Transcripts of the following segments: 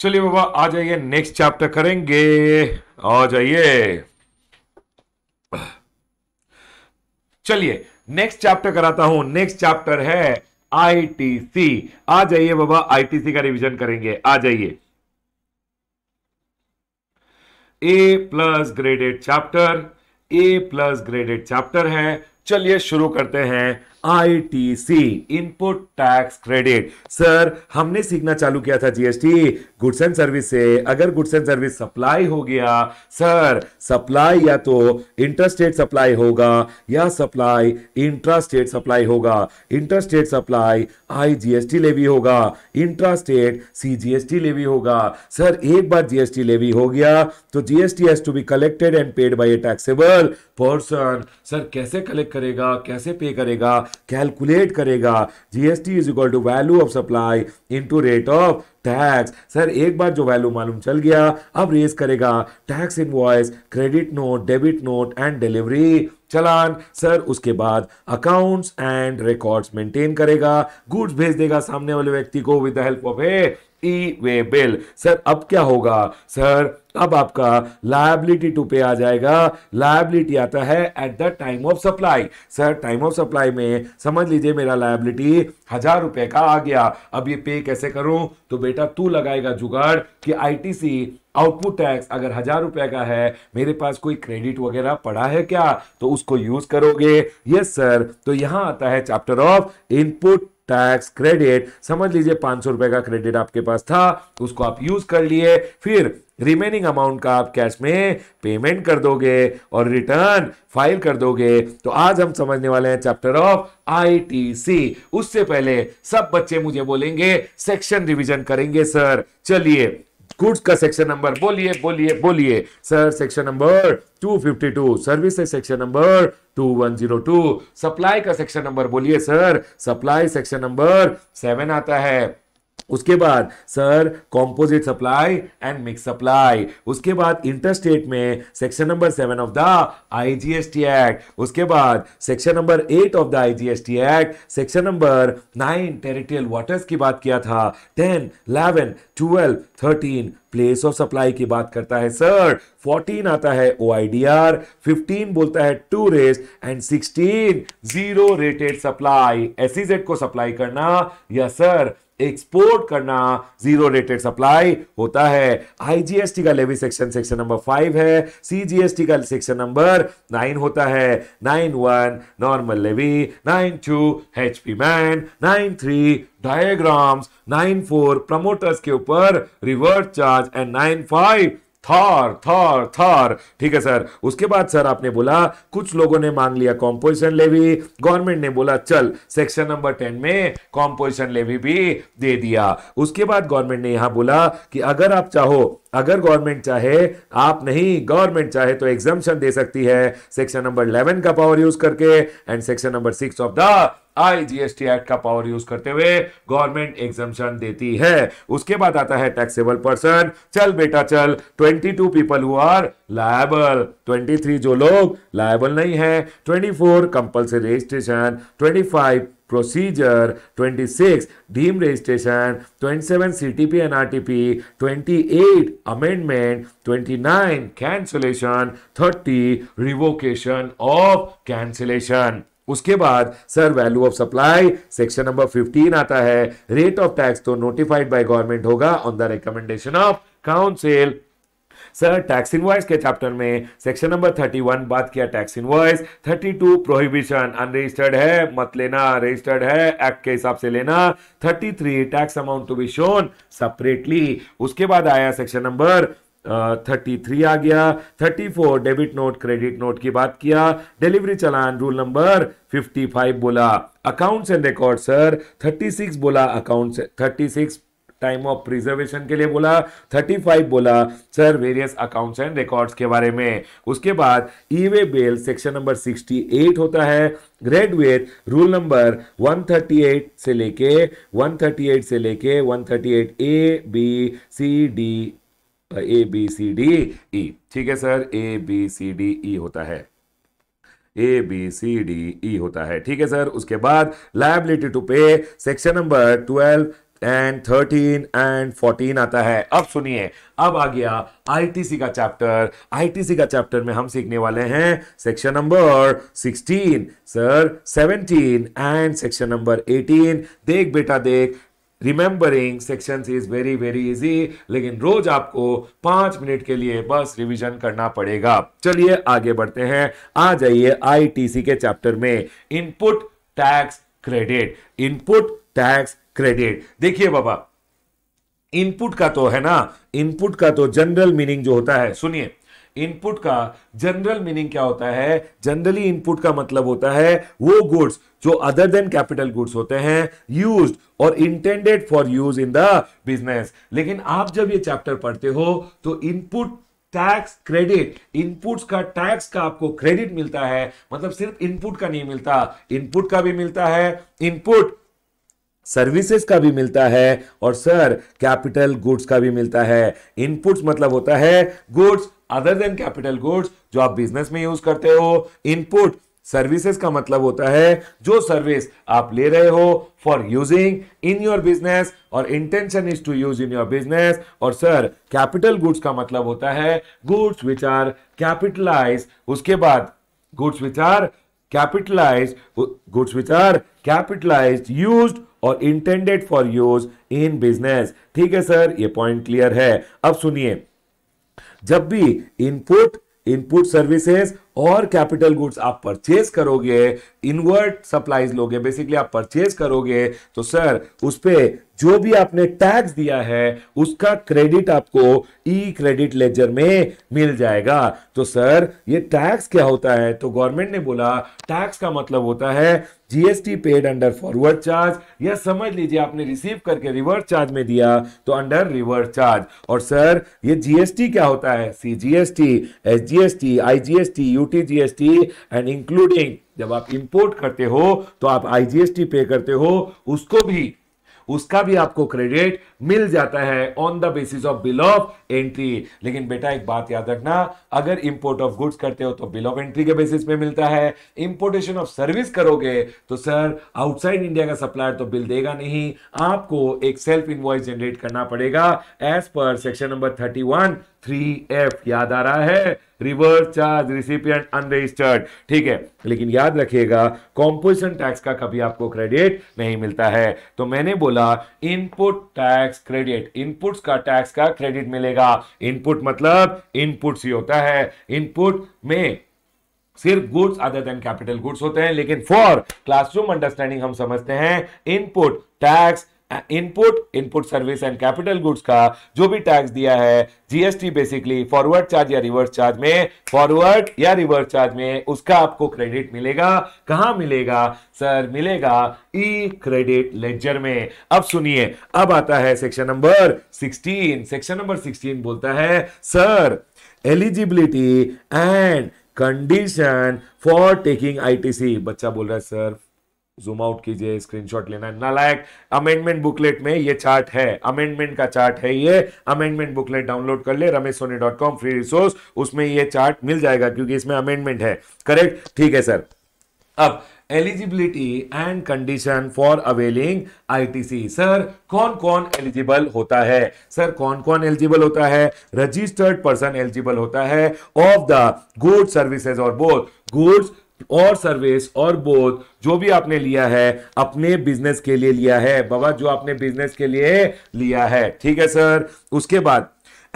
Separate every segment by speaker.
Speaker 1: चलिए बाबा आ जाइए next chapter करेंगे आ जाइए चलिए नेक्स्ट चैप्टर कराता हूं नेक्स्ट चैप्टर है आईटीसी आ जाइए बाबा आईटीसी का रिवीजन करेंगे आ जाइए A plus graded chapter A plus graded chapter है चलिए शुरू करते हैं ITC input tax credit sir हमने सीखना चालू किया था जीएसटी गुड्स एंड सर्विस से अगर गुड्स एंड सर्विस सप्लाई हो गया सर सप्लाई या तो इंटरस्टेट सप्लाई होगा या सप्लाई इंट्रास्टेट सप्लाई होगा इंटरस्टेट सप्लाई आईजीएसटी लेवी होगा इंट्रास्टेट सीजीएसटी लेवी होगा सर एक बार जीएसटी लेवी हो गया तो GST has to be collected and paid by a taxable person sir कैसे कलेक्ट करेगा कैसे पे करेगा कैलकुलेट करेगा GST is equal to value of supply into rate of tax sir एक बार जो वैल्यू मालूम चल गया अब रेस करेगा tax invoice credit note debit note and delivery challan sir उसके बाद अकाउंट्स एंड रिकॉर्ड्स मेंटेन करेगा गुड्स भेज देगा सामने वाले व्यक्ति को with the help of a E way bill sir अब क्या होगा सर अब आपका लाइबिलिटी टू पे आ जाएगा लाइबिलिटी आता है at the time of supply sir time of supply में समझ लीजिए मेरा लाइबिलिटी हजार रुपए का आ गया अब ये पे कैसे करूं तो बेटा तू लगाएगा जुगाड़ कि आईटीसी आउटपुट टैक्स अगर हजार रुपए का है मेरे पास कोई क्रेडिट वगैरह पड़ा है क्या तो उसको यूज करोगे यस सर तो यहां आता है chapter of input tax credit समझ लीजिए पांच सौ रुपए का क्रेडिट आपके पास था उसको आप यूज कर लिए फिर रिमेनिंग अमाउंट का आप कैश में पेमेंट कर दोगे और रिटर्न फाइल कर दोगे तो आज हम समझने वाले हैं चैप्टर ऑफ आईटीसी उससे पहले सब बच्चे मुझे बोलेंगे सेक्शन रिवीजन करेंगे सर चलिए गुड्स का सेक्शन नंबर बोलिए बोलिए बोलिए sir section number 252 service section number 2102 supply का सेक्शन नंबर बोलिए sir supply section number seven आता है उसके बाद sir composite supply and mix supply उसके बाद इंटरस्टेट में section number seven of the IGST act उसके बाद section number eight of the IGST act section number nine territorial waters की बात किया था ten eleven twelve thirteen place of supply की बात करता है सर फोर्टीन आता है O I D R fifteen बोलता है tourist and sixteen zero rated supply SEZ को सप्लाई करना या सर एक्सपोर्ट करना जीरो रेटेड सप्लाई होता है आईजीएसटी का levy section section number five है सीजीएसटी का सेक्शन नंबर नाइन होता है nine one normal levy nine two H P man nine three diagrams nine four promoters के ऊपर reverse charge and nine five थॉर थॉर थॉर ठीक है सर उसके बाद सर आपने बोला कुछ लोगों ने मांग लिया कॉम्पोजिशन लेवी गवर्नमेंट ने बोला चल सेक्शन नंबर टेन में कॉम्पोजिशन लेवी भी दे दिया उसके बाद गवर्नमेंट ने यहां बोला कि अगर आप चाहो अगर गवर्नमेंट चाहे आप नहीं गवर्नमेंट चाहे तो एग्जामेशन दे सकती है सेक्शन नंबर इलेवन का पावर यूज करके and section number six of the IGST act का पावर यूज करते हुए गवर्नमेंट एग्जामेशन देती है उसके बाद आता है टैक्सेबल पर्सन चल बेटा चल 22 पीपल हु आर लायबल 23 जो लोग लायबल नहीं है 24 compulsory registration 25 procedure 26 deem registration 27 CTP and RTP 28 amendment 29 cancellation 30 revocation of cancellation उसके बाद sir value of supply section number 15 आता है रेट ऑफ टैक्स तो नोटिफाइड बाय गवर्नमेंट होगा on the recommendation of council sir tax invoice के chapter में section number 31 बात किया टैक्स इनवॉइस 32 प्रोहिबिशन अनरजिस्टर्ड है मत लेना रजिस्टर्ड है एक्ट के हिसाब से लेना 33 tax amount to be shown separately उसके बाद आया सेक्शन नंबर थर्टी थ्री आ गया thirty four debit note credit note की बात किया delivery challan rule number fifty five बोला accounts and record sir thirty six बोला accounts thirty six time of preservation के लिए बोला थर्टी फाइव बोला sir various accounts and records के बारे में उसके बाद E way bill section number sixty eight होता है read with rule number one thirty eight से लेके वन थर्टी एट से लेके one thirty eight A B C D A B C D E ठीक है sir A B C D E होता है ए बी सी डी ई होता है ठीक है सर उसके बाद liability to pay section number twelve and thirteen and fourteen आता है अब सुनिए अब आ गया आईटीसी का चैप्टर आईटीसी का चैप्टर में हम सीखने वाले हैं section number sixteen sir seventeen and section number eighteen देख बेटा देख remembering section is very very easy लेकिन रोज आपको पांच मिनट के लिए बस रिवीजन करना पड़ेगा चलिए आगे बढ़ते हैं आ जाइए आईटीसी के चैप्टर में input tax credit input tax credit देखिए बाबा इनपुट का तो है ना इनपुट का तो जनरल मीनिंग जो होता है सुनिए इनपुट का जनरल मीनिंग क्या होता है जनरली इनपुट का मतलब होता है वो गुड्स जो अदर देन कैपिटल गुड्स होते हैं यूज और intended for use in the business लेकिन आप जब ये चैप्टर पढ़ते हो तो इनपुट टैक्स क्रेडिट इनपुट्स का टैक्स का आपको क्रेडिट मिलता है मतलब सिर्फ इनपुट का नहीं मिलता इनपुट का भी मिलता है इनपुट सर्विसेज का भी मिलता है और सर कैपिटल गुड्स का भी मिलता है इनपुट्स मतलब होता है goods other than capital goods जो आप बिजनेस में यूज करते हो इनपुट सर्विसेज का मतलब होता है जो सर्विस आप ले रहे हो for using in your business और intention is to use in your business और सर कैपिटल गुड्स का मतलब होता है गुड्स विच आर कैपिटलाइज उसके बाद goods which are capitalize goods which are capitalize use और intended for use in business ठीक है सर ये पॉइंट क्लियर है अब सुनिए जब भी इनपुट इनपुट सर्विसेज और कैपिटल गुड्स आप परचेज करोगे इनवर्ट सप्लाईज लोगे बेसिकली आप परचेज करोगे तो सर उस पर जो भी आपने टैक्स दिया है उसका क्रेडिट आपको ई क्रेडिट लेजर में मिल जाएगा तो सर ये टैक्स क्या होता है तो गवर्नमेंट ने बोला टैक्स का मतलब होता है GST paid under forward charge या समझ लीजिए आपने रिसीव करके रिवर्स चार्ज में दिया तो अंडर रिवर्स चार्ज और सर ये जीएसटी क्या होता है C G S T S S G T I G S T T U G S T and including जब आप इंपोर्ट करते हो तो आप आई जी एस टी पे करते हो उसको भी उसका भी आपको क्रेडिट मिल जाता है on the basis of bill of entry लेकिन बेटा एक बात याद रखना अगर इंपोर्ट ऑफ गुड्स करते हो तो बिल ऑफ एंट्री के बेसिस पे मिलता है इंपोर्टेशन ऑफ सर्विस करोगे तो सर आउटसाइड इंडिया का सप्लायर तो बिल देगा नहीं आपको एक सेल्फ इन्वॉइस जनरेट करना पड़ेगा as per section number thirty one three F याद आ रहा है रिवर्स चार्ज रिसिपियंट अनरजिस्टर्ड ठीक है लेकिन याद रखिएगा कॉम्पोजिशन टैक्स का कभी आपको क्रेडिट नहीं मिलता है तो मैंने बोला input tax tax credit inputs का टैक्स का क्रेडिट मिलेगा इनपुट मतलब इनपुट्स ही होता है इनपुट में सिर्फ goods other than capital goods होते हैं लेकिन फॉर क्लासरूम अंडरस्टैंडिंग हम समझते हैं input tax input input service and capital goods का जो भी टैक्स दिया है जीएसटी बेसिकली फॉरवर्ड चार्ज या रिवर्स चार्ज में फॉरवर्ड या रिवर्स चार्ज में उसका आपको क्रेडिट मिलेगा कहां मिलेगा सर मिलेगा ई क्रेडिट लेजर में अब सुनिए अब आता है सेक्शन नंबर 16 सेक्शन नंबर 16 बोलता है sir eligibility and condition for taking ITC बच्चा बोल रहा है सर जूम आउट कीजिए स्क्रीनशॉट लेना है नालायक अमेंडमेंट बुकलेट में ये चार्ट है अमेंडमेंट का चार्ट है ये अमेंडमेंट बुकलेट डाउनलोड कर ले Ramesh Soni dot com free resource उसमें ये चार्ट मिल जाएगा क्योंकि इसमें अमेंडमेंट है करेक्ट ठीक है सर अब eligibility and condition for availing ITC sir कौन कौन एलिजिबल होता है सर कौन कौन एलिजिबल होता है रजिस्टर्ड पर्सन एलिजिबल होता है ऑफ द गुड सर्विसेज और बोथ गुड्स और सर्विस और बोध जो भी आपने लिया है अपने बिजनेस के लिए लिया है बाबा जो आपने बिजनेस के लिए लिया है ठीक है सर उसके बाद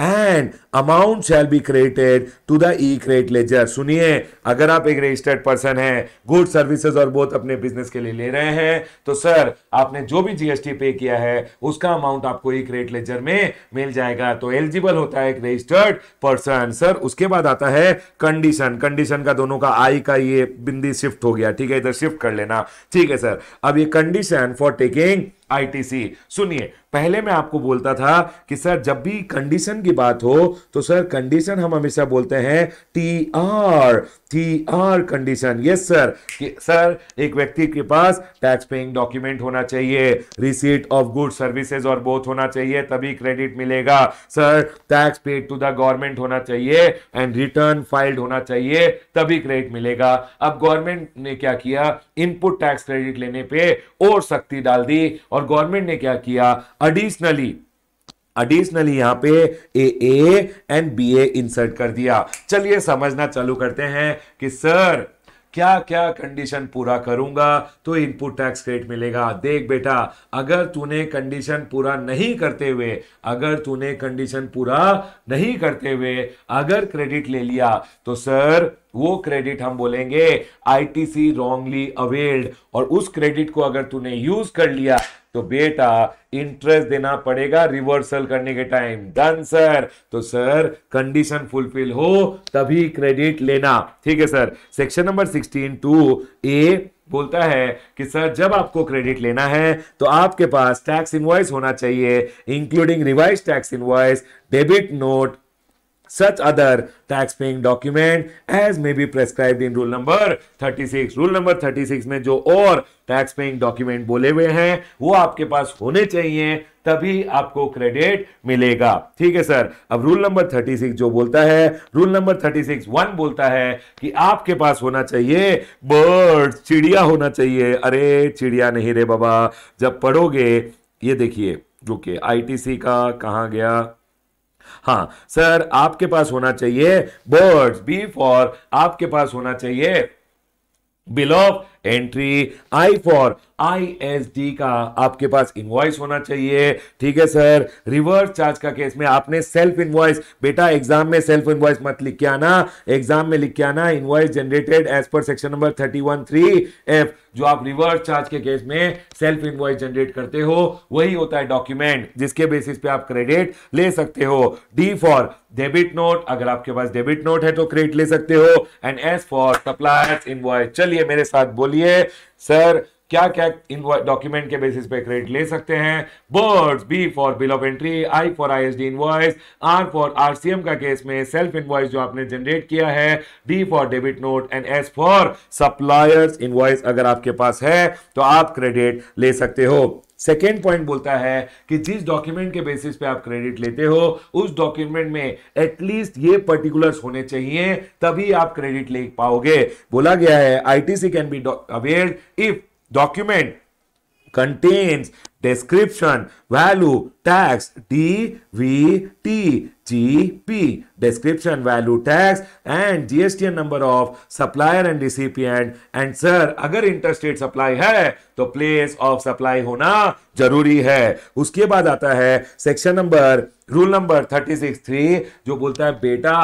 Speaker 1: and amount shall be credited to the e credit ledger सुनिए अगर आप एक रजिस्टर्ड पर्सन है गुड सर्विसेज और बोथ अपने बिजनेस के लिए ले रहे हैं तो सर आपने जो भी जीएसटी पे किया है उसका अमाउंट आपको ई क्रेडिट लेजर में मिल जाएगा तो एलिजिबल होता है एक रजिस्टर्ड पर्सन सर उसके बाद आता है कंडीशन कंडीशन का दोनों का आई का ये बिंदी शिफ्ट हो गया ठीक है इधर शिफ्ट कर लेना ठीक है सर अब ये कंडीशन फॉर टेकिंग आईटीसी सुनिए पहले मैं आपको बोलता था कि सर जब भी कंडीशन की बात हो तो सर कंडीशन हम हमेशा बोलते हैं T R T R condition yes sir कि सर एक व्यक्ति के पास टैक्स पेइंग डॉक्यूमेंट होना चाहिए रिसीट ऑफ गुड सर्विसेज और बोथ होना चाहिए तभी क्रेडिट मिलेगा sir tax paid to the government होना चाहिए एंड रिटर्न फाइल्ड होना चाहिए तभी क्रेडिट मिलेगा अब गवर्नमेंट ने क्या किया इनपुट टैक्स क्रेडिट लेने पे और सख्ती डाल दी और गवर्नमेंट ने क्या किया अडिशनली अडिशनली यहां पे A A and B A insert कर दिया चलिए समझना चालू करते हैं कि सर क्या क्या कंडीशन पूरा करूंगा तो इनपुट टैक्स क्रेडिट मिलेगा देख बेटा अगर तूने कंडीशन पूरा नहीं करते हुए अगर तूने कंडीशन पूरा नहीं करते हुए अगर क्रेडिट ले लिया तो सर वो क्रेडिट हम बोलेंगे आईटीसी रॉन्गली अवेल्ड और उस क्रेडिट को अगर तूने यूज कर लिया तो बेटा इंटरेस्ट देना पड़ेगा रिवर्सल करने के टाइम डन सर तो सर कंडीशन फुलफिल हो तभी क्रेडिट लेना ठीक है sir section number sixteen two A बोलता है कि सर जब आपको क्रेडिट लेना है तो आपके पास टैक्स इनवॉइस होना चाहिए including revise tax invoice debit note such other tax-paying document as may be prescribed in rule number 36 rule number 36 में जो और टैक्स paying डॉक्यूमेंट बोले हुए हैं वो आपके पास होने चाहिए तभी आपको क्रेडिट मिलेगा ठीक है सर अब रूल नंबर 36 जो बोलता है रूल नंबर 36 वन बोलता है कि आपके पास होना चाहिए बर्ड चिड़िया होना चाहिए अरे चिड़िया नहीं रे बाबा जब पढ़ोगे ये देखिए रुके आईटीसी का कहा गया हाँ सर आपके पास होना चाहिए बर्ड बी फॉर आपके पास होना चाहिए bill of entry I for ISD का आपके पास इनवॉइस होना चाहिए ठीक है सर रिवर्स चार्ज का केस में आपने सेल्फ इनवॉइस बेटा एग्जाम में सेल्फ इनवॉइस मत लिख के आना एग्जाम में लिख के आना invoice generated as per section number thirty one three F जो आप रिवर्स चार्ज के केस में सेल्फ इनवॉइस जनरेट करते हो वही होता है डॉक्यूमेंट जिसके बेसिस पे आप क्रेडिट ले सकते हो डी फॉर डेबिट नोट अगर आपके पास डेबिट नोट है तो क्रेडिट ले सकते हो and S for suppliers invoice चलिए मेरे साथ बोलिए सर क्या क्या इन डॉक्यूमेंट के बेसिस पे क्रेडिट ले सकते हैं BIRDS B for bill of entry I for I S D invoice R for M का केस में सेल्फ इनवॉइस जो आपने जनरेट किया है D for debit note and S for suppliers invoice अगर आपके पास है तो आप क्रेडिट ले सकते हो सेकेंड पॉइंट बोलता है कि जिस डॉक्यूमेंट के बेसिस पे आप क्रेडिट लेते हो उस डॉक्यूमेंट में एटलीस्ट ये पर्टिकुलर्स होने चाहिए तभी आप क्रेडिट ले पाओगे बोला गया है ITC can be aware if document contains description, value, tax, D, V, T, G, P, description, value, tax and GSTN number of supplier and recipient and sir अगर interstate supply है तो place of supply होना जरूरी है उसके बाद आता है section number rule number thirty six three जो बोलता है बेटा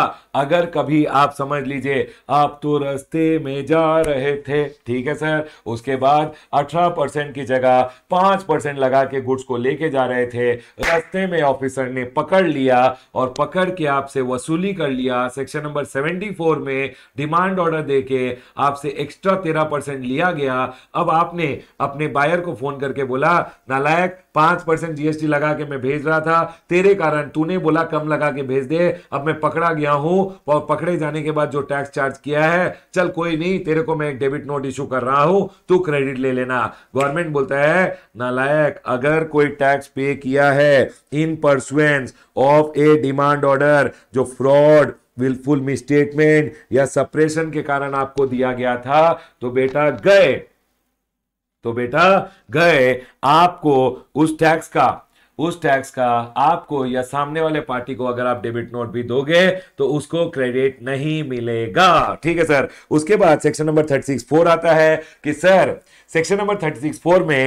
Speaker 1: अगर कभी आप समझ लीजिए आप तो रास्ते में जा रहे थे ठीक है सर उसके बाद अठारह परसेंट की जगह पांच परसेंट लगा के गुड्स को लेके जा रहे थे रास्ते में ऑफिसर ने पकड़ लिया और पकड़ के आपसे वसूली कर लिया सेक्शन नंबर 74 में डिमांड ऑर्डर देके आपसे एक्स्ट्रा तेरह परसेंट लिया गया अब आपने अपने बायर को फोन करके बोला नालायक पांच परसेंट जीएसटी लगा के मैं भेज रहा था तेरे कारण तूने बोला कम लगा के भेज दे अब मैं पकड़ा गया हूं और पकड़े जाने के बाद जो टैक्स चार्ज किया है चल कोई नहीं तेरे को मैं एक डेबिट नोट इशू कर रहा हूं तू क्रेडिट ले लेना गवर्नमेंट बोलता है नालायक अगर कोई टैक्स पे किया है in pursuance of a demand order जो फ्रॉड विलफुल मिसस्टेटमेंट या सप्रेशन के कारण आपको दिया गया था तो बेटा गए तो बेटा गए आपको उस टैक्स का उस टैक्स का आपको या सामने वाले पार्टी को अगर आप डेबिट नोट भी दोगे तो उसको क्रेडिट नहीं मिलेगा ठीक है सर उसके बाद section number thirty six four आता है कि sir section number thirty six four में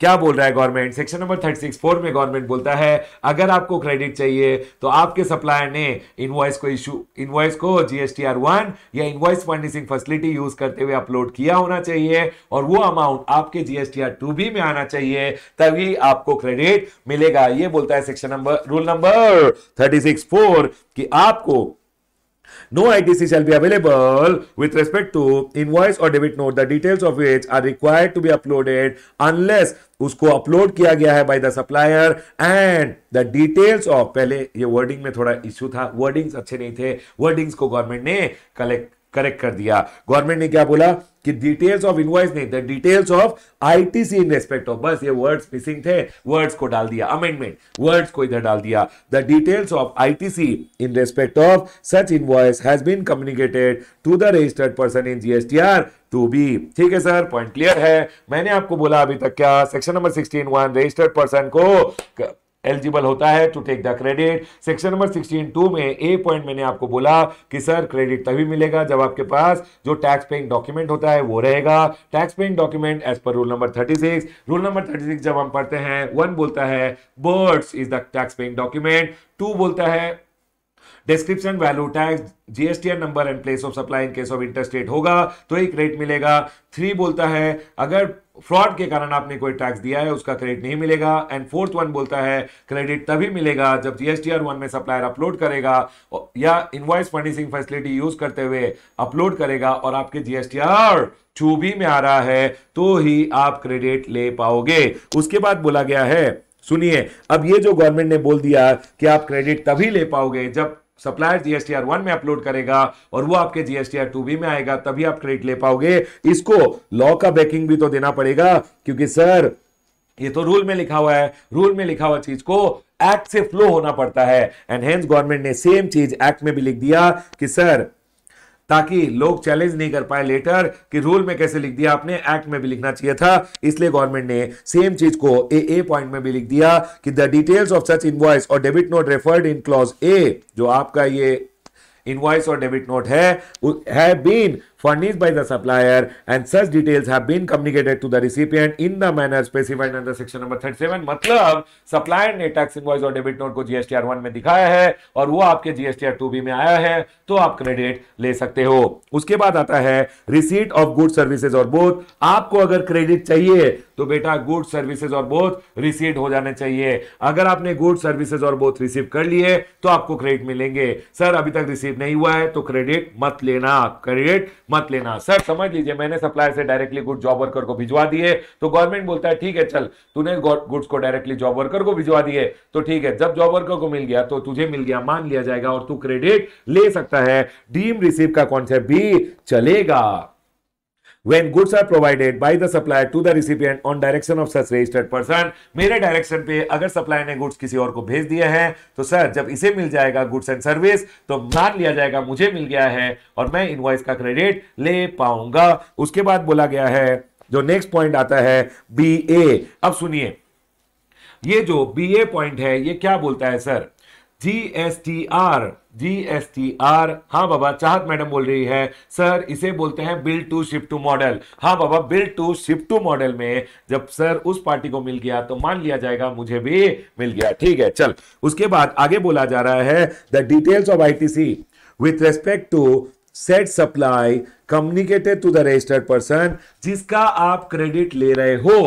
Speaker 1: क्या बोल रहा है government section number thirty six four में गवर्नमेंट बोलता है अगर आपको क्रेडिट चाहिए तो आपके सप्लायर ने इनवॉइस को इशू इनवॉइस को जीएसटीआर वन या इनवॉइस फंडिसिंग फैसिलिटी यूज करते हुए अपलोड किया होना चाहिए और वो अमाउंट आपके जीएसटीआर टू भी में आना चाहिए तभी आपको क्रेडिट मिलेगा ये बोलता है section number rule number thirty six four कि आपको No ITC shall be available with respect to invoice or debit note, the details of which are required to be uploaded unless उसको अपलोड किया गया है by the supplier and the details of पहले ये wording में थोड़ा issue था wordings अच्छे नहीं थे वर्डिंग्स को गवर्नमेंट ने कलेक्ट करेक्ट कर दिया गवर्नमेंट ने क्या बोला कि डिटेल्स ऑफ इनवाइस नहीं थे details of ITC in respect of बस ये वर्ड्स मिसिंग थे वर्ड्स को डाल दिया अमेंडमेंट वर्ड्स को इधर डाल दिया the details of ITC in respect of such invoice has been communicated to the registered person in GSTR two B ठीक है सर पॉइंट क्लियर है मैंने आपको बोला अभी तक क्या section number sixteen one registered person को एलिजिबल होता है to take the credit section number sixteen two में ए पॉइंट मैंने आपको बोला कि सर क्रेडिट तभी मिलेगा जब आपके पास जो टैक्स पेइंग डॉक्यूमेंट होता है वो रहेगा tax paying document as per rule number thirty six rule number thirty six जब हम पढ़ते हैं वन बोलता है BIRDS is the tax paying document two बोलता है description value tax GSTR number and place of supply in case of interstate होगा तो एक रेट मिलेगा थ्री बोलता है अगर फ्रॉड के कारण आपने कोई टैक्स दिया है उसका क्रेडिट नहीं मिलेगा एंड फोर्थ वन बोलता है क्रेडिट तभी मिलेगा जब जीएसटीआर वन में सप्लायर अपलोड करेगा या इनवॉइस फर्निशिंग फैसिलिटी यूज करते हुए अपलोड करेगा और आपके जीएसटीआर टू बी में आ रहा है तो ही आप क्रेडिट ले पाओगे उसके बाद बोला गया है सुनिए अब ये जो गवर्नमेंट ने बोल दिया कि आप क्रेडिट तभी ले पाओगे जब सप्लायर जीएसटीआर वन में अपलोड करेगा और वो आपके जीएसटीआर टू बी में आएगा तभी आप क्रेडिट ले पाओगे इसको लॉ का बैकिंग भी तो देना पड़ेगा क्योंकि सर ये तो रूल में लिखा हुआ है रूल में लिखा हुआ चीज को एक्ट से फ्लो होना पड़ता है एंड हेंस गवर्नमेंट ने सेम चीज एक्ट में भी लिख दिया कि सर ताकि लोग चैलेंज नहीं कर पाए लेटर कि रूल में कैसे लिख दिया आपने एक्ट में भी लिखना चाहिए था इसलिए गवर्नमेंट ने सेम चीज को ए ए पॉइंट में भी लिख दिया कि the details of such invoice और debit note referred in clause A जो आपका ये इनवॉइस और डेबिट नोट है have been furnished by the supplier and such details have been communicated to the recipient in the manner specified under section number 37 मतलब supplier ने tax invoice और debit note को GSTR 1 में दिखाया है और वो आपके जीएसटीआर 2 बी में आया है तो आप क्रेडिट ले सकते हो उसके बाद आता है रिसीट ऑफ गुड सर्विसेज और बोथ आपको अगर क्रेडिट चाहिए तो बेटा गुड सर्विसेज और बोथ रिसीट हो जाने चाहिए अगर आपने गुड सर्विसेज और बोथ रिसीव कर लिए तो आपको क्रेडिट मिलेंगे सर अभी तक रिसीव नहीं हुआ है तो क्रेडिट मत लेना क्रेडिट मत लेना सर समझ लीजिए मैंने सप्लायर से डायरेक्टली गुड जॉब वर्कर को भिजवा दिए तो गवर्नमेंट बोलता है ठीक है चल तूने गुड्स को डायरेक्टली जॉब वर्कर को भिजवा दिए तो ठीक है जब जॉब वर्कर को मिल गया तो तुझे मिल गया मान लिया जाएगा और तू क्रेडिट ले सकता है डीम रिसीव का कॉन्सेप्ट भी चलेगा when goods are provided by the supplier to the recipient on direction of such registered person मेरे डायरेक्शन पे अगर सप्लायर ने गुड्स किसी और को भेज दिया है तो सर जब इसे मिल जाएगा गुड्स एंड सर्विस तो मान लिया जाएगा मुझे मिल गया है और मैं इनवॉइस का क्रेडिट ले पाऊंगा उसके बाद बोला गया है जो नेक्स्ट पॉइंट आता है बी ए अब सुनिए ये जो बी ए पॉइंट है ये क्या बोलता है sir G S T R G S T R हाँ बाबा चाहत मैडम बोल रही है सर इसे बोलते हैं bill to shift to model हाँ बाबा bill to shift to model में जब सर उस पार्टी को मिल गया तो मान लिया जाएगा मुझे भी मिल गया ठीक है चल उसके बाद आगे बोला जा रहा है the details of ITC with respect to said supply communicated to the registered person जिसका आप क्रेडिट ले रहे हो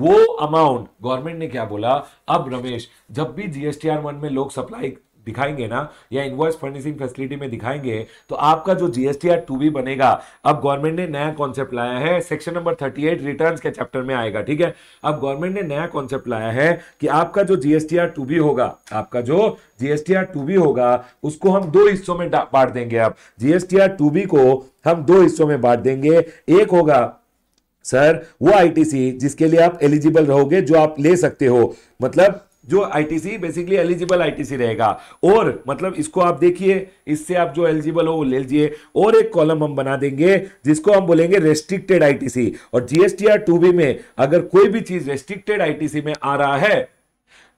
Speaker 1: वो अमाउंट गवर्नमेंट ने क्या बोला अब रमेश जब भी जीएसटीआर वन में लोग सप्लाई दिखाएंगे ना या इनवॉइस फर्निशिंग फैसिलिटी में दिखाएंगे तो आपका जो जीएसटी आर टू भी बनेगा अब गवर्नमेंट ने नया कॉन्सेप्ट लाया है section number thirty eight return के चैप्टर में आएगा ठीक है अब गवर्नमेंट ने नया कॉन्सेप्ट लाया है कि आपका जो जीएसटी आर टू भी होगा आपका जो जीएसटी आर टू भी होगा उसको हम दो हिस्सों में बांट देंगे आप जीएसटी आर टू भी को हम दो हिस्सों में बांट देंगे एक होगा सर वो आईटीसी जिसके लिए आप एलिजिबल रहोगे जो आप ले सकते हो मतलब जो आईटीसी बेसिकली एलिजिबल आईटीसी रहेगा और मतलब इसको आप देखिए इससे आप जो एलिजिबल हो वो ले लीजिए और एक कॉलम हम बना देंगे जिसको हम बोलेंगे रेस्ट्रिक्टेड आईटीसी और जीएसटीआर टू बी में अगर कोई भी चीज रेस्ट्रिक्टेड आईटीसी में आ रहा है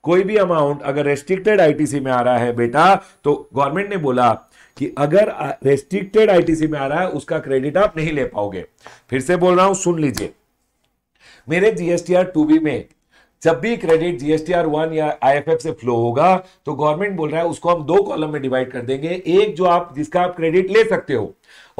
Speaker 1: कोई भी अमाउंट अगर रेस्ट्रिक्टेड आईटीसी में आ रहा है बेटा तो गवर्नमेंट ने बोला कि अगर रेस्ट्रिक्टेड आईटीसी में आ रहा है उसका क्रेडिट आप नहीं ले पाओगे फिर से बोल रहा हूं सुन लीजिए मेरे जीएसटीआर टू बी में जब भी क्रेडिट जीएसटीआर वन या आईएफएफ से फ्लो होगा तो गवर्नमेंट बोल रहा है उसको हम दो कॉलम में डिवाइड कर देंगे एक जो आप जिसका आप क्रेडिट ले सकते हो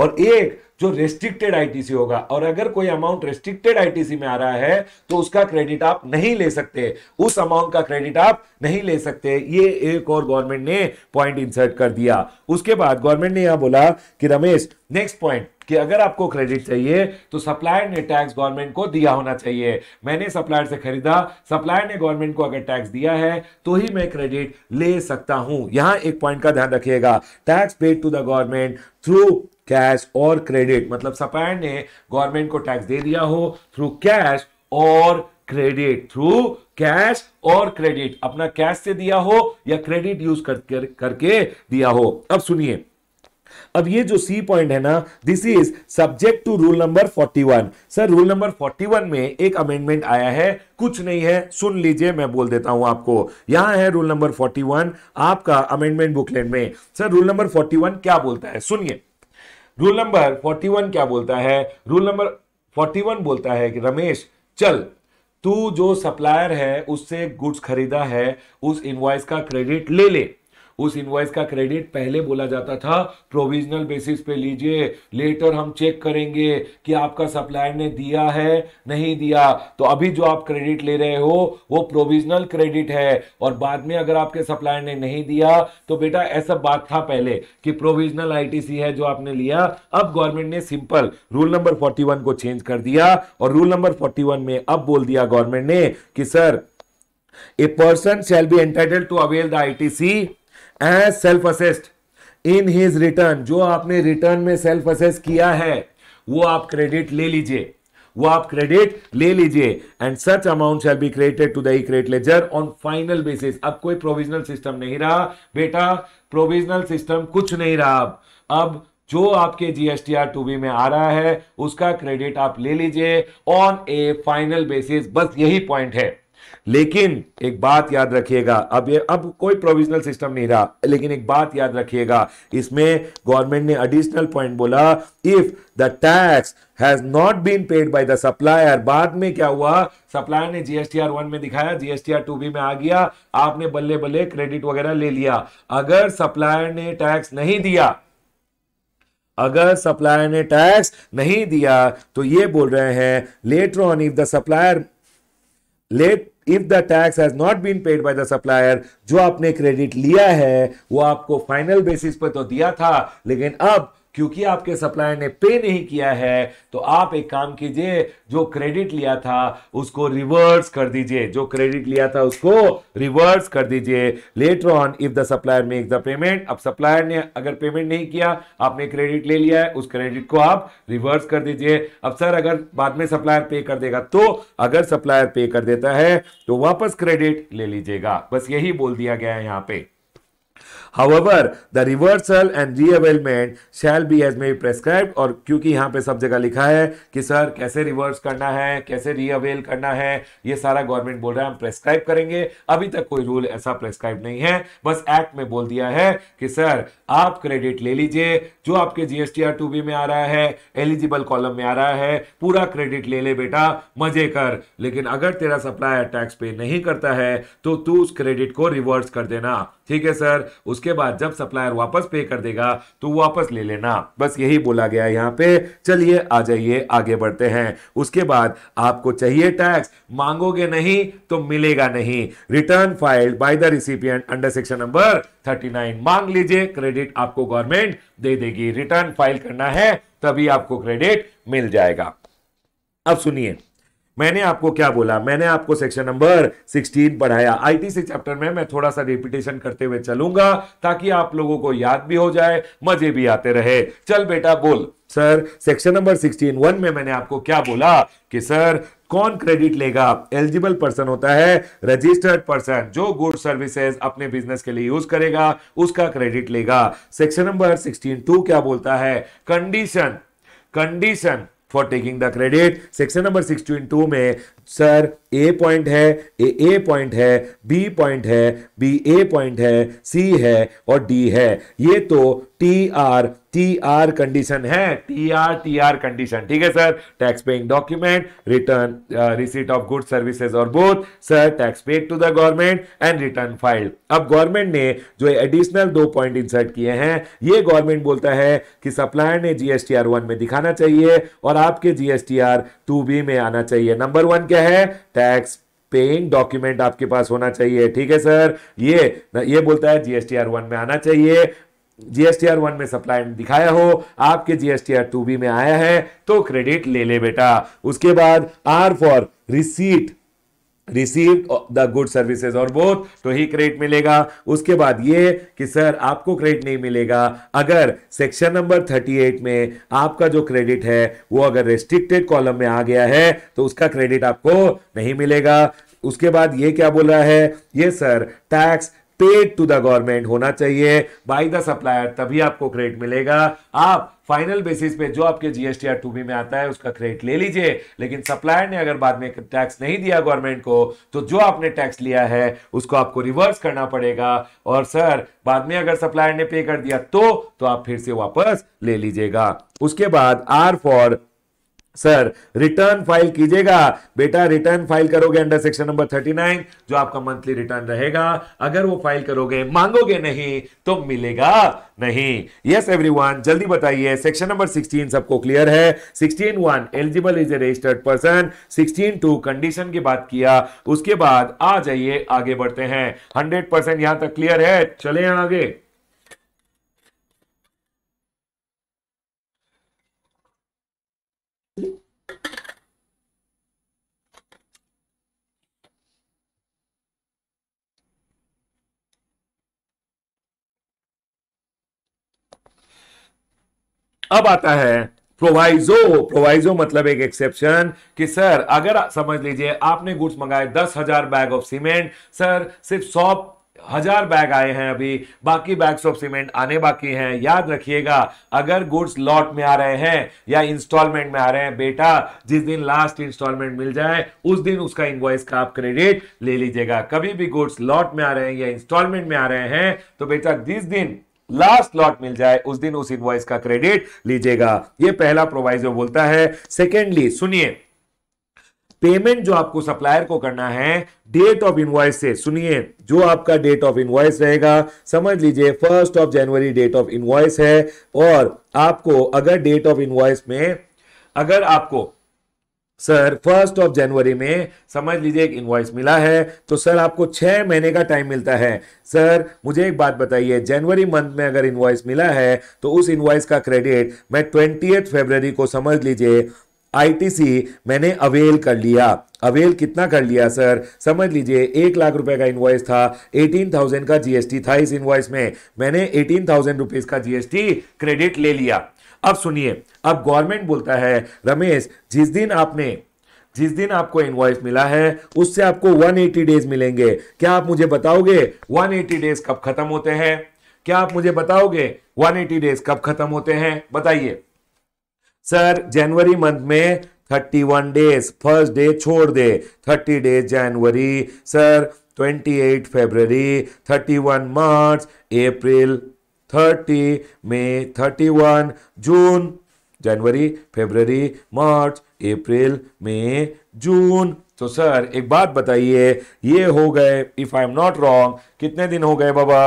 Speaker 1: और एक जो रेस्ट्रिक्टेड आईटीसी होगा और अगर कोई अमाउंट रेस्ट्रिक्टेड आईटीसी में आ रहा है तो उसका क्रेडिट आप नहीं ले सकते उस अमाउंट का क्रेडिट आप नहीं ले सकते ये एक और गवर्नमेंट ने पॉइंट इंसर्ट कर दिया उसके बाद गवर्नमेंट ने यह बोला कि रमेश नेक्स्ट पॉइंट कि अगर आपको क्रेडिट चाहिए तो सप्लायर ने टैक्स गवर्नमेंट को दिया होना चाहिए मैंने सप्लायर से खरीदा सप्लायर ने गवर्नमेंट को अगर टैक्स दिया है तो ही मैं क्रेडिट ले सकता हूं यहां एक पॉइंट का ध्यान रखिएगा tax paid to the government through cash और क्रेडिट मतलब सप्लायर ने गवर्नमेंट को टैक्स दे दिया हो थ्रू कैश और क्रेडिट थ्रू कैश और क्रेडिट अपना कैश से दिया हो या क्रेडिट यूज कर, कर, करके दिया हो अब सुनिए अब ये जो सी पॉइंट है ना this is subject to rule number 41 sir rule number 41 में एक अमेंडमेंट आया है कुछ नहीं है सुन लीजिए मैं बोल देता हूं आपको यहां है रूल नंबर 41 आपका अमेंडमेंट बुकलेट में सर रूल नंबर 41 क्या बोलता है सुनिए रूल नंबर 41 क्या बोलता है रूल नंबर 41 बोलता है कि रमेश चल तू जो सप्लायर है उससे गुड्स खरीदा है उस इनवॉइस का क्रेडिट ले ले उस इनवॉइस का क्रेडिट पहले बोला जाता था प्रोविजनल बेसिस पे लीजिए लेटर हम चेक करेंगे कि आपका सप्लायर ने दिया है नहीं दिया तो अभी जो आप क्रेडिट ले रहे हो वो प्रोविजनल क्रेडिट है और बाद में अगर आपके सप्लायर ने नहीं दिया तो बेटा ऐसा बात था पहले कि प्रोविजनल आईटीसी है जो आपने लिया अब गवर्नमेंट ने सिंपल रूल नंबर 41 को चेंज कर दिया और रूल नंबर 41 में अब बोल दिया गवर्नमेंट ने कि sir a person shall be entitle to avail the ITC as self assessed in his return जो आपने रिटर्न में सेल्फ असेस किया है वो आप क्रेडिट ले लीजिए वो आप क्रेडिट ले लीजिए and such amount shall be credited to the credit ledger on final basis अब कोई प्रोविजनल सिस्टम नहीं रहा बेटा प्रोविजनल सिस्टम कुछ नहीं रहा अब अब जो आपके जीएसटीआर टू बी में आ रहा है उसका क्रेडिट आप ले लीजिए ऑन ए फाइनल बेसिस बस यही पॉइंट है लेकिन एक बात याद रखिएगा अब ये अब कोई प्रोविजनल सिस्टम नहीं रहा लेकिन एक बात याद रखिएगा इसमें गवर्नमेंट ने एडिशनल पॉइंट बोला if the tax has not been paid by the supplier बाद में क्या हुआ सप्लायर ने जीएसटीआर वन में दिखाया जीएसटीआर टू बी में आ गया आपने बल्ले बल्ले क्रेडिट वगैरह ले लिया अगर सप्लायर ने टैक्स नहीं दिया अगर सप्लायर ने टैक्स नहीं दिया तो ये बोल रहे हैं later on if the supplier late if the tax has not been paid by the supplier जो आपने क्रेडिट लिया है वो आपको फाइनल बेसिस पर तो दिया था लेकिन अब क्योंकि आपके सप्लायर ने पे नहीं किया है तो आप एक काम कीजिए जो क्रेडिट लिया था उसको रिवर्स कर दीजिए जो क्रेडिट लिया था उसको रिवर्स कर दीजिए later on if the supplier make the payment अब सप्लायर ने अगर पेमेंट नहीं किया आपने क्रेडिट ले लिया है उस क्रेडिट को आप रिवर्स कर दीजिए अब सर अगर बाद में सप्लायर पे कर देगा तो अगर सप्लायर पे कर देता है तो वापस क्रेडिट ले लीजिएगा बस यही बोल दिया गया है यहां पर however the reversal and reavailment shall be as may prescribe और क्योंकि यहाँ पे सब जगह लिखा है कि सर कैसे रिवर्स करना है कैसे रीअवेल करना है ये सारा गवर्नमेंट बोल रहा है हम प्रेस्क्राइब करेंगे अभी तक कोई रूल ऐसा प्रेस्क्राइब नहीं है बस एक्ट में बोल दिया है कि सर आप क्रेडिट ले लीजिए जो आपके जीएसटी आर टू बी में आ रहा है एलिजिबल कॉलम में आ रहा है पूरा क्रेडिट ले ले बेटा मजे कर लेकिन अगर तेरा सप्लायर टैक्स पे नहीं करता है तो तू उस क्रेडिट को रिवर्स कर देना ठीक है सर उस उसके बाद जब सप्लायर वापस पे कर देगा तो वापस ले लेना बस यही बोला गया यहाँ पे चलिए आ जाइए आगे बढ़ते हैं उसके बाद आपको चाहिए टैक्स मांगोगे नहीं तो मिलेगा नहीं return filed by the recipient under section number 39 मांग लीजिए क्रेडिट आपको गवर्नमेंट दे देगी रिटर्न फाइल करना है तभी आपको क्रेडिट मिल जाएगा अब सुनिए मैंने आपको क्या बोला मैंने आपको सेक्शन नंबर 16 पढ़ाया आईटीसी चैप्टर में मैं थोड़ा सा रिपीटेशन करते हुए चलूंगा ताकि आप लोगों को याद भी हो जाए मजे भी आते रहे चल बेटा बोल सर सेक्शन नंबर 16 वन में मैंने आपको क्या बोला कि सर कौन क्रेडिट लेगा एलिजिबल पर्सन होता है रजिस्टर्ड पर्सन जो गुड सर्विसेज अपने बिजनेस के लिए यूज करेगा उसका क्रेडिट लेगा सेक्शन नंबर सिक्सटीन टू क्या बोलता है condition condition for taking the credit section number sixteen two में सर ए पॉइंट है ए ए पॉइंट है बी पॉइंट है बी ए पॉइंट है सी है और डी है ये तो T R T R condition है T R T R condition ठीक है sir tax paying document return receipt of good services और both sir tax paid to the government and return filed अब गवर्नमेंट ने जो एडिशनल दो point insert किए हैं ये गवर्नमेंट बोलता है कि सप्लायर ने आर वन में दिखाना चाहिए और आपके जीएसटीआर टू बी में आना चाहिए नंबर वन क्या है टैक्स पेइंग डॉक्यूमेंट आपके पास होना चाहिए ठीक है सर ये ये बोलता है जीएसटीआर वन में आना चाहिए जीएसटीआर वन में सप्लाई दिखाया हो आपके जीएसटीआर टू बी में आया है तो क्रेडिट ले ले बेटा उसके बाद R for receipt receive the good services और बोथ तो ही क्रेडिट मिलेगा उसके बाद ये कि सर आपको क्रेडिट नहीं मिलेगा अगर सेक्शन नंबर 38 में आपका जो क्रेडिट है वो अगर रेस्ट्रिक्टेड कॉलम में आ गया है तो उसका क्रेडिट आपको नहीं मिलेगा उसके बाद ये क्या बोल रहा है ये sir tax paid to the government होना चाहिए बाय द सप्लायर तभी आपको क्रेडिट मिलेगा आप फाइनल बेसिस पे जो आपके जीएसटीआर टू बी में आता है उसका क्रेडिट ले लीजिए लेकिन सप्लायर ने अगर बाद में टैक्स नहीं दिया गवर्नमेंट को तो जो आपने टैक्स लिया है उसको आपको रिवर्स करना पड़ेगा और सर बाद में अगर सप्लायर ने पे कर दिया तो, तो आप फिर से वापस ले लीजिएगा उसके बाद R for sir return file कीजिएगा बेटा रिटर्न फाइल करोगे under section number thirty nine जो आपका मंथली रिटर्न रहेगा अगर वो फाइल करोगे मांगोगे नहीं तो मिलेगा नहीं यस एवरीवन जल्दी बताइए सेक्शन नंबर सिक्सटीन सबको क्लियर है sixteen one eligible is a registered person sixteen two condition की बात किया उसके बाद आ जाइए आगे बढ़ते हैं हंड्रेड परसेंट यहां तक क्लियर है चले आगे अब आता है प्रोवाइजो प्रोवाइजो मतलब एक एक्सेप्शन कि सर अगर समझ लीजिए आपने गुड्स मंगाए दस हजार बैग ऑफ सीमेंट सर सिर्फ सौ हजार बैग आए हैं अभी बाकी बैग्स ऑफ सीमेंट आने बाकी हैं याद रखिएगा अगर गुड्स लॉट में आ रहे हैं या इंस्टॉलमेंट में आ रहे हैं बेटा जिस दिन लास्ट इंस्टॉलमेंट मिल जाए उस दिन उसका इन्वॉइस का आप क्रेडिट ले लीजिएगा कभी भी गुड्स लॉट में आ रहे हैं या इंस्टॉलमेंट में आ रहे हैं तो बेटा जिस दिन लास्ट लॉट मिल जाए उस दिन उस इनवॉइस का क्रेडिट लीजिएगा ये पहला प्रोवाइजो बोलता है सेकेंडली सुनिए पेमेंट जो आपको सप्लायर को करना है डेट ऑफ इनवॉइस से सुनिए जो आपका डेट ऑफ इनवॉइस रहेगा समझ लीजिए first of January date of invoice है और आपको अगर डेट ऑफ इनवॉइस में अगर आपको सर फर्स्ट ऑफ जनवरी में समझ लीजिए एक इन्वाइस मिला है तो सर आपको छः महीने का टाइम मिलता है सर मुझे एक बात बताइए जनवरी मंथ में अगर इन्वाइस मिला है तो उस इन्वाइस का क्रेडिट मैं ट्वेंटी फरवरी को समझ लीजिए आईटीसी मैंने अवेल कर लिया अवेल कितना कर लिया सर समझ लीजिए एक लाख रुपए का इन्वाइस था एटीन थाउजेंड का जीएसटी था इस इन्वाइस में मैंने एटीन थाउजेंड रुपीज का जीएसटी क्रेडिट ले लिया अब सुनिए अब गवर्नमेंट बोलता है रमेश जिस दिन आपने जिस दिन आपको इनवॉइस मिला है उससे आपको 180 डेज मिलेंगे क्या आप मुझे बताओगे 180 डेज कब खत्म होते हैं क्या आप मुझे बताओगे 180 डेज कब खत्म होते हैं बताइए सर जनवरी मंथ में 31 डेज फर्स्ट डे छोड़ दे 30 डेज जनवरी सर 28 फरवरी 31 मार्च अप्रैल थर्टी मई thirty one June January February March April May June तो सर एक बात बताइए ये हो गए if I am not wrong कितने दिन हो गए बाबा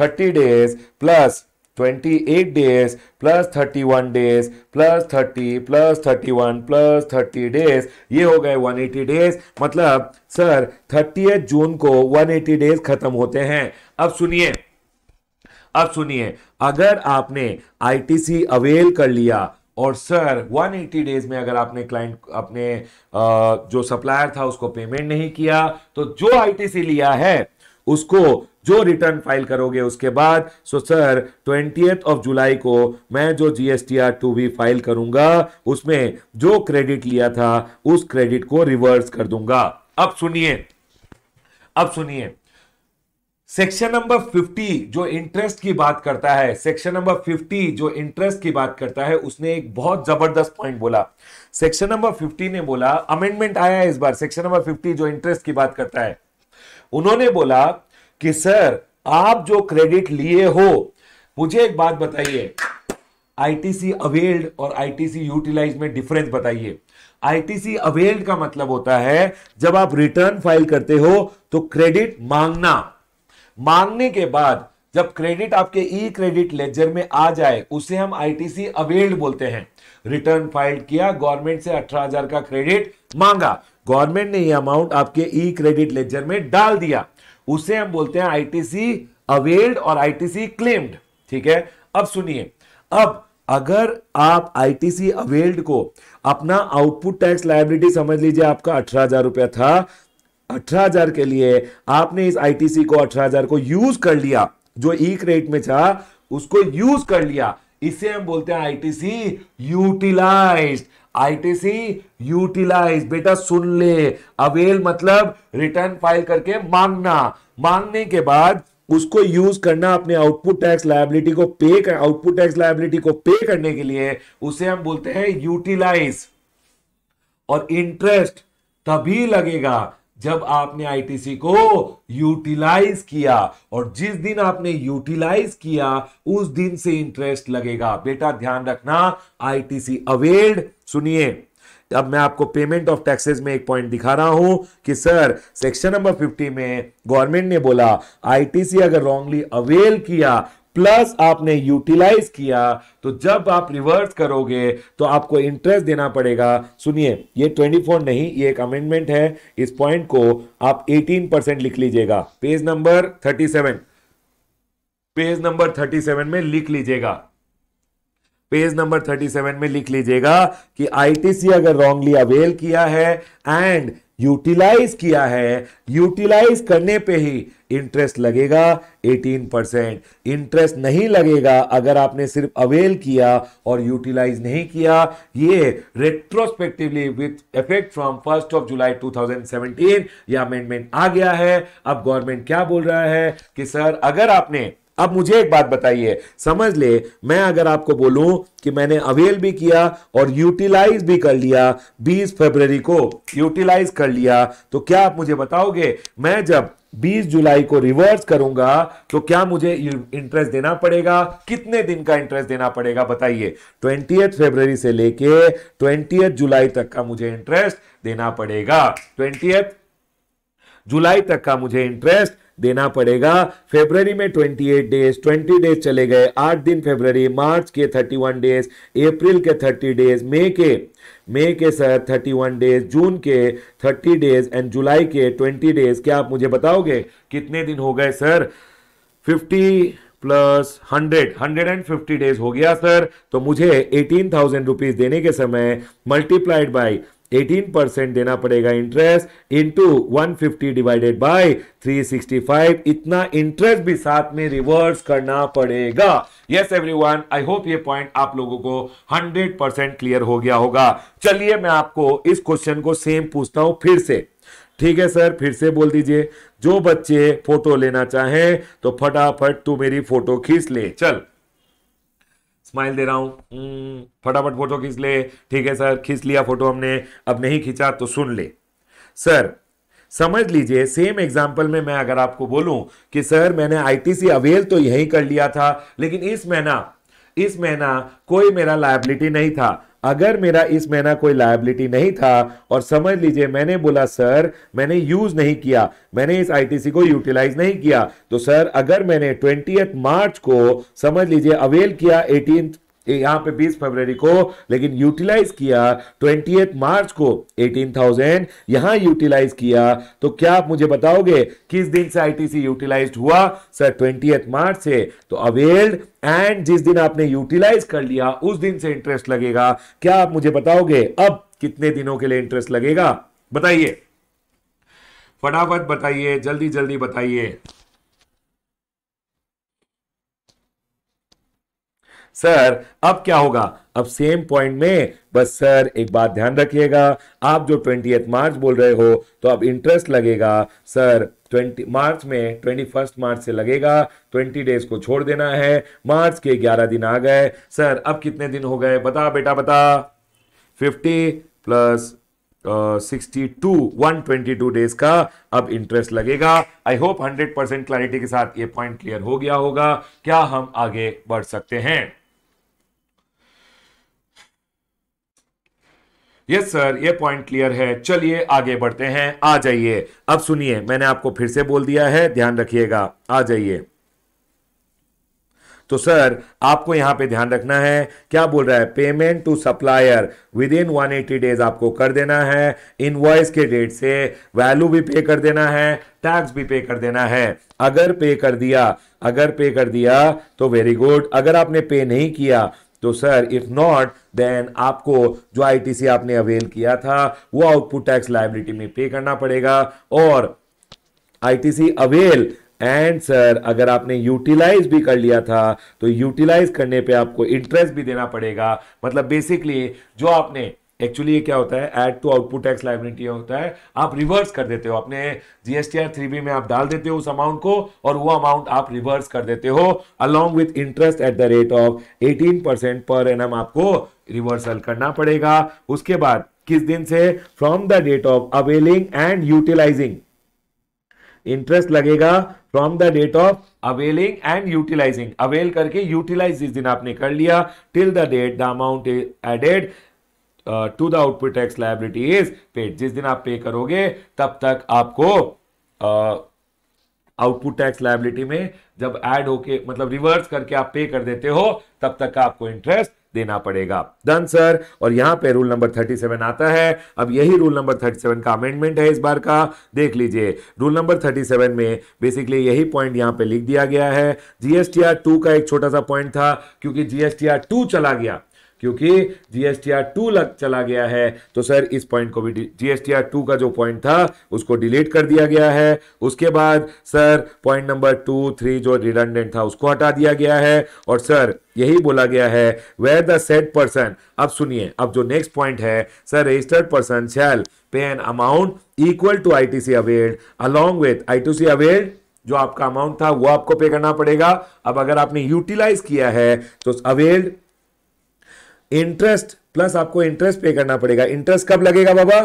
Speaker 1: thirty days plus twenty eight days plus thirty one days plus thirty plus thirty one plus thirty days ये हो गए वन एटी डेज मतलब सर थर्टी जून को वन एटी डेज खत्म होते हैं अब सुनिए अब सुनिए अगर आपने आईटीसी अवेल कर लिया और सर 180 डेज में अगर आपने क्लाइंट अपने जो सप्लायर था उसको पेमेंट नहीं किया तो जो आईटीसी लिया है उसको जो रिटर्न फाइल करोगे उसके बाद so sir twenty of July को मैं जो जीएसटीआर टू भी फाइल करूंगा उसमें जो क्रेडिट लिया था उस क्रेडिट को रिवर्स कर दूंगा अब सुनिए अब सुनिए सेक्शन नंबर 50 जो इंटरेस्ट की बात करता है सेक्शन नंबर 50 जो इंटरेस्ट की बात करता है उसने एक बहुत जबरदस्त पॉइंट बोला सेक्शन नंबर 50 ने बोला अमेंडमेंट आया है इस बार सेक्शन नंबर 50 जो इंटरेस्ट की बात करता है उन्होंने बोला कि सर आप जो क्रेडिट लिए हो मुझे एक बात बताइए आईटीसी अवेल्ड और आईटीसी यूटिलाइज में डिफरेंस बताइए आईटीसी अवेल्ड का मतलब होता है जब आप रिटर्न फाइल करते हो तो क्रेडिट मांगना मांगने के बाद जब क्रेडिट आपके ई क्रेडिट लेजर में आ जाए उसे हम आईटीसी अवेल्ड बोलते हैं रिटर्न फाइल किया गवर्नमेंट से 18000 का क्रेडिट मांगा गवर्नमेंट ने यह अमाउंट आपके ई क्रेडिट लेजर में डाल दिया उसे हम बोलते हैं आईटीसी अवेल्ड और आईटीसी क्लेम्ड ठीक है अब सुनिए अब अगर आप आईटीसी अवेल्ड को अपना आउटपुट टैक्स लाइबिलिटी समझ लीजिए आपका अठारह हजार रुपया था 18000 के लिए आपने इस आईटीसी को 18000 को यूज कर लिया जो ई रेट में था उसको यूज कर लिया इसे हम बोलते हैं आईटीसी यूटिलाइज आईटीसी यूटिलाइज बेटा सुन ले अवेल मतलब रिटर्न फाइल करके मांगना मांगने के बाद उसको यूज करना अपने आउटपुट टैक्स लाइबिलिटी को पे कर आउटपुट टैक्स लाइबिलिटी को पे करने के लिए उसे हम बोलते हैं यूटिलाइज और इंटरेस्ट तभी लगेगा जब आपने आईटीसी को यूटिलाइज किया और जिस दिन आपने यूटिलाइज किया उस दिन से इंटरेस्ट लगेगा बेटा ध्यान रखना आईटीसी अवेल्ड सुनिए अब मैं आपको पेमेंट ऑफ टैक्सेस में एक पॉइंट दिखा रहा हूं कि सर सेक्शन नंबर 50 में गवर्नमेंट ने बोला आईटीसी अगर रॉन्गली अवेल किया प्लस आपने यूटिलाइज किया तो जब आप रिवर्स करोगे तो आपको इंटरेस्ट देना पड़ेगा सुनिए ये 24 नहीं ये एक अमेंडमेंट है इस पॉइंट को आप 18 परसेंट लिख लीजिएगा पेज नंबर 37 पेज नंबर 37 में लिख लीजिएगा पेज नंबर 37 में लिख लीजिएगा कि आईटीसी अगर रॉन्गली अवेल किया है एंड यूटिलाइज किया है यूटिलाइज करने पे ही इंटरेस्ट लगेगा 18 परसेंट इंटरेस्ट नहीं लगेगा अगर आपने सिर्फ अवेल किया और यूटिलाइज नहीं किया ये retrospectively with effect from first of July 2017 ये अमेंडमेंट आ गया है अब गवर्नमेंट क्या बोल रहा है कि सर अगर आपने अब मुझे एक बात बताइए समझ ले मैं अगर आपको बोलूं कि मैंने अवेल भी किया और यूटिलाइज भी कर लिया 20 फरवरी को यूटिलाइज कर लिया तो क्या आप मुझे बताओगे मैं जब 20 जुलाई को रिवर्स करूंगा तो क्या मुझे इंटरेस्ट देना पड़ेगा कितने दिन का इंटरेस्ट देना पड़ेगा बताइए ट्वेंटी फरवरी से लेके ट्वेंटी जुलाई तक का मुझे इंटरेस्ट देना पड़ेगा ट्वेंटी जुलाई तक का मुझे इंटरेस्ट देना पड़ेगा फेब्रवरी में 28 डेज 20 डेज चले गए 8 दिन फेब्रवरी मार्च के 31 डेज अप्रैल के 30 डेज मई के मई के सर 31 डेज जून के 30 डेज एंड जुलाई के 20 डेज क्या आप मुझे बताओगे कितने दिन हो गए sir 50 plus hundred hundred and fifty days हो गया सर तो मुझे एटीन थाउजेंड रुपीज देने के समय मल्टीप्लाइड बाई 18% देना पड़ेगा interest into one fifty divided by three इतना इंटरेस्ट भी साथ में रिवर्स करना पड़ेगा यस एवरीवन आई होप ये पॉइंट आप लोगों को हंड्रेड परसेंट क्लियर हो गया होगा चलिए मैं आपको इस क्वेश्चन को सेम पूछता हूं फिर से ठीक है सर फिर से बोल दीजिए जो बच्चे फोटो लेना चाहें तो फटाफट तू मेरी फोटो खींच ले चल स्माइल दे रहा हूँ हम्म, फटाफट फोटो खींच ले ठीक है सर खींच लिया फोटो हमने अब नहीं खींचा तो सुन ले सर समझ लीजिए सेम एग्जाम्पल में मैं अगर आपको बोलूं कि सर मैंने आईटीसी अवेल तो यही कर लिया था लेकिन इस महीना इस महीना कोई मेरा लाइबिलिटी नहीं था अगर मेरा इस महीना कोई लाइबिलिटी नहीं था और समझ लीजिए मैंने बोला सर मैंने यूज नहीं किया मैंने इस आईटीसी को यूटिलाइज नहीं किया तो सर अगर मैंने ट्वेंटी मार्च को समझ लीजिए अवेल किया एटीन यहां पे 20 फरवरी को लेकिन यूटिलाइज किया ट्वेंटी मार्च को 18,000 यहां यूटिलाइज किया तो क्या आप मुझे बताओगे किस दिन से आईटीसी यूटिलाइज हुआ सर ट्वेंटी मार्च से तो अवेल्ड एंड जिस दिन आपने यूटिलाइज कर लिया उस दिन से इंटरेस्ट लगेगा क्या आप मुझे बताओगे अब कितने दिनों के लिए इंटरेस्ट लगेगा बताइए फटाफट बताइए जल्दी जल्दी बताइए सर अब क्या होगा अब सेम पॉइंट में बस सर एक बात ध्यान रखिएगा आप जो ट्वेंटी मार्च बोल रहे हो तो अब इंटरेस्ट लगेगा सर ट्वेंटी मार्च में ट्वेंटी फर्स्ट मार्च से लगेगा ट्वेंटी डेज को छोड़ देना है मार्च के ग्यारह दिन आ गए सर अब कितने दिन हो गए बता बेटा बता fifty plus sixty two one twenty two days का अब इंटरेस्ट लगेगा I hope hundred percent clarity के साथ ये पॉइंट क्लियर हो गया होगा क्या हम आगे बढ़ सकते हैं यस सर ये पॉइंट क्लियर है चलिए आगे बढ़ते हैं आ जाइए अब सुनिए मैंने आपको फिर से बोल दिया है ध्यान रखिएगा आ जाइए तो सर आपको यहां पे ध्यान रखना है क्या बोल रहा है payment to supplier within 180 days आपको कर देना है इनवॉइस के डेट से वैल्यू भी पे कर देना है टैक्स भी पे कर देना है अगर पे कर दिया अगर पे कर दिया तो वेरी गुड अगर आपने पे नहीं किया तो सर इफ नॉट देन आपको जो आईटीसी आपने अवेल किया था वो आउटपुट टैक्स लाइबिलिटी में पे करना पड़ेगा और आईटीसी अवेल एंड सर अगर आपने यूटिलाइज भी कर लिया था तो यूटिलाइज करने पे आपको इंटरेस्ट भी देना पड़ेगा मतलब बेसिकली जो आपने एक्चुअली ये क्या होता है add to output tax liability होता है आप रिवर्स कर देते हो अपने जीएसटीआर थ्री बी में आप डाल देते हो उस अमाउंट को और वो अमाउंट आप रिवर्स कर देते हो along with interest at the rate of eighteen percent per annum आपको रिवर्सल करना पड़ेगा उसके बाद किस दिन से from the date of availing and utilising interest लगेगा from the date of availing and utilising avail करके यूटिलाइज जिस दिन आपने कर लिया till the date the amount added to the output tax liability is paid जिस दिन आप पे करोगे तब तक आपको आउटपुट टैक्स लाइबिलिटी में जब एड होके मतलब रिवर्स करके आप पे कर देते हो तब तक आपको इंटरेस्ट देना पड़ेगा डन सर और यहां पे रूल नंबर 37 आता है अब यही रूल नंबर 37 का अमेंडमेंट है इस बार का देख लीजिए रूल नंबर 37 में बेसिकली यही पॉइंट यहां पे लिख दिया गया है जीएसटीआर टू का एक छोटा सा पॉइंट था क्योंकि जीएसटीआर टू चला गया क्योंकि जीएसटीआर टू लग चला गया है तो सर इस पॉइंट को भी जीएसटीआर टू का जो पॉइंट था उसको डिलीट कर दिया गया है उसके बाद sir point number two three जो रिडंडेंट था उसको हटा दिया गया है और सर यही बोला गया है वेर द सेट पर्सन अब सुनिए अब जो नेक्स्ट पॉइंट है sir registered person shall pay an amount equal to I T C availed along with I T C availed जो आपका अमाउंट था वो आपको पे करना पड़ेगा अब अगर आपने यूटिलाइज किया है तो अवेल्ड इंटरेस्ट प्लस आपको इंटरेस्ट पे करना पड़ेगा इंटरेस्ट कब लगेगा बाबा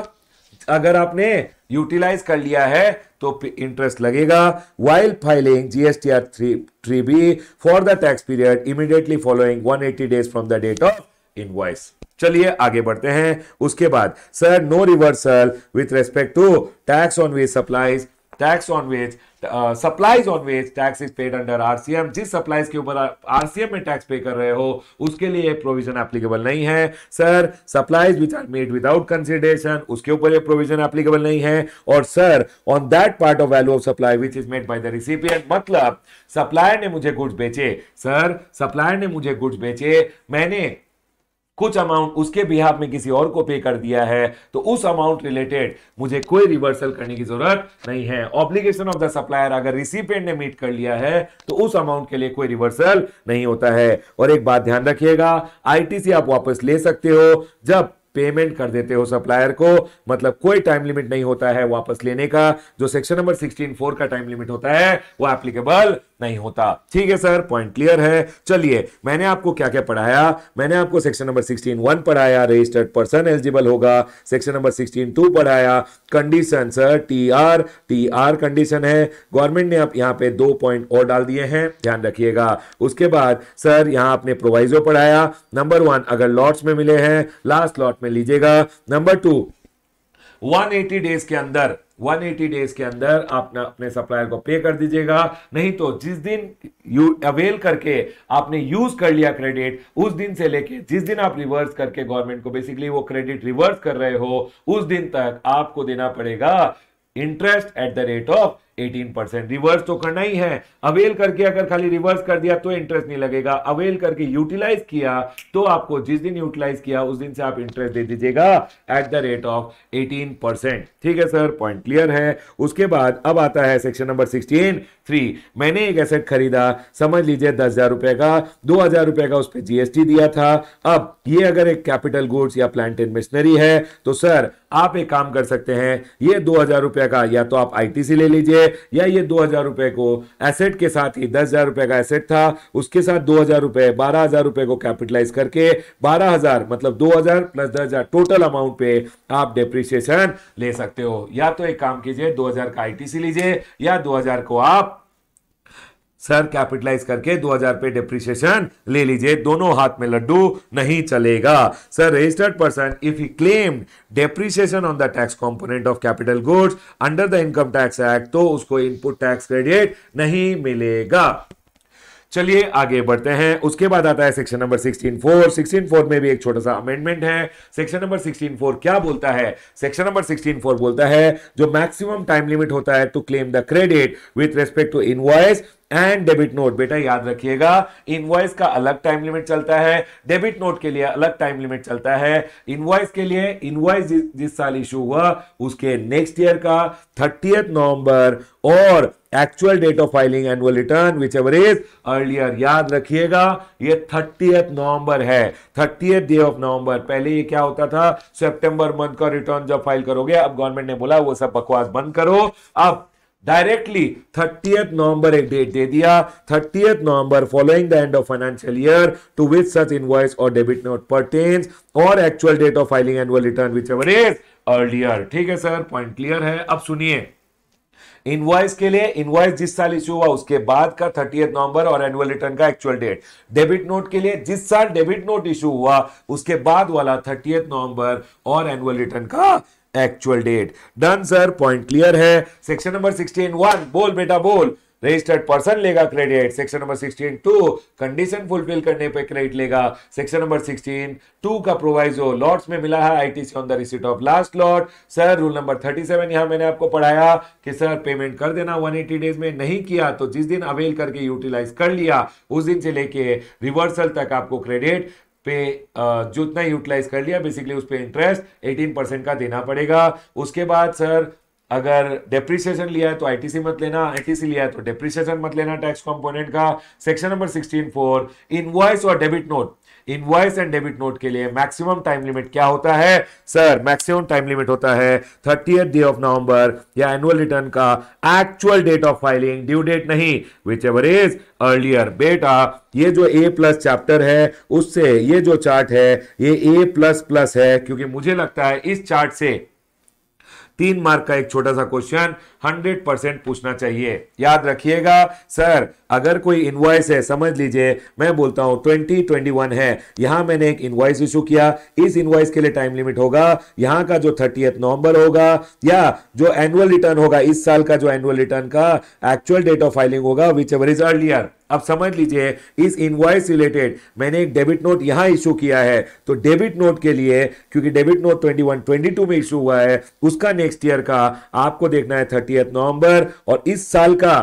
Speaker 1: अगर आपने यूटिलाइज कर लिया है तो इंटरेस्ट लगेगा while filing GSTR three three B for the tax period immediately following 180 days from the date of invoice चलिए आगे बढ़ते हैं उसके बाद sir no reversal with respect to tax on which supplies tax on which supplies on which tax is paid under RCM जिस supplies के ऊपर RCM में टैक्स पे कर रहे हो उसके लिए प्रोविजन एप्लीकेबल नहीं है sir supplies which are made without consideration उसके ऊपर ये प्रोविजन एप्लीकेबल नहीं है और sir on that part of value of supply which is made by the recipient मतलब सप्लायर ने मुझे गुड्स बेचे सर सप्लायर ने मुझे गुड्स बेचे मैंने कुछ अमाउंट उसके बिहाफ में किसी और को पे कर दिया है तो उस अमाउंट रिलेटेड मुझे कोई रिवर्सल करने की जरूरत नहीं है ऑब्लिगेशन ऑफ द सप्लायर अगर रिसीपेंट ने मीट कर लिया है तो उस अमाउंट के लिए कोई रिवर्सल नहीं होता है और एक बात ध्यान रखिएगा आईटीसी आप वापस ले सकते हो जब पेमेंट कर देते हो सप्लायर को मतलब कोई टाइम लिमिट नहीं होता है वापस लेने का जो सेक्शन नंबर सिक्सटीन फोर का टाइम लिमिट होता है वो एप्लीकेबल नहीं होता ठीक है सर पॉइंट क्लियर है चलिए मैंने आपको क्या क्या पढ़ाया मैंने आपको सेक्शन नंबर सिक्सटीन वन पढ़ाया रजिस्टर्ड पर्सन एलिजिबल होगा सेक्शन नंबर सिक्सटीन टू पढ़ाया condition sir T R T R condition है गवर्नमेंट ने आप यहाँ पे दो पॉइंट और डाल दिए हैं ध्यान रखिएगा उसके बाद सर यहाँ आपने प्रोवाइजो पढ़ाया नंबर वन अगर लॉट्स में मिले हैं लास्ट लॉट में में लीजिएगा नंबर टू 180 डेज के अंदर 180 डेज के अंदर आप अपने सप्लायर को पे कर दीजिएगा नहीं तो जिस दिन यू अवेल करके आपने यूज कर लिया क्रेडिट उस दिन से लेके जिस दिन आप रिवर्स करके गवर्नमेंट को बेसिकली वो क्रेडिट रिवर्स कर रहे हो उस दिन तक आपको देना पड़ेगा interest at the rate of eighteen percent reverse तो करना ही है अवेल करके अगर खाली रिवर्स कर दिया तो इंटरेस्ट नहीं लगेगा अवेल करके यूटिलाइज किया तो आपको जिस दिन यूटिलाइज किया उस दिन से आप इंटरेस्ट दे दीजिएगा at the rate of eighteen percent ठीक है सर पॉइंट क्लियर है उसके बाद अब आता है सेक्शन नंबर सिक्सटीन थ्री मैंने एक एसेट खरीदा समझ लीजिए दस हजार रुपए का दो हजार रुपए का उस पर जीएसटी दिया था अब ये अगर एक कैपिटल गुड्स या प्लांट एंड मशीनरी है तो सर आप एक काम कर सकते हैं ये दो हजार रुपए का या तो आप आईटीसी ले लीजिए या ये दो हजार रुपए को एसेट के साथ ही दस हजार रुपए का एसेट था उसके साथ दो हजार रुपए बारह हजार रुपए को कैपिटलाइज करके बारह हजार मतलब दो हजार प्लस दस हजार टोटल अमाउंट पे आप डेप्रिसिएशन ले सकते हो या तो एक काम कीजिए दो हजार का आईटीसी लीजिए या दो हजार को आप सर कैपिटलाइज करके 2000 पे डिप्रिसिएशन ले लीजिए दोनों हाथ में लड्डू नहीं चलेगा sir registered person if he claim depreciation on the tax component of capital goods under the income tax act तो उसको इनपुट टैक्स क्रेडिट नहीं मिलेगा चलिए आगे बढ़ते हैं उसके बाद आता है सेक्शन नंबर 164 164 में भी एक छोटा सा अमेंडमेंट है सेक्शन नंबर 164 क्या बोलता है सेक्शन नंबर 164 बोलता है जो मैक्सिमम टाइम लिमिट होता है to claim the credit with respect to invoice and debit note बेटा याद रखिएगा इनवॉइस का अलग टाइम लिमिट चलता है डेबिट नोट के लिए अलग टाइम लिमिट चलता है इनवॉइस के लिए इनवॉइस जिस, जिस साल इशू हुआ उसके नेक्स्ट ईयर का थर्टीएथ नवंबर और actual date of filing annual return whichever is earlier याद रखिएगा ये थर्टीएथ नवंबर है थर्टीएथ डे ऑफ नवंबर पहले ये क्या होता था सेप्टेम्बर मंथ का रिटर्न जब फाइल करोगे अब गवर्नमेंट ने बोला वो सब बकवास बंद करो अब डायरेक्टली थर्टीएथ नवंबर एक डेट दे दिया thirtieth November following the end of financial year to which such invoice और डेबिट नोट पर टेंस और actual date of filing annual return whichever is earlier ठीक है सर पॉइंट क्लियर है अब सुनिए इनवॉइस के लिए इनवॉइस जिस साल इश्यू हुआ उसके बाद का थर्टी नवंबर और एनुअल रिटर्न का एक्चुअल डेट डेबिट नोट के लिए जिस साल डेबिट नोट इश्यू हुआ उसके बाद वाला थर्टी नवंबर और एनुअल रिटर्न का actual date done sir point clear है सेक्शन नंबर सिक्सटीन वन बोल बेटा बोल रजिस्टर्ड पर्सन लेगा credit section number sixteen two condition fulfil करने पे क्रेडिट लेगा सेक्शन नंबर सिक्सटीन टू का प्रोवाइजो लॉट्स में मिला है ITC on the receipt of last lot sir rule number thirty seven यहाँ मैंने आपको पढ़ाया कि सर पेमेंट कर देना वन एटी डेज में नहीं किया तो जिस दिन अवेल करके यूटिलाइज कर लिया उस दिन से लेके रिवर्सल तक आपको क्रेडिट पे जो इतना यूटिलाइज कर लिया बेसिकली उस पर इंटरेस्ट एटीन परसेंट का देना पड़ेगा उसके बाद सर अगर डेप्रिसिएशन लिया है तो आईटीसी मत लेना आईटीसी लिया है तो डेप्रिसिएशन मत लेना टैक्स कंपोनेंट का section number sixteen four invoice और debit note invoice and debit note के लिए मैक्सिमम टाइम लिमिट क्या होता है सर मैक्सिमम टाइम लिमिट होता है थर्टी डे ऑफ नवंबर या एनुअल रिटर्न का actual date of filing due date नहीं विच एवर इज अर्लियर बेटा ये जो ए प्लस चैप्टर है उससे ये जो चार्ट है ये ए प्लस प्लस है क्योंकि मुझे लगता है इस चार्ट से तीन मार्क का एक छोटा सा क्वेश्चन हंड्रेड परसेंट पूछना चाहिए याद रखिएगा सर अगर कोई इनवॉइस है समझ लीजिए मैं बोलता हूं ट्वेंटी ट्वेंटी वन है यहां मैंने एक इनवॉइस इशू किया इस इनवॉइस के लिए टाइम लिमिट होगा यहां का जो थर्टी नवंबर होगा या जो एनुअल रिटर्न होगा इस साल का जो एनुअल रिटर्न का एक्चुअल डेट ऑफ फाइलिंग होगा विच एवर इज अर्लियर अब समझ लीजिए इस इनवॉइस रिलेटेड मैंने एक डेबिट नोट यहां इशू किया है तो डेबिट नोट के लिए क्योंकि डेबिट नोट 21 22 में इशू हुआ है उसका नेक्स्ट ईयर का आपको देखना है थर्टी नवंबर और इस साल का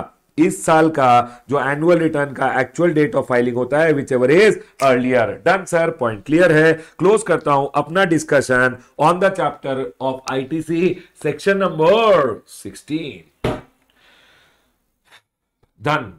Speaker 1: इस साल का जो एनुअल रिटर्न का एक्चुअल डेट ऑफ फाइलिंग होता है whichever is earlier done sir point clear है क्लोज करता हूं अपना discussion on the chapter of ITC section number 16 done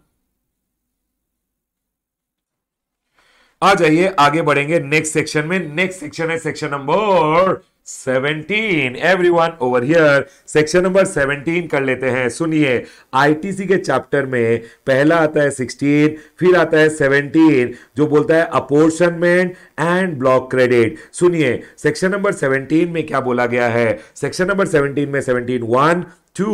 Speaker 1: आ जाइए आगे बढ़ेंगे नेक्स्ट सेक्शन में नेक्स्ट सेक्शन है section number 17 everyone over here section number 17 कर लेते हैं सुनिए आईटीसी के चैप्टर में पहला आता है 16 फिर आता है 17 जो बोलता है अपोर्शनमेंट एंड ब्लॉक क्रेडिट सुनिए सेक्शन नंबर 17 में क्या बोला गया है सेक्शन नंबर 17 में 17 one two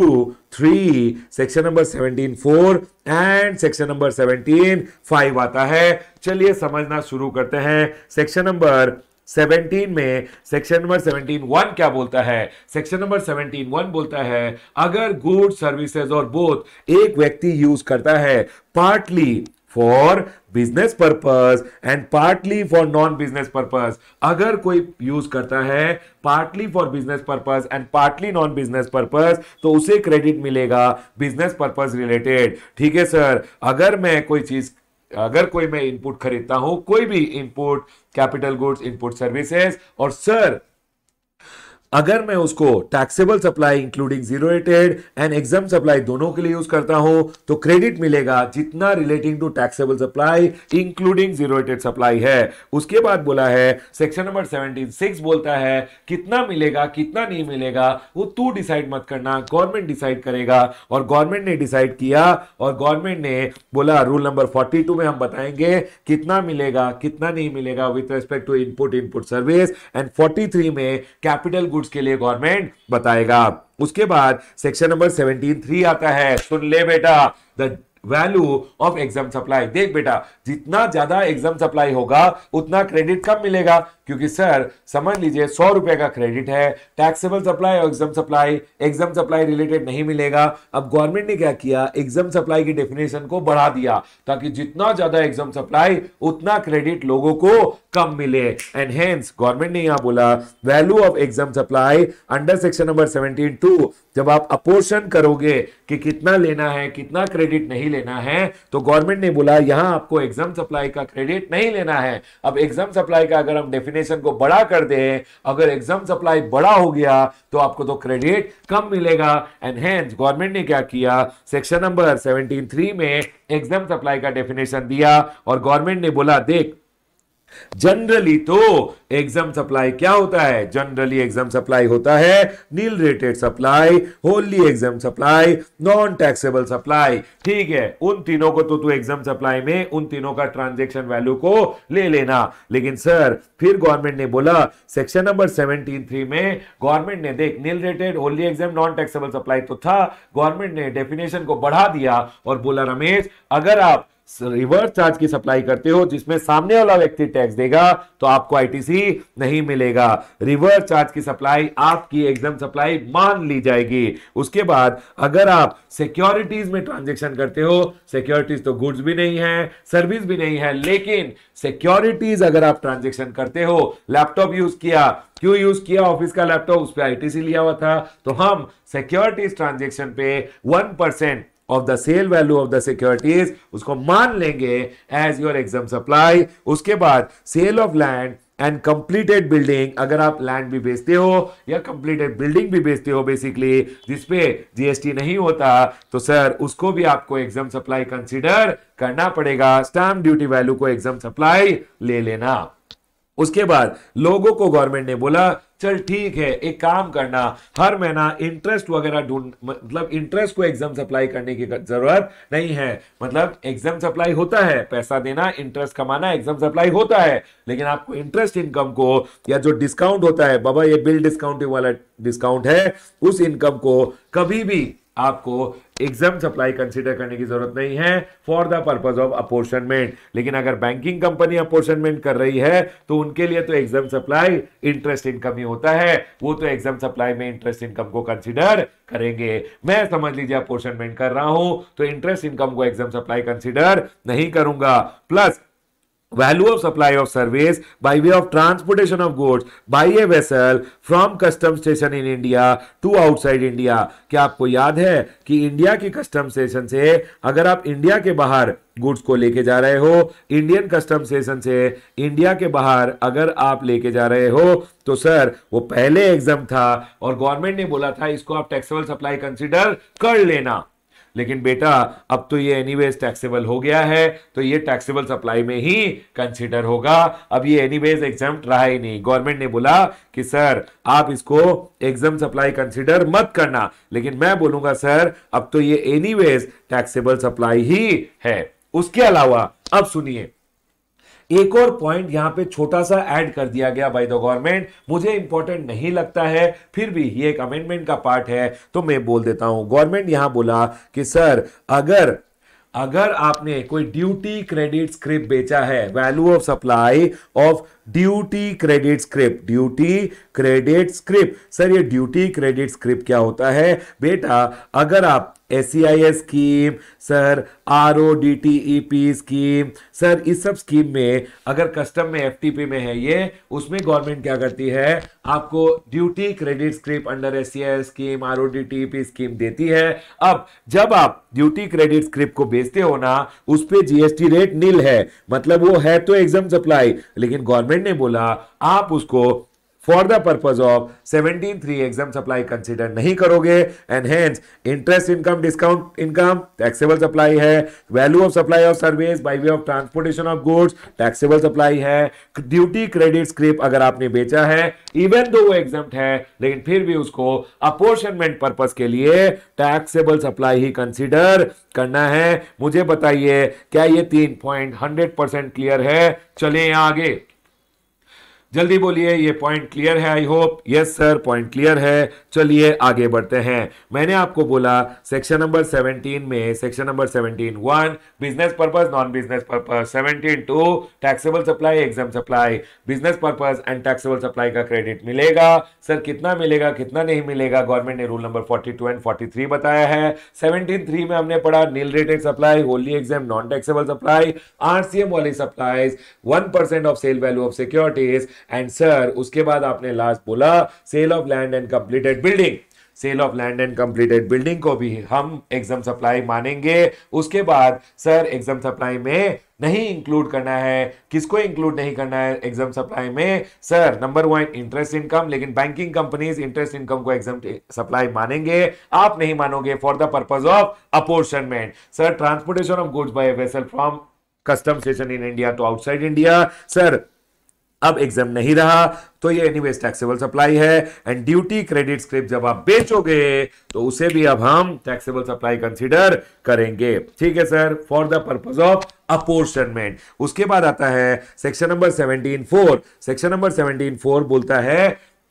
Speaker 1: three section number seventeen four and section number seventeen five आता है चलिए समझना शुरू करते हैं सेक्शन नंबर 17 में सेक्शन नंबर 17 वन क्या बोलता है सेक्शन नंबर 17 वन बोलता है अगर गुड सर्विसेज और बोथ एक व्यक्ति यूज करता है partly for business purpose and partly for non business purpose अगर कोई यूज करता है partly for business purpose and partly non business purpose तो उसे क्रेडिट मिलेगा बिजनेस पर्पज रिलेटेड ठीक है सर अगर मैं कोई चीज अगर कोई मैं इनपुट खरीदता हूं कोई भी input capital goods input services और सर अगर मैं उसको taxable supply including zero rated and exempt supply दोनों के लिए यूज करता हूं तो क्रेडिट मिलेगा जितना relating to taxable supply including zero rated supply है उसके बाद बोला है सेक्शन नंबर सेवनटीन सिक्स बोलता है कितना मिलेगा कितना नहीं मिलेगा वो तू डिसाइड मत करना गवर्नमेंट डिसाइड करेगा और गवर्नमेंट ने डिसाइड किया और गवर्नमेंट ने बोला रूल नंबर फोर्टी में हम बताएंगे कितना मिलेगा कितना नहीं मिलेगा with respect to input input service and forty में कैपिटल गुड इंस्टीट्यूट के लिए गवर्नमेंट बताएगा उसके बाद सेक्शन नंबर सेवनटीन थ्री आता है सुन ले बेटा the value of exempt supply देख बेटा जितना ज्यादा एग्जाम सप्लाई होगा उतना क्रेडिट कम मिलेगा क्योंकि सर समझ लीजिए सौ रुपए का क्रेडिट है टैक्सेबल सप्लाई और exempt supply exempt supply related नहीं मिलेगा अब गवर्नमेंट ने क्या किया एग्जाम सप्लाई की डेफिनेशन को बढ़ा दिया ताकि जितना ज्यादा एग्जाम सप्लाई उतना क्रेडिट लोगों को कम मिले एंड हेंस गवर्नमेंट ने यहां बोला value of exempt supply under section number seventeen two जब आप अपोर्शन करोगे कि कितना लेना है कितना क्रेडिट नहीं लेना है तो गवर्नमेंट ने बोला यहां आपको एग्जाम सप्लाई का क्रेडिट नहीं लेना है अब एग्जाम सप्लाई का अगर हम डेफिनेशन एग्जामिनेशन को बड़ा कर दे अगर एग्जाम सप्लाई बड़ा हो गया तो आपको तो क्रेडिट कम मिलेगा एंड हेंस गवर्नमेंट ने क्या किया सेक्शन नंबर सेवनटीन थ्री में एग्जाम सप्लाई का डेफिनेशन दिया और गवर्नमेंट ने बोला देख जनरली तो एग्जाम सप्लाई क्या होता है जनरली एग्जाम सप्लाई होता है nil rated supply wholly exempt supply non taxable supply ठीक है उन तीनों को तो तू एग्जाम सप्लाई में उन तीनों का ट्रांजेक्शन वैल्यू को ले लेना लेकिन सर फिर गवर्नमेंट ने बोला सेक्शन नंबर सेवनटीन थ्री में गवर्नमेंट ने देख nil rated wholly exempt non taxable supply तो था गवर्नमेंट ने डेफिनेशन को बढ़ा दिया और बोला रमेश अगर आप रिवर्स चार्ज की सप्लाई करते हो जिसमें सामने वाला व्यक्ति टैक्स देगा तो आपको आईटीसी नहीं मिलेगा रिवर्स चार्ज की सप्लाई आपकी एग्जाम सप्लाई मान ली जाएगी उसके बाद अगर आप सिक्योरिटीज में ट्रांजेक्शन करते हो सिक्योरिटीज तो गुड्स भी नहीं है सर्विस भी नहीं है लेकिन सिक्योरिटीज अगर आप ट्रांजेक्शन करते हो लैपटॉप यूज किया क्यों यूज किया ऑफिस का लैपटॉप उस पर आई लिया हुआ था तो हम सिक्योरिटीज ट्रांजेक्शन पे one percent of the sale value of the securities उसको मान लेंगे एज योर एग्जाम सप्लाई उसके बाद sale of land and completed building अगर आप लैंड भी बेचते हो या कंप्लीटेड बिल्डिंग भी बेचते हो बेसिकली जिसपे जीएसटी नहीं होता तो सर उसको भी आपको एग्जाम सप्लाई कंसिडर करना पड़ेगा स्टाम्प ड्यूटी वैल्यू को एग्जाम सप्लाई ले लेना उसके बाद लोगों को गवर्नमेंट ने बोला चल ठीक है एक काम करना हर महीना इंटरेस्ट वगैरह ढूंढ मतलब इंटरेस्ट को एग्जाम सप्लाई करने की जरूरत नहीं है मतलब एग्जाम सप्लाई होता है पैसा देना इंटरेस्ट कमाना एग्जाम सप्लाई होता है लेकिन आपको इंटरेस्ट इनकम को या जो डिस्काउंट होता है बाबा ये बिल डिस्काउंटिंग वाला डिस्काउंट है उस इनकम को कभी भी आपको एग्जाम सप्लाई कंसीडर करने की जरूरत नहीं है for the purpose of apportionment लेकिन अगर बैंकिंग कंपनी अपोर्शनमेंट कर रही है तो उनके लिए तो एग्जाम सप्लाई इंटरेस्ट इनकम ही होता है वो तो एग्जाम सप्लाई में इंटरेस्ट इनकम को कंसीडर करेंगे मैं समझ लीजिए अपोर्शनमेंट कर रहा हूं तो इंटरेस्ट इनकम को एग्जाम सप्लाई कंसिडर नहीं करूंगा plus value of supply of service by way of transportation of goods by a vessel from custom station in India to outside India क्या आपको याद है कि इंडिया की कस्टम स्टेशन से अगर आप इंडिया के बाहर गुड्स को लेके जा रहे हो इंडियन कस्टम स्टेशन से इंडिया के बाहर अगर आप लेके जा रहे हो तो सर वो पहले एग्जाम था और गवर्नमेंट ने बोला था इसको आप टैक्सेबल सप्लाई कंसिडर कर लेना लेकिन बेटा अब तो ये वेज टैक्सेबल हो गया है तो ये टैक्सेबल सप्लाई में ही कंसिडर होगा अब ये एनी वेज एग्जाम रहा ही नहीं गवर्नमेंट ने बोला कि सर आप इसको एग्जाम सप्लाई कंसिडर मत करना लेकिन मैं बोलूंगा सर अब तो ये एनी वेज टैक्सेबल सप्लाई ही है उसके अलावा अब सुनिए एक और पॉइंट यहां पे छोटा सा ऐड कर दिया गया बाय द गवर्नमेंट मुझे इंपॉर्टेंट नहीं लगता है फिर भी ये एक अमेंडमेंट का पार्ट है तो मैं बोल देता हूं गवर्नमेंट यहां बोला कि सर अगर अगर आपने कोई ड्यूटी क्रेडिट स्क्रिप्ट बेचा है value of supply of duty credit script duty credit script sir ये ड्यूटी क्रेडिट स्क्रिप्ट क्या होता है बेटा अगर आप S scheme sir R O D T E P scheme sir इस सब स्कीम में अगर कस्टम में एफ टी पी में है ये उसमें गवर्नमेंट क्या करती है आपको duty credit scrip under S C I scheme R O D T E P scheme देती है अब जब आप ड्यूटी क्रेडिट स्क्रिप्ट को बेचते हो ना उस पर G S T rate nil है मतलब वो है तो एग्जाम सप्लाई लेकिन गवर्नमेंट ने बोला आप उसको for the purpose of three exempt supply consider नहीं करोगे and hence interest income discount income taxable supply है value of supply of service by way of transportation of goods taxable supply है duty credit scrip अगर आपने बेचा है even though वो exam है लेकिन फिर भी उसको अपोर्शनमेंट पर्पज के लिए टैक्सेबल सप्लाई ही कंसिडर करना है मुझे बताइए क्या ये तीन पॉइंट हंड्रेड परसेंट क्लियर है चले आगे जल्दी बोलिए ये पॉइंट क्लियर है I hope yes sir point clear है चलिए आगे बढ़ते हैं मैंने आपको बोला सेक्शन नंबर 17 में section number 17 one business purpose non business purpose 17 two taxable supply exempt supply business purpose and taxable supply का क्रेडिट मिलेगा सर कितना मिलेगा कितना नहीं मिलेगा गवर्नमेंट ने रूल नंबर 42 एंड 43 बताया है 173 थ्री में हमने पढ़ा nil rated supply wholly exempt non taxable supply RCM वाली supplies 1% of sale value of securities and sir उसके बाद आपने लास्ट बोला sale of land and completed building sale of land and completed building को भी हम एग्जाम सप्लाई मानेंगे उसके बाद सर एग्जाम सप्लाई में नहीं इंक्लूड करना है किसको इंक्लूड नहीं करना है एग्जाम सप्लाई में sir number one interest income लेकिन बैंकिंग कंपनीज इंटरेस्ट इनकम को एग्जाम सप्लाई मानेंगे आप नहीं मानोगे for the purpose of apportionment sir transportation of goods by vessel from custom station in India to outside India sir अब exempt नहीं रहा तो ये एनीवेज टैक्सेबल सप्लाई है एंड ड्यूटी क्रेडिट स्क्रिप्ट जब आप बेचोगे तो उसे भी अब हम टैक्सेबल सप्लाई कंसीडर करेंगे ठीक है sir for the purpose of apportionment उसके बाद आता है section number seventeen four section number seventeen four बोलता है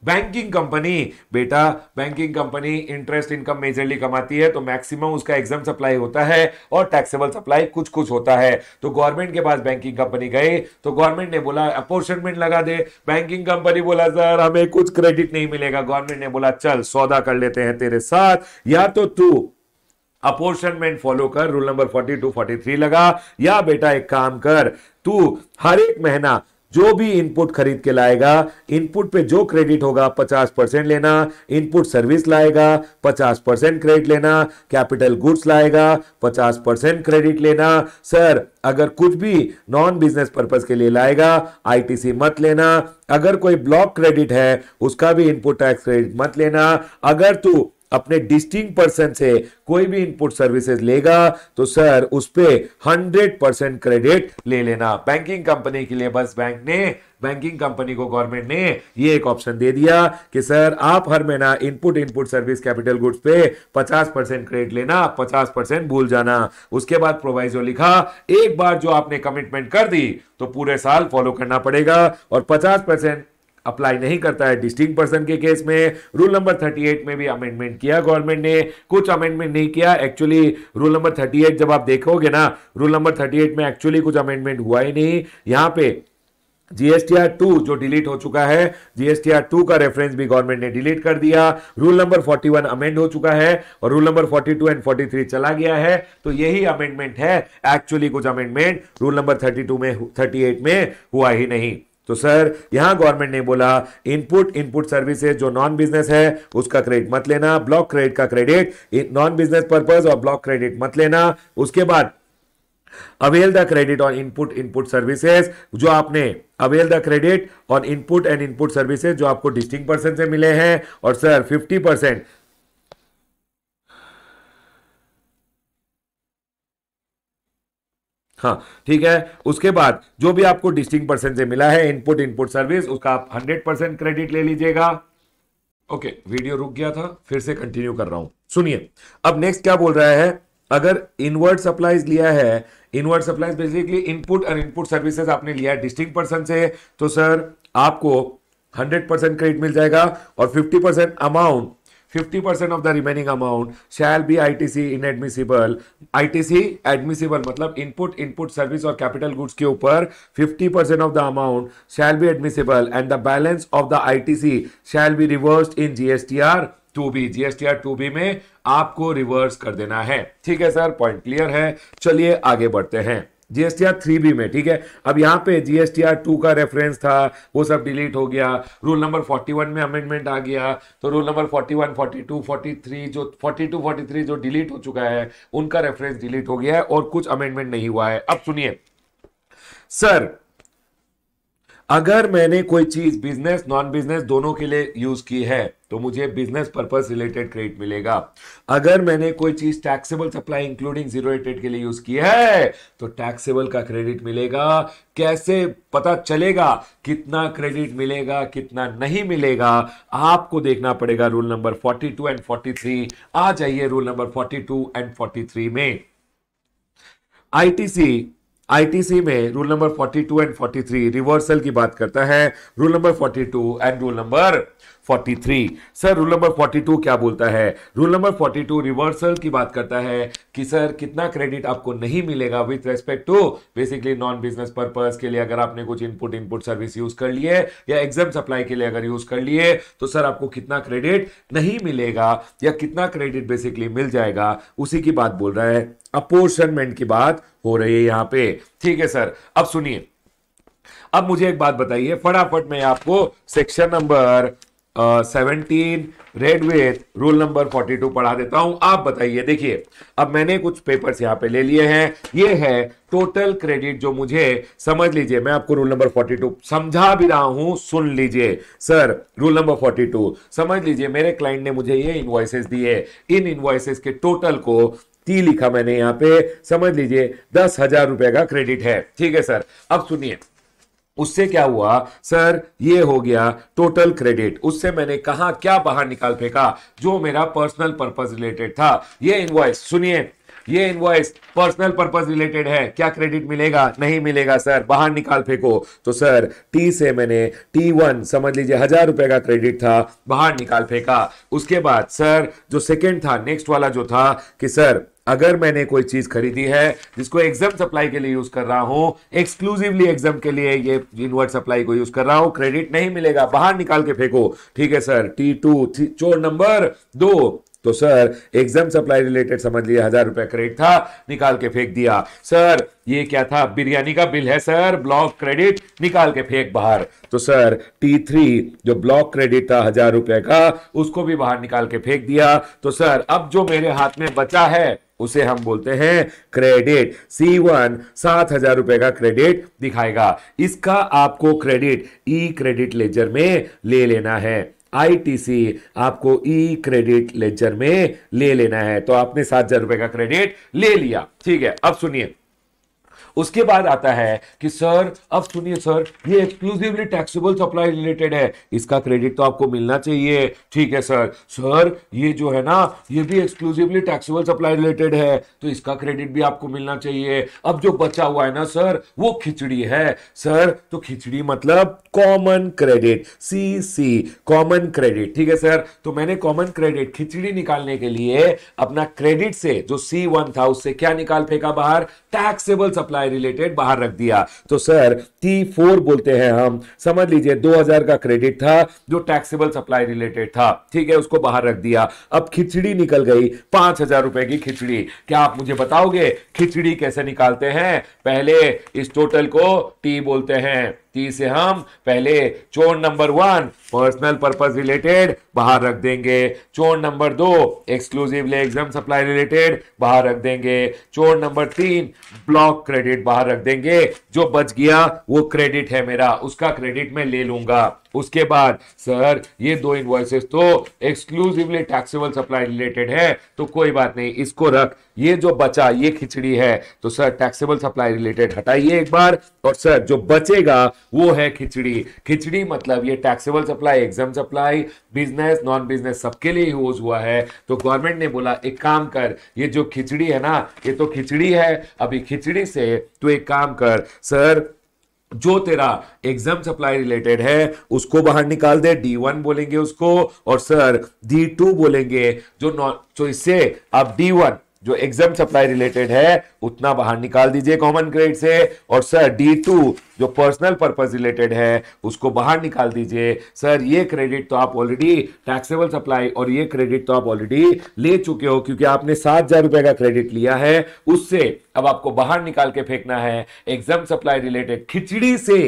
Speaker 1: बैंकिंग कंपनी बेटा banking company interest income majorly कमाती है तो मैक्सिमम उसका एग्जाम सप्लाई होता है और टैक्सेबल सप्लाई कुछ कुछ होता है तो गवर्नमेंट के पास बैंकिंग कंपनी गए तो गवर्नमेंट ने बोला अपोर्शनमेंट लगा दे बैंकिंग कंपनी बोला सर हमें कुछ क्रेडिट नहीं मिलेगा गवर्नमेंट ने बोला चल सौदा कर लेते हैं तेरे साथ या तो तू अपोर्शनमेंट फॉलो कर rule number forty two forty three लगा या बेटा एक काम कर तू हर एक महीना जो भी इनपुट खरीद के लाएगा इनपुट पे जो क्रेडिट होगा 50 परसेंट लेना इनपुट सर्विस लाएगा 50 परसेंट क्रेडिट लेना कैपिटल गुड्स लाएगा 50 परसेंट क्रेडिट लेना सर अगर कुछ भी नॉन बिजनेस पर्पज के लिए लाएगा आईटीसी मत लेना अगर कोई ब्लॉक क्रेडिट है उसका भी इनपुट टैक्स क्रेडिट मत लेना अगर तू अपने डिस्टिंग पर्सन से कोई भी इनपुट सर्विसेज लेगा तो सर उस पर हंड्रेड परसेंट क्रेडिट ले लेना बैंकिंग कंपनी के लिए बस बैंक ने बैंकिंग कंपनी को गवर्नमेंट ने ये एक ऑप्शन दे दिया कि सर आप हर महीना input input service capital goods पे 50 परसेंट क्रेडिट लेना 50 परसेंट भूल जाना उसके बाद प्रोवाइजो लिखा एक बार जो आपने कमिटमेंट कर दी तो पूरे साल फॉलो करना पड़ेगा और 50 परसेंट अप्लाई नहीं करता है डिस्टिंग पर्सन के केस में रूल नंबर 38 में भी अमेंडमेंट किया गवर्नमेंट ने कुछ अमेंडमेंट नहीं किया एक्चुअली रूल नंबर 38 जब आप देखोगे ना रूल नंबर 38 में एक्चुअली कुछ अमेंडमेंट हुआ ही नहीं यहाँ पे जीएसटीआर टू जो डिलीट हो चुका है जीएसटीआर टू का रेफरेंस भी गवर्नमेंट ने डिलीट कर दिया रूल नंबर 41 अमेंड हो चुका है और रूल नंबर 42 एंड 43 चला गया है तो यही अमेंडमेंट है एक्चुअली कुछ अमेंडमेंट रूल नंबर 32 में 38 में हुआ ही नहीं तो सर यहां गवर्नमेंट ने बोला इनपुट इनपुट सर्विसेज जो नॉन बिजनेस है उसका क्रेडिट मत लेना ब्लॉक क्रेडिट का क्रेडिट नॉन बिजनेस पर्पज और ब्लॉक क्रेडिट मत लेना उसके बाद avail the credit on input input services जो आपने avail the credit on input and input services जो आपको डिस्टिंग पर्सन से मिले हैं और सर 50 परसेंट हाँ ठीक है उसके बाद जो भी आपको डिस्टिंग पर्सन से मिला है इनपुट इनपुट सर्विस उसका आप हंड्रेड परसेंट क्रेडिट ले लीजिएगा ओके वीडियो रुक गया था फिर से कंटिन्यू कर रहा हूं सुनिए अब नेक्स्ट क्या बोल रहा है अगर इनवर्ट सप्लाईज लिया है इनवर्ट सप्लाईज बेसिकली इनपुट और इनपुट सर्विसेज आपने लिया है डिस्टिंग पर्सन से तो सर आपको हंड्रेड परसेंट क्रेडिट मिल जाएगा और fifty percent amount fifty percent of the remaining amount shall be I T C inadmissible I T C admissible मतलब इनपुट इनपुट सर्विस और कैपिटल गुड्स के ऊपर fifty percent of the amount shall be admissible and the balance of the I T C shall be reverse in G S T R two B G S T R two B में आपको reverse कर देना है ठीक है sir point clear है चलिए आगे बढ़ते हैं जीएसटीआर थ्री भी में ठीक है अब यहाँ पे जीएसटीआर टू का रेफरेंस था वो सब डिलीट हो गया रूल नंबर फोर्टी वन में अमेंडमेंट आ गया तो rule number forty one forty two forty three जो फोर्टी टू फोर्टी थ्री जो डिलीट हो चुका है उनका रेफरेंस डिलीट हो गया है और कुछ अमेंडमेंट नहीं हुआ है अब सुनिए सर अगर मैंने कोई चीज बिजनेस नॉन बिजनेस दोनों के लिए यूज की है तो मुझे बिजनेस पर्पज रिलेटेड क्रेडिट मिलेगा अगर मैंने कोई चीज टैक्सेबल सप्लाई इंक्लूडिंग जीरो के लिए यूज की है तो टैक्सेबल का क्रेडिट मिलेगा कैसे पता चलेगा कितना क्रेडिट मिलेगा कितना नहीं मिलेगा आपको देखना पड़ेगा रूल नंबर 42 एंड 43 आ जाइए रूल नंबर 42 एंड 43 में आईटीसी आईटीसी में रूल नंबर 42 एंड 43 रिवर्सल की बात करता है rule number 42 and rule number 43 sir rule number 42 क्या बोलता है रूल नंबर 42 रिवर्सल की बात करता है कि सर कितना क्रेडिट आपको नहीं मिलेगा with respect to basically non business purpose के लिए अगर आपने कुछ इनपुट इनपुट सर्विस यूज कर लिए या एग्जाम सप्लाई के लिए अगर यूज कर लिए तो सर आपको कितना क्रेडिट नहीं मिलेगा या कितना क्रेडिट बेसिकली मिल जाएगा उसी की बात बोल रहा है अपोर्शनमेंट की बात हो रही है यहां पे ठीक है सर अब सुनिए अब मुझे एक बात बताइए फटाफट मैं आपको section number seventeen read with rule number forty two पढ़ा देता हूं आप बताइए देखिए अब मैंने कुछ पेपर्स यहां पे ले लिए हैं ये है टोटल क्रेडिट जो मुझे समझ लीजिए मैं आपको रूल नंबर फोर्टी टू समझा भी रहा हूं सुन लीजिए sir rule number forty two समझ लीजिए मेरे क्लाइंट ने मुझे ये इन्वॉइसेस दिए इन इन्वॉइसेस के टोटल को टी लिखा मैंने यहाँ पे समझ लीजिए दस हजार रुपए का क्रेडिट है ठीक है सर अब सुनिए उससे क्या हुआ सर ये हो गया टोटल क्रेडिट उससे मैंने कहा क्या बाहर निकाल फेंका जो मेरा पर्सनल पर्पज रिलेटेड था ये इनवॉइस सुनिए ये इनवॉइस पर्सनल पर्पज रिलेटेड है क्या क्रेडिट मिलेगा नहीं मिलेगा सर बाहर निकाल फेंको तो सर टी से मैंने टी वन समझ लीजिए हजार रुपए का क्रेडिट था बाहर निकाल फेंका उसके बाद सर जो सेकेंड था नेक्स्ट वाला जो था कि सर अगर मैंने कोई चीज खरीदी है जिसको एग्जाम सप्लाई के लिए यूज कर रहा हूं एक्सक्लूसिवली एग्जाम के लिए ये इनवर्ट सप्लाई को यूज कर रहा हूं क्रेडिट नहीं मिलेगा बाहर निकाल के फेंको ठीक है सर टी टू चोर नंबर दो तो सर एग्जाम सप्लाई रिलेटेड समझ लिया हजार रुपया क्रेडिट था निकाल के फेंक दिया सर ये क्या था बिरयानी का बिल है सर ब्लॉक क्रेडिट निकाल के फेंक बाहर तो सर टी थ्री जो ब्लॉक क्रेडिट था हजार रुपए का उसको भी बाहर निकाल के फेंक दिया तो सर अब जो मेरे हाथ में बचा है उसे हम बोलते हैं क्रेडिट सी वन सात हजार रुपए का क्रेडिट दिखाएगा इसका आपको क्रेडिट ई क्रेडिट लेजर में ले लेना है आईटीसी आपको ई क्रेडिट लेजर में ले लेना है तो आपने सात हजार रुपए का क्रेडिट ले लिया ठीक है अब सुनिए उसके बाद आता है कि सर अब सुनिए सर ये एक्सक्लूसिवली टैक्सेबल सप्लाई रिलेटेड है इसका क्रेडिट तो आपको मिलना चाहिए ठीक है सर सर ये जो है ना ये भी एक्सक्लूसिवली टैक्सेबल सप्लाई रिलेटेड है तो इसका क्रेडिट भी आपको मिलना चाहिए अब जो बचा हुआ है ना सर वो खिचड़ी है सर तो खिचड़ी मतलब common credit C C common credit ठीक है सर तो मैंने कॉमन क्रेडिट खिचड़ी निकालने के लिए अपना क्रेडिट से जो सी वन था उससे क्या निकाल फेंका बाहर टैक्सेबल सप्लाई आई रिलेटेड बाहर रख दिया तो सर टी फोर बोलते हैं हम समझ लीजिए 2000 का क्रेडिट था जो टैक्सेबल सप्लाई रिलेटेड था ठीक है उसको बाहर रख दिया अब खिचड़ी निकल गई पांच हजार रुपए की खिचड़ी क्या आप मुझे बताओगे खिचड़ी कैसे निकालते हैं पहले इस टोटल को टी बोलते हैं तीस हम पहले चोर नंबर वन पर्सनल पर्पज रिलेटेड बाहर रख देंगे चोर नंबर दो एक्सक्लूसिवली एग्जाम सप्लाई रिलेटेड बाहर रख देंगे चोर नंबर तीन ब्लॉक क्रेडिट बाहर रख देंगे जो बच गया वो क्रेडिट है मेरा उसका क्रेडिट मैं ले लूंगा उसके बाद सर ये दो इन्वॉइसेस तो एक्सक्लूसिवली टैक्सेबल सप्लाई रिलेटेड है तो कोई बात नहीं इसको रख ये जो बचा ये खिचड़ी है तो सर टैक्सेबल सप्लाई रिलेटेड हटाइए एक बार और सर जो बचेगा वो है खिचड़ी खिचड़ी मतलब ये taxable supply exempt supply business non business सबके लिए यूज हुआ है तो गवर्नमेंट ने बोला एक काम कर ये जो खिचड़ी है ना ये तो खिचड़ी है अभी खिचड़ी से तो एक काम कर सर जो तेरा एग्जाम सप्लाई रिलेटेड है उसको बाहर निकाल दे डी वन बोलेंगे उसको और सर डी टू बोलेंगे जो नॉन तो इससे आप डी वन जो एग्जाम सप्लाई रिलेटेड है उतना बाहर निकाल दीजिए कॉमन क्रेडिट से और सर डी टू जो पर्सनल पर्पज रिलेटेड है उसको बाहर निकाल दीजिए सर ये क्रेडिट तो आप ऑलरेडी टैक्सेबल सप्लाई और ये क्रेडिट तो आप ऑलरेडी ले चुके हो क्योंकि आपने सात हजार रुपए का क्रेडिट लिया है उससे अब आपको बाहर निकाल के फेंकना है एग्जाम सप्लाई रिलेटेड खिचड़ी से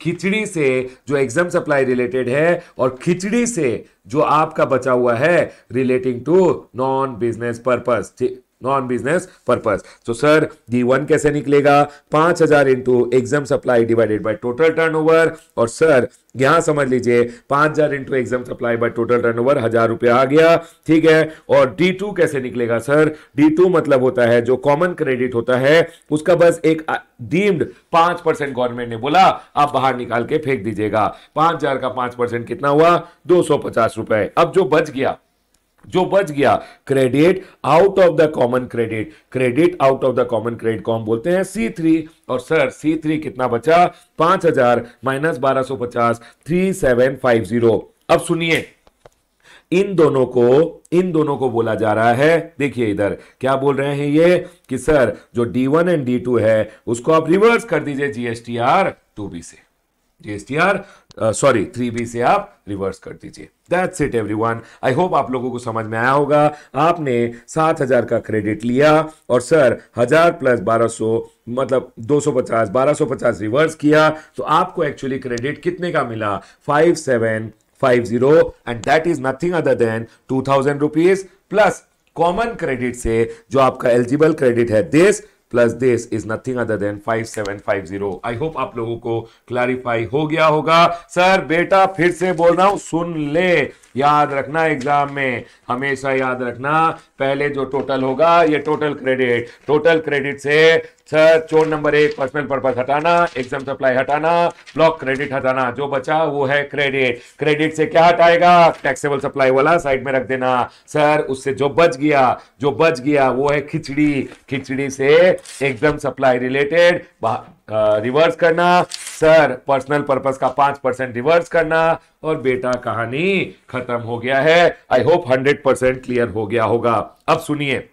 Speaker 1: खिचड़ी से जो एग्जाम सप्लाई रिलेटेड है और खिचड़ी से जो आपका बचा हुआ है relating to non business purpose ठीक नॉन बिजनेस पर्पज तो सर डी वन कैसे निकलेगा पांच हजार into exempt supply divided by total turnover और सर यहां समझ लीजिए पांच हजार into exempt supply by total turnover हजार रुपया आ गया ठीक है और डी टू कैसे निकलेगा सर डी टू मतलब होता है जो कॉमन क्रेडिट होता है उसका बस एक डीम्ड पांच परसेंट गवर्नमेंट ने बोला आप बाहर निकाल के फेंक दीजिएगा पांच हजार का पांच परसेंट कितना हुआ दो सौ पचास रुपए अब जो बच गया जो बच गया credit out of the common credit credit out of the common credit को हम बोलते हैं सी थ्री और सर सी थ्री कितना बचा पांच हजार माइनस बारह सो पचास थ्री सेवन फाइव जीरो अब सुनिए इन दोनों को इन दोनों को बोला जा रहा है देखिए इधर क्या बोल रहे हैं ये कि सर जो D1 एंड D2 है उसको आप रिवर्स कर दीजिए जीएसटीआर टू बी से जीएसटीआर सॉरी थ्री बी से आप रिवर्स कर दीजिए that's it everyone I hope आप लोगों को समझ में आया होगा आपने सात हजार का क्रेडिट लिया और सर हजार प्लस बारह सौ मतलब दो सौ पचास बारह सौ पचास रिवर्स किया तो आपको एक्चुअली क्रेडिट कितने का मिला five seven five zero and that is nothing other than two thousand rupees plus common credit से जो आपका एलिजिबल क्रेडिट है this plus this is nothing other than five five seven zero I hope आप लोगों को clarify हो गया होगा सर बेटा फिर से बोल रहा हूं सुन ले याद रखना एग्जाम में हमेशा याद रखना पहले जो टोटल होगा ये टोटल क्रेडिट टोटल क्रेडिट से सर चोर नंबर एक पर्सनल पर्पज हटाना एग्जाम सप्लाई हटाना ब्लॉक क्रेडिट हटाना जो बचा वो है क्रेडिट क्रेडिट से क्या हटाएगा टैक्सेबल सप्लाई वाला साइड में रख देना सर उससे जो बच गया जो बच गया वो है खिचड़ी खिचड़ी से एग्जाम सप्लाई रिलेटेड रिवर्स करना सर पर्सनल पर्पज का पांच परसेंट रिवर्स करना और बेटा कहानी खत्म हो गया है I hope hundred percent clear हो गया होगा अब सुनिए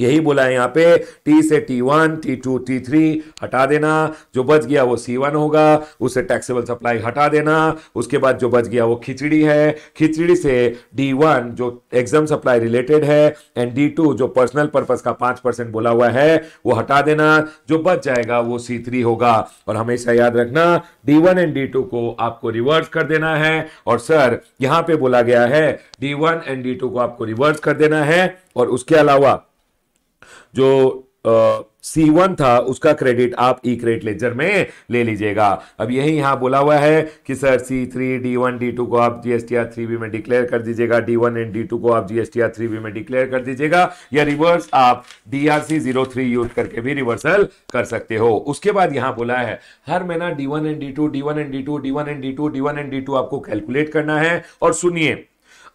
Speaker 1: यही बोला है यहाँ पे T से T1, T2, T3 हटा देना जो बच गया वो C1 होगा उसे टैक्सेबल सप्लाई हटा देना उसके बाद जो बच गया वो खिचड़ी है खिचड़ी से D1 जो एग्जाम सप्लाई रिलेटेड है एंड D2 जो पर्सनल पर्पज का पांच परसेंट बोला हुआ है वो हटा देना जो बच जाएगा वो C3 होगा और हमेशा याद रखना D1 एंड D2 को आपको रिवर्स कर देना है और सर यहाँ पे बोला गया है डी एंड डी को आपको रिवर्स कर देना है और उसके अलावा जो सी वन था उसका क्रेडिट आप ई क्रेडिट लेजर में ले लीजिएगा अब यही यहां बोला हुआ है कि sir C three D one D two को आप जीएसटी आर थ्री बी में डिक्लेयर कर दीजिएगा D one and D two को आप जीएसटी आर थ्री बी में डिक्लेयर कर दीजिएगा या रिवर्स आप D R C zero three use करके भी रिवर्सल कर सकते हो उसके बाद यहां बोला है हर महीना D one and D two D one and D two D one and D two D one and D two आपको कैलकुलेट करना है और सुनिए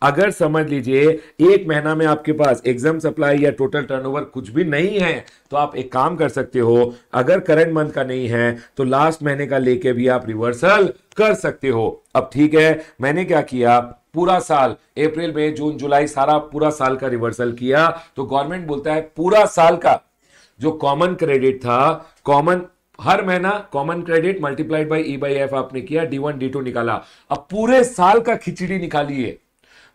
Speaker 1: अगर समझ लीजिए एक महीना में आपके पास एग्जाम सप्लाई या टोटल टर्नओवर कुछ भी नहीं है तो आप एक काम कर सकते हो अगर करंट मंथ का नहीं है तो लास्ट महीने का लेके भी आप रिवर्सल कर सकते हो अब ठीक है मैंने क्या किया पूरा साल अप्रैल में जून जुलाई सारा पूरा साल का रिवर्सल किया तो गवर्नमेंट बोलता है पूरा साल का जो कॉमन क्रेडिट था कॉमन हर महीना common credit multiplied by E by F आपने किया डी वन डी टू निकाला अब पूरे साल का खिचड़ी निकालिए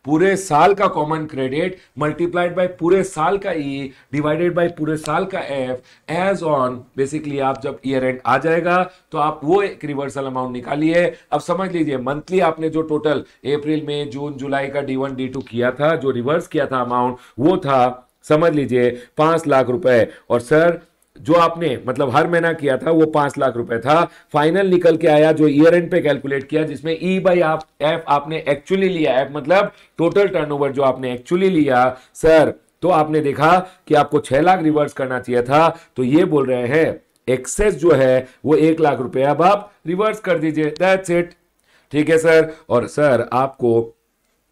Speaker 1: पूरे साल का कॉमन क्रेडिट मल्टीप्लाइड बाय पूरे साल का ई डिवाइडेड बाय पूरे साल का एफ एज ऑन बेसिकली आप जब ईयर एंड आ जाएगा तो आप वो एक रिवर्सल अमाउंट निकालिए अब समझ लीजिए मंथली आपने जो टोटल अप्रैल में जून जुलाई का डी वन डी टू किया था जो रिवर्स किया था अमाउंट वो था समझ लीजिए पांच लाख रुपए और सर जो आपने मतलब हर महीना किया था वो पांच लाख रुपए था फाइनल निकल के आया जो ईयर एंड पे कैलकुलेट किया जिसमें ई बाई आप एफ आपने एक्चुअली लिया एफ मतलब टोटल टर्नओवर जो आपने एक्चुअली लिया सर तो आपने देखा कि आपको छह लाख रिवर्स करना चाहिए था तो ये बोल रहे हैं एक्सेस जो है वो एक लाख रुपए अब आप रिवर्स कर दीजिए दैट्स इट ठीक है सर और सर आपको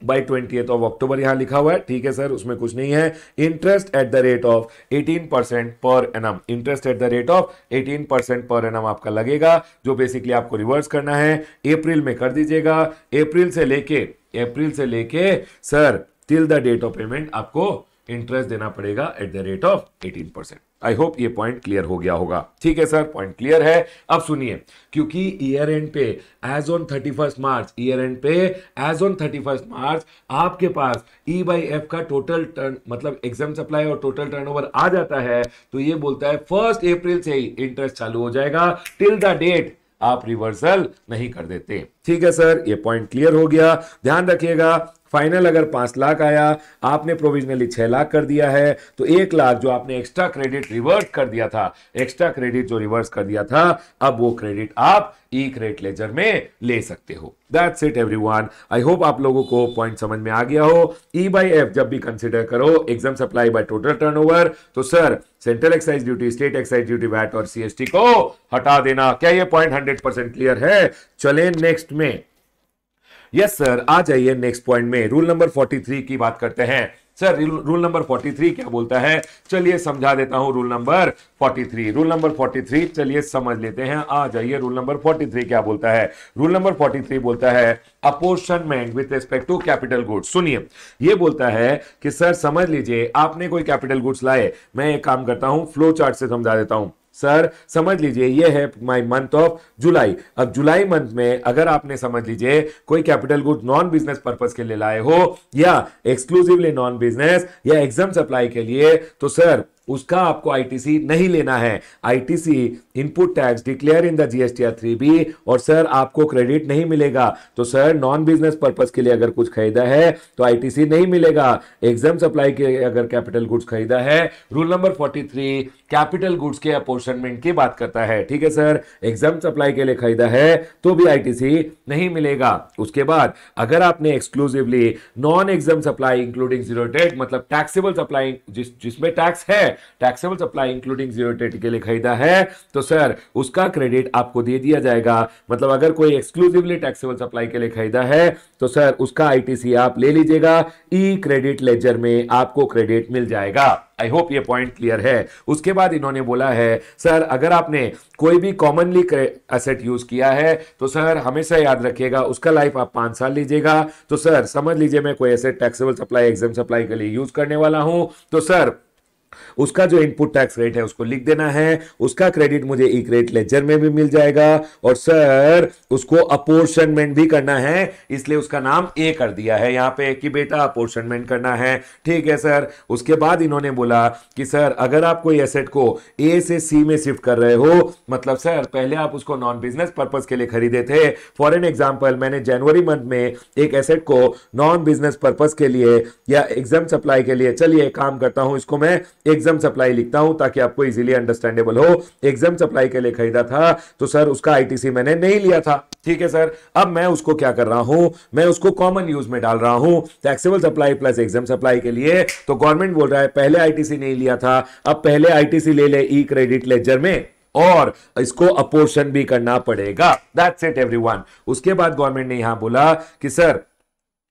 Speaker 1: बाई ट्वेंटी ऑफ अक्टूबर यहां लिखा हुआ है ठीक है सर उसमें कुछ नहीं है interest at the rate of 18 percent per annum interest at the rate of 18 percent per annum आपका लगेगा जो बेसिकली आपको रिवर्स करना है अप्रैल में कर दीजिएगा अप्रैल से लेके अप्रैल से लेके sir till the date of payment आपको इंटरेस्ट देना पड़ेगा at the rate of 18 percent I hope ये पॉइंट क्लियर हो गया होगा ठीक है सर पॉइंट क्लियर है अब सुनिए क्योंकि ईयर एंड पे as on thirty first March year end पे as on thirty first March आपके पास ई बाई एफ का टोटल टर्न मतलब एग्जाम सप्लाई और टोटल टर्नओवर आ जाता है तो ये बोलता है फर्स्ट अप्रैल से ही इंटरेस्ट चालू हो जाएगा टिल द डेट आप रिवर्सल नहीं कर देते ठीक है सर ये पॉइंट क्लियर हो गया ध्यान रखिएगा फाइनल अगर पांच लाख आया आपने प्रोविजनली छह लाख कर दिया है तो एक लाख जो आपने एक्स्ट्रा क्रेडिट रिवर्स कर दिया था एक्स्ट्रा क्रेडिट जो रिवर्स कर दिया था अब वो क्रेडिट आप ई क्रेडिट लेजर में ले सकते हो that's it everyone I hope आप लोगों को पॉइंट समझ में आ गया हो ई बाई एफ जब भी कंसिडर करो exempt supply by total over तो sir central excise duty state excise duty VAT और सीएसटी को हटा देना क्या ये पॉइंट हंड्रेड परसेंट क्लियर है चले नेक्स्ट में यस सर आ जाइए नेक्स्ट पॉइंट में रूल नंबर 43 की बात करते हैं सर रूल नंबर 43 क्या बोलता है चलिए समझा देता हूं रूल नंबर 43 रूल नंबर 43 चलिए समझ लेते हैं आ जाइए रूल नंबर 43 क्या बोलता है रूल नंबर 43 बोलता है apportionment with respect to capital goods सुनिए ये बोलता है कि सर समझ लीजिए आपने कोई कैपिटल गुड्स लाए मैं एक काम करता हूं फ्लो चार्ट से समझा देता हूं सर समझ लीजिए ये है माय मंथ ऑफ जुलाई अब जुलाई मंथ में अगर आपने समझ लीजिए कोई capital good non business purpose के लिए लाए हो या एक्सक्लूसिवली नॉन बिजनेस या एग्जाम सप्लाई के लिए तो सर उसका आपको आईटीसी नहीं लेना है ITC input tax declare in the GSTR three B और सर आपको क्रेडिट नहीं मिलेगा तो सर नॉन बिजनेस पर्पज के लिए अगर कुछ खरीदा है तो आईटीसी नहीं मिलेगा एग्जाम सप्लाई के अगर कैपिटल गुड्स खरीदा है rule number forty three capital goods के अपोर्शनमेंट की बात करता है ठीक है सर एग्जाम सप्लाई के लिए खरीदा है तो भी आईटीसी नहीं मिलेगा उसके बाद अगर आपने exclusively non exempt supply including zero मतलब टैक्सेबल सप्लाई जिस जिसमें टैक्स है taxable supply including zero date के लिए खरीदा है तो सर उसका क्रेडिट आपको दे दिया जाएगा मतलब अगर कोई एक्सक्लूसिवली टैक्सेबल सप्लाई के लिए खरीदा है तो सर उसका आईटीसी आप ले लीजिएगा ई क्रेडिट लेजर में आपको क्रेडिट मिल जाएगा आई होप ये पॉइंट क्लियर है उसके बाद इन्होंने बोला है सर अगर आपने कोई भी कॉमनली असेट यूज किया है तो सर हमेशा याद रखिएगा उसका लाइफ आप पांच साल लीजिएगा तो सर समझ लीजिए मैं कोई asset taxable supply exempt supply के लिए यूज करने वाला हूं तो सर उसका जो इनपुट टैक्स रेट है उसको लिख देना है उसका क्रेडिट मुझे एक रेट लेजर में भी मिल जाएगा और सर उसको अपोर्शनमेंट भी करना है इसलिए उसका नाम ए कर दिया है यहाँ पे कि बेटा अपोर्शनमेंट करना है ठीक है सर उसके बाद इन्होंने बोला कि सर अगर आप कोई एसेट को ए से सी में शिफ्ट कर रहे हो मतलब सर पहले आप उसको नॉन बिजनेस पर्पज के लिए खरीदे थे फॉर एन एग्जाम्पल मैंने जनवरी मंथ में एक एसेट को नॉन बिजनेस पर्पज के लिए या एग्जाम सप्लाई के लिए चलिए काम करता हूं इसको मैं एग्जाम सप्लाई लिखता हूं ताकि आपको इजीली अंडरस्टैंडेबल हो एग्जाम सप्लाई के लिए खरीदा था तो सर उसका आईटीसी मैंने नहीं लिया था ठीक है सर अब मैं उसको क्या कर रहा हूं मैं उसको कॉमन यूज में डाल रहा हूं taxable supply plus exempt supply के लिए तो गवर्नमेंट बोल रहा है पहले आईटीसी नहीं लिया था अब पहले आईटीसी ले ले ई क्रेडिट लेजर में और इसको अपोर्शन भी करना पड़ेगा दैट्स इट एवरीवन उसके बाद गवर्नमेंट ने यहां बोला कि सर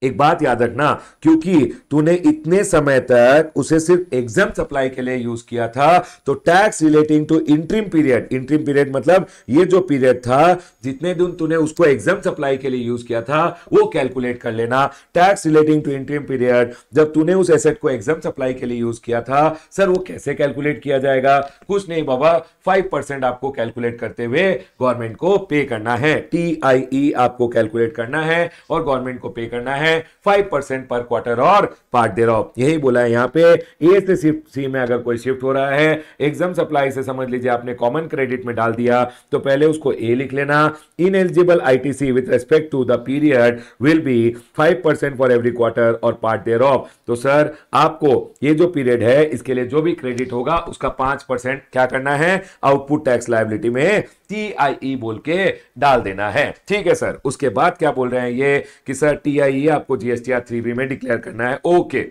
Speaker 1: एक बात याद रखना क्योंकि तूने इतने समय तक उसे सिर्फ एग्जाम सप्लाई के लिए यूज किया था तो tax relating to interim period interim period मतलब ये जो पीरियड था जितने दिन तूने उसको एग्जाम सप्लाई के लिए यूज किया था वो कैलकुलेट कर लेना tax relating to interim period जब तूने उस एसेट को एग्जाम सप्लाई के लिए यूज किया था सर वो कैसे कैलकुलेट किया जाएगा कुछ नहीं बाबा फाइव परसेंट आपको कैलकुलेट करते हुए गवर्नमेंट को पे करना है टी आई e आपको कैलकुलेट करना है और गवर्नमेंट को पे करना है है फाइव परसेंट पर क्वार्टर और पार्ट दे रहा हूं यही बोला है यहाँ पे ए से सी में अगर कोई शिफ्ट हो रहा है एग्जाम सप्लाई से समझ लीजिए आपने कॉमन क्रेडिट में डाल दिया तो पहले उसको ए लिख लेना ineligible I T C with respect to the period will be five percent for every quarter और पार्ट देयर ऑफ तो सर आपको ये जो पीरियड है इसके लिए जो भी क्रेडिट होगा उसका पांच परसेंट क्या करना है आउटपुट टैक्स लाइबिलिटी में टी आई ई बोल के डाल देना है ठीक है सर उसके बाद क्या बोल रहे हैं ये कि सर टी आई ई आपको जीएसटीआर थ्री बी में डिक्लेयर करना है ओके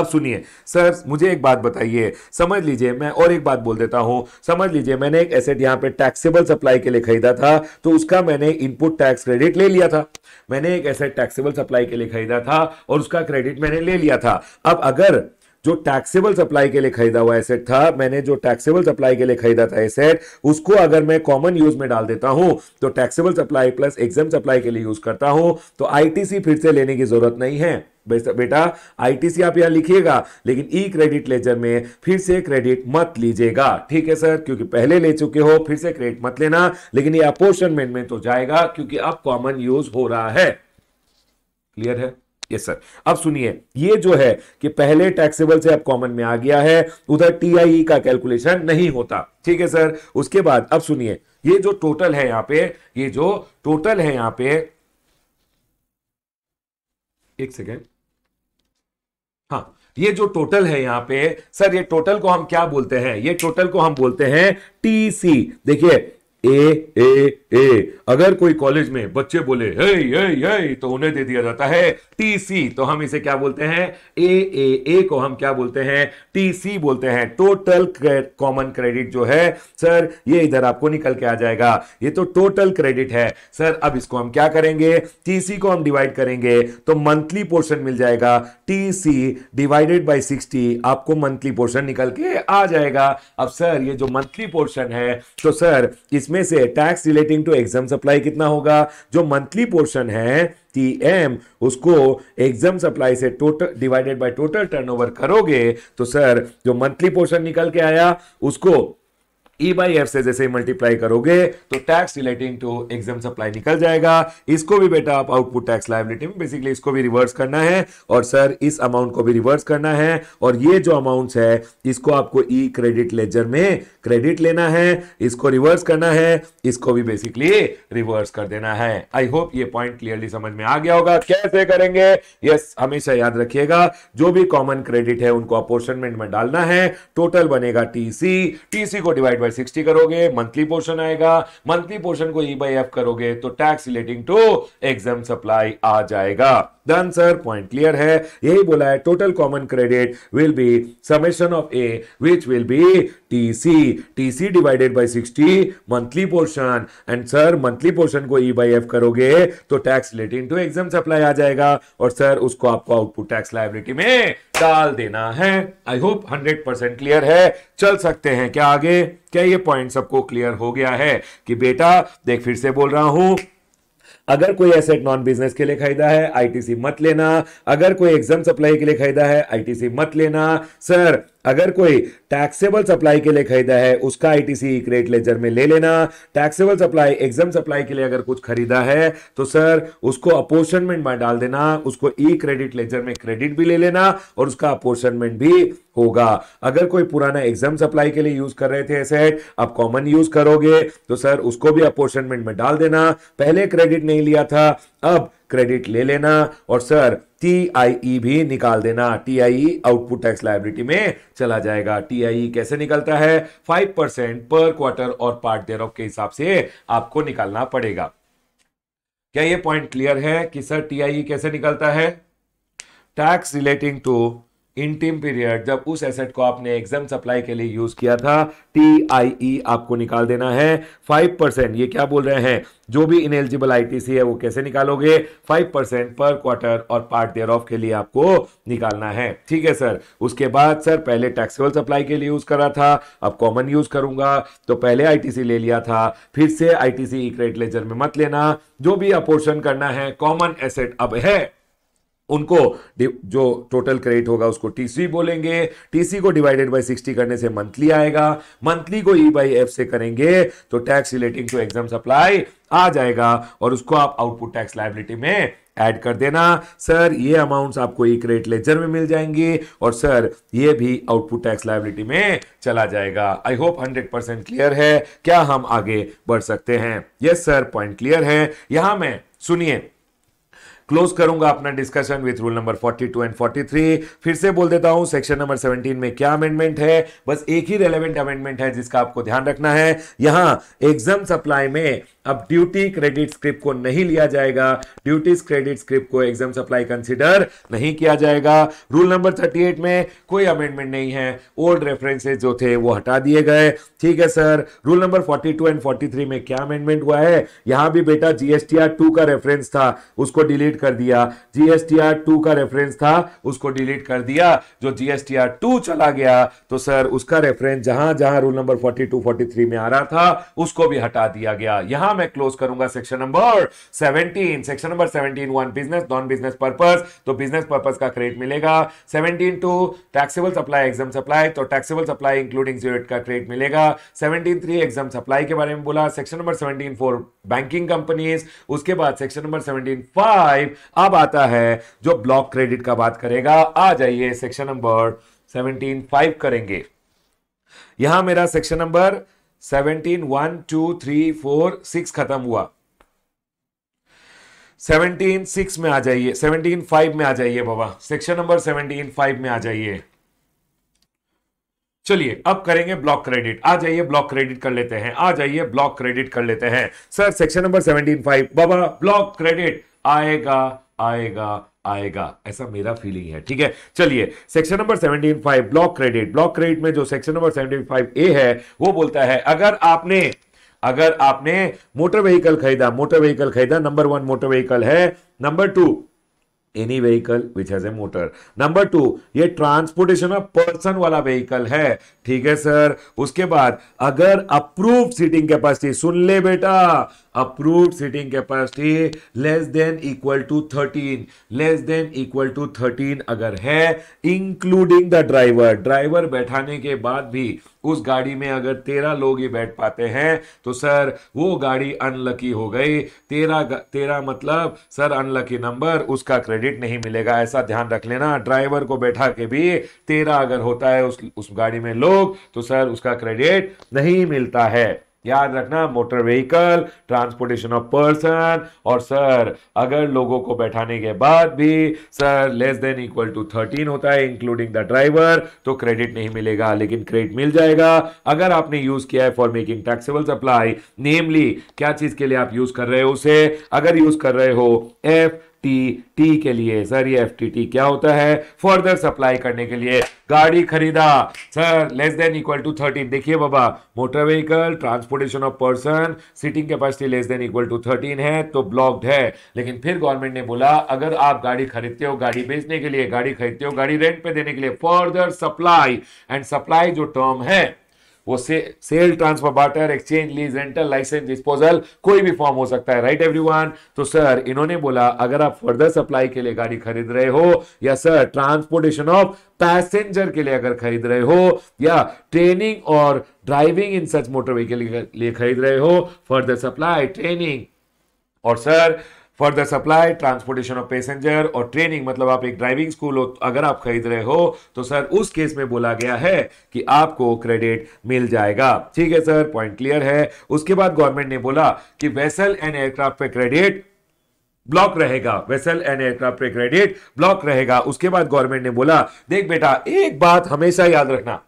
Speaker 1: अब सुनिए सर मुझे एक बात बताइए समझ लीजिए मैं और एक बात बोल देता हूं समझ लीजिए मैंने एक एसेट यहां पे टैक्सेबल सप्लाई के लिए खरीदा था तो उसका मैंने इनपुट टैक्स क्रेडिट ले लिया था मैंने एक एसेट टैक्सेबल सप्लाई के लिए खरीदा था और उसका क्रेडिट मैंने ले लिया था अब अगर जो टैक्सेबल सप्लाई के लिए खरीदा हुआ एसेट था मैंने जो टैक्सेबल सप्लाई के लिए खरीदा था एसेट उसको अगर मैं कॉमन यूज में डाल देता हूं तो taxable supply plus exempt supply के लिए यूज करता हूं तो आईटीसी फिर से लेने की जरूरत नहीं है बेटा आईटीसी आप यहां लिखिएगा लेकिन ई क्रेडिट लेजर में फिर से क्रेडिट मत लीजिएगा ठीक है सर क्योंकि पहले ले चुके हो फिर से क्रेडिट मत लेना लेकिन ये अपोर्शनमेंट में तो जाएगा क्योंकि अब कॉमन यूज हो रहा है क्लियर है यस सर अब सुनिए ये जो है कि पहले टैक्सेबल से अब कॉमन में आ गया है उधर टीआईई e का कैलकुलेशन नहीं होता ठीक है सर उसके बाद अब सुनिए ये जो टोटल है यहां पे ये जो टोटल है यहां पे एक सेकेंड हाँ ये जो टोटल है यहां पे सर ये टोटल को हम क्या बोलते हैं ये टोटल को हम बोलते हैं टीसी देखिए ए ए ए अगर कोई कॉलेज में बच्चे बोले हे ये ये तो उन्हें दे दिया जाता है टी सी तो हम इसे क्या बोलते हैं ए ए ए को हम क्या बोलते हैं टी सी बोलते हैं टोटल कॉमन क्रेडिट जो है सर ये इधर आपको निकल के आ जाएगा ये तो टोटल क्रेडिट है सर अब इसको हम क्या करेंगे टी सी को हम डिवाइड करेंगे तो मंथली पोर्शन मिल जाएगा T C divided by sixty आपको मंथली पोर्शन निकल के आ जाएगा अब सर ये जो मंथली पोर्शन है तो सर इस इसमें से tax relating to exempt supply कितना होगा जो मंथली पोर्शन है टी एम उसको एग्जाम सप्लाई से total divided by total turnover करोगे तो सर जो मंथली पोर्शन निकल के आया उसको ई बाई एफ से जैसे मल्टीप्लाई करोगे तो tax relating to exempt supply निकल जाएगा इसको भी बेटा आप आउटपुट टैक्स लाइबिलिटी में बेसिकली इसको भी रिवर्स करना है और सर इस अमाउंट को भी रिवर्स करना है और ये जो अमाउंट है इसको आपको ई क्रेडिट लेजर में क्रेडिट लेना है इसको रिवर्स करना है इसको भी बेसिकली रिवर्स कर देना है आई होप ये पॉइंट क्लियरली समझ में आ गया होगा कैसे करेंगे यस हमेशा याद रखिएगा जो भी कॉमन क्रेडिट है उनको अपोर्शनमेंट में डालना है टोटल बनेगा टीसी टीसी को डिवाइड अगर सिक्सटी करोगे मंथली पोर्शन आएगा मंथली पोर्शन को ई बाई एफ करोगे तो tax relating to exempt supply आ जाएगा डन सर पॉइंट क्लियर है यही बोला है total common credit will be summation of A which will be TC TC divided by 60 monthly portion and sir monthly portion को E by F करोगे तो tax relating to exempt supply आ जाएगा और सर उसको आपको आउटपुट टैक्स लाइबिलिटी में डाल देना है I hope hundred percent clear है चल सकते हैं क्या आगे क्या ये पॉइंट सबको क्लियर हो गया है कि बेटा देख फिर से बोल रहा हूं अगर कोई एसेट नॉन बिजनेस के लिए खरीदा है आईटीसी मत लेना अगर कोई एग्जाम सप्लाई के लिए खरीदा है आईटीसी मत लेना सर अगर कोई टैक्सेबल सप्लाई के लिए खरीदा है उसका आईटीसी क्रेट लेजर में ले लेना टैक्सेबल सप्लाई एग्जाम सप्लाई के लिए अगर कुछ खरीदा है तो सर उसको अपोर्शनमेंट में डाल देना उसको ई क्रेडिट लेजर में क्रेडिट भी ले लेना और उसका अपोर्शनमेंट भी होगा अगर कोई पुराना एग्जाम सप्लाई के लिए यूज कर रहे थे एसेट आप कॉमन यूज करोगे तो सर उसको भी अपोर्शनमेंट में डाल देना पहले क्रेडिट नहीं लिया था अब क्रेडिट ले लेना और सर टीआईई e भी निकाल देना टीआईई आउटपुट टैक्स लाइबिलिटी में चला जाएगा टीआईई e कैसे निकलता है फाइव परसेंट पर क्वार्टर और पार्ट देर के हिसाब से आपको निकालना पड़ेगा क्या ये पॉइंट क्लियर है कि सर टीआईई e कैसे निकलता है tax relating to interim period जब उस एसेट को आपने एग्जाम सप्लाई के लिए यूज किया था टी आई ई आपको निकाल देना है फाइव परसेंट ये क्या बोल रहे हैं जो भी इन एलिजिबल आई टी सी है वो कैसे निकालोगे फाइव परसेंट पर क्वार्टर और पार्ट ईयर ऑफ के लिए आपको निकालना है ठीक है सर उसके बाद सर पहले टैक्सेबल सप्लाई के लिए यूज करा था अब कॉमन यूज करूंगा तो पहले आई टी सी ले लिया था फिर से आई सी क्रेडिट लेजर में मत लेना जो भी अपोर्शन करना है कॉमन एसेट अब है उनको जो टोटल क्रेडिट होगा उसको टीसी बोलेंगे टीसी को डिवाइडेड बाय 60 करने से मंथली आएगा मंथली को ई बाई एफ से करेंगे तो tax relating to exempt supply आ जाएगा और उसको आप आउटपुट टैक्स लाइबिलिटी में ऐड कर देना सर ये अमाउंट्स आपको ई क्रेडिट लेजर में मिल जाएंगे और सर ये भी आउटपुट टैक्स लाइबिलिटी में चला जाएगा आई होप 100 परसेंट क्लियर है क्या हम आगे बढ़ सकते हैं यस सर पॉइंट क्लियर है यहां मैं सुनिए क्लोज करूंगा अपना discussion with rule number 42 and 43 फिर से बोल देता हूं सेक्शन नंबर 17 में क्या अमेंडमेंट है बस एक ही रेलेवेंट अमेंडमेंट है जिसका आपको ध्यान रखना है यहां एग्जाम सप्लाई में अब ड्यूटी क्रेडिट स्क्रिप्ट को नहीं लिया जाएगा ड्यूटी क्रेडिट स्क्रिप्ट को एग्जाम सप्लाई कंसिडर नहीं किया जाएगा रूल नंबर 38 में कोई अमेंडमेंट नहीं है ओल्ड रेफरेंसेज जो थे वो हटा दिए गए ठीक है सर रूल नंबर 42 एंड 43 में क्या अमेंडमेंट हुआ है यहां भी बेटा जीएसटीआर टू का रेफरेंस था उसको डिलीट कर दिया जीएसटीआर टू का रेफरेंस था उसको डिलीट कर दिया जो जीएसटीआर टू चला गया तो सर उसका रेफरेंस जहां जहां rule number forty two forty three में आ रहा था उसको भी हटा दिया गया यहां मैं क्लोज करूंगा section number seventeen section number seventeen one business non business purpose तो बिजनेस पर्पज का क्रेडिट मिलेगा seventeen two taxable supply exempt supply तो टैक्सेबल सप्लाई इंक्लूडिंग जीरो का क्रेडिट मिलेगा सेवनटीन थ्री एग्जाम सप्लाई के बारे में बोला section number seventeen four banking companies उसके बाद section number seventeen five time अब आता है जो ब्लॉक क्रेडिट का बात करेगा आ जाइए सेक्शन नंबर सेवनटीन फाइव करेंगे यहां मेरा section number seventeen one two three four six खत्म हुआ सेवनटीन सिक्स में आ जाइए सेवनटीन फाइव में आ जाइए बाबा सेक्शन नंबर सेवनटीन फाइव में आ जाइए चलिए अब करेंगे ब्लॉक क्रेडिट आ जाइए ब्लॉक क्रेडिट कर लेते हैं आ जाइए ब्लॉक क्रेडिट कर लेते हैं sir section number seventeen five बाबा ब्लॉक क्रेडिट आएगा आएगा आएगा ऐसा मेरा फीलिंग है ठीक है चलिए section number five block credit block credit में जो सेक्शन नंबर फाइव ए है वो बोलता है अगर आपने अगर आपने मोटर व्हीकल खरीदा मोटर व्हीकल खरीदा नंबर वन मोटर व्हीकल है number two any vehicle which has a motor number two ये ट्रांसपोर्टेशन ऑफ पर्सन वाला व्हीकल है ठीक है सर उसके बाद अगर अप्रूव सीटिंग कैपेसिटी सुन ले बेटा approved seating capacity less than equal to 13 less than equal to 13 अगर है इंक्लूडिंग द ड्राइवर ड्राइवर बैठाने के बाद भी उस गाड़ी में अगर तेरह लोग ही बैठ पाते हैं तो सर वो गाड़ी अनलकी हो गई तेरह तेरह मतलब सर अनलकी नंबर उसका क्रेडिट नहीं मिलेगा ऐसा ध्यान रख लेना ड्राइवर को बैठा के भी तेरह अगर होता है उस उस गाड़ी में लोग तो सर उसका क्रेडिट नहीं मिलता है याद रखना motor vehicle transportation of person और सर अगर लोगों को बैठाने के बाद भी sir less than equal to thirteen होता है इंक्लूडिंग द ड्राइवर तो क्रेडिट नहीं मिलेगा लेकिन क्रेडिट मिल जाएगा अगर आपने यूज किया है for making taxable supply namely क्या चीज के लिए आप यूज कर रहे हो उसे अगर यूज कर रहे हो एफ टी टी के लिए सर ये एफ टी टी क्या होता है फर्दर सप्लाई करने के लिए गाड़ी खरीदा sir less than equal to thirteen देखिए बाबा motor vehicle transportation of person seating capacity less than equal to thirteen है तो ब्लॉक्ड है लेकिन फिर गवर्नमेंट ने बोला अगर आप गाड़ी खरीदते हो गाड़ी बेचने के लिए गाड़ी खरीदते हो गाड़ी रेंट पे देने के लिए फर्दर सप्लाई एंड सप्लाई जो टर्म है वो से, sale transfer barter exchange lease rental licence disposal कोई भी फॉर्म हो सकता है राइट एवरीवन तो सर इन्होंने बोला अगर आप फर्दर सप्लाई के लिए गाड़ी खरीद रहे हो या सर ट्रांसपोर्टेशन ऑफ पैसेंजर के लिए अगर खरीद रहे हो या ट्रेनिंग और driving in such motor vehicle के लिए खरीद रहे हो फर्दर सप्लाई ट्रेनिंग और sir further supply transportation of passenger और ट्रेनिंग मतलब आप एक ड्राइविंग स्कूल हो अगर आप खरीद रहे हो तो सर उस केस में बोला गया है कि आपको क्रेडिट मिल जाएगा ठीक है सर पॉइंट क्लियर है उसके बाद गवर्नमेंट ने बोला कि वेसल एंड एयरक्राफ्ट पे क्रेडिट ब्लॉक रहेगा वेसल एंड एयरक्राफ्ट पे क्रेडिट ब्लॉक रहेगा उसके बाद गवर्नमेंट ने बोला देख बेटा एक बात हमेशा याद रखना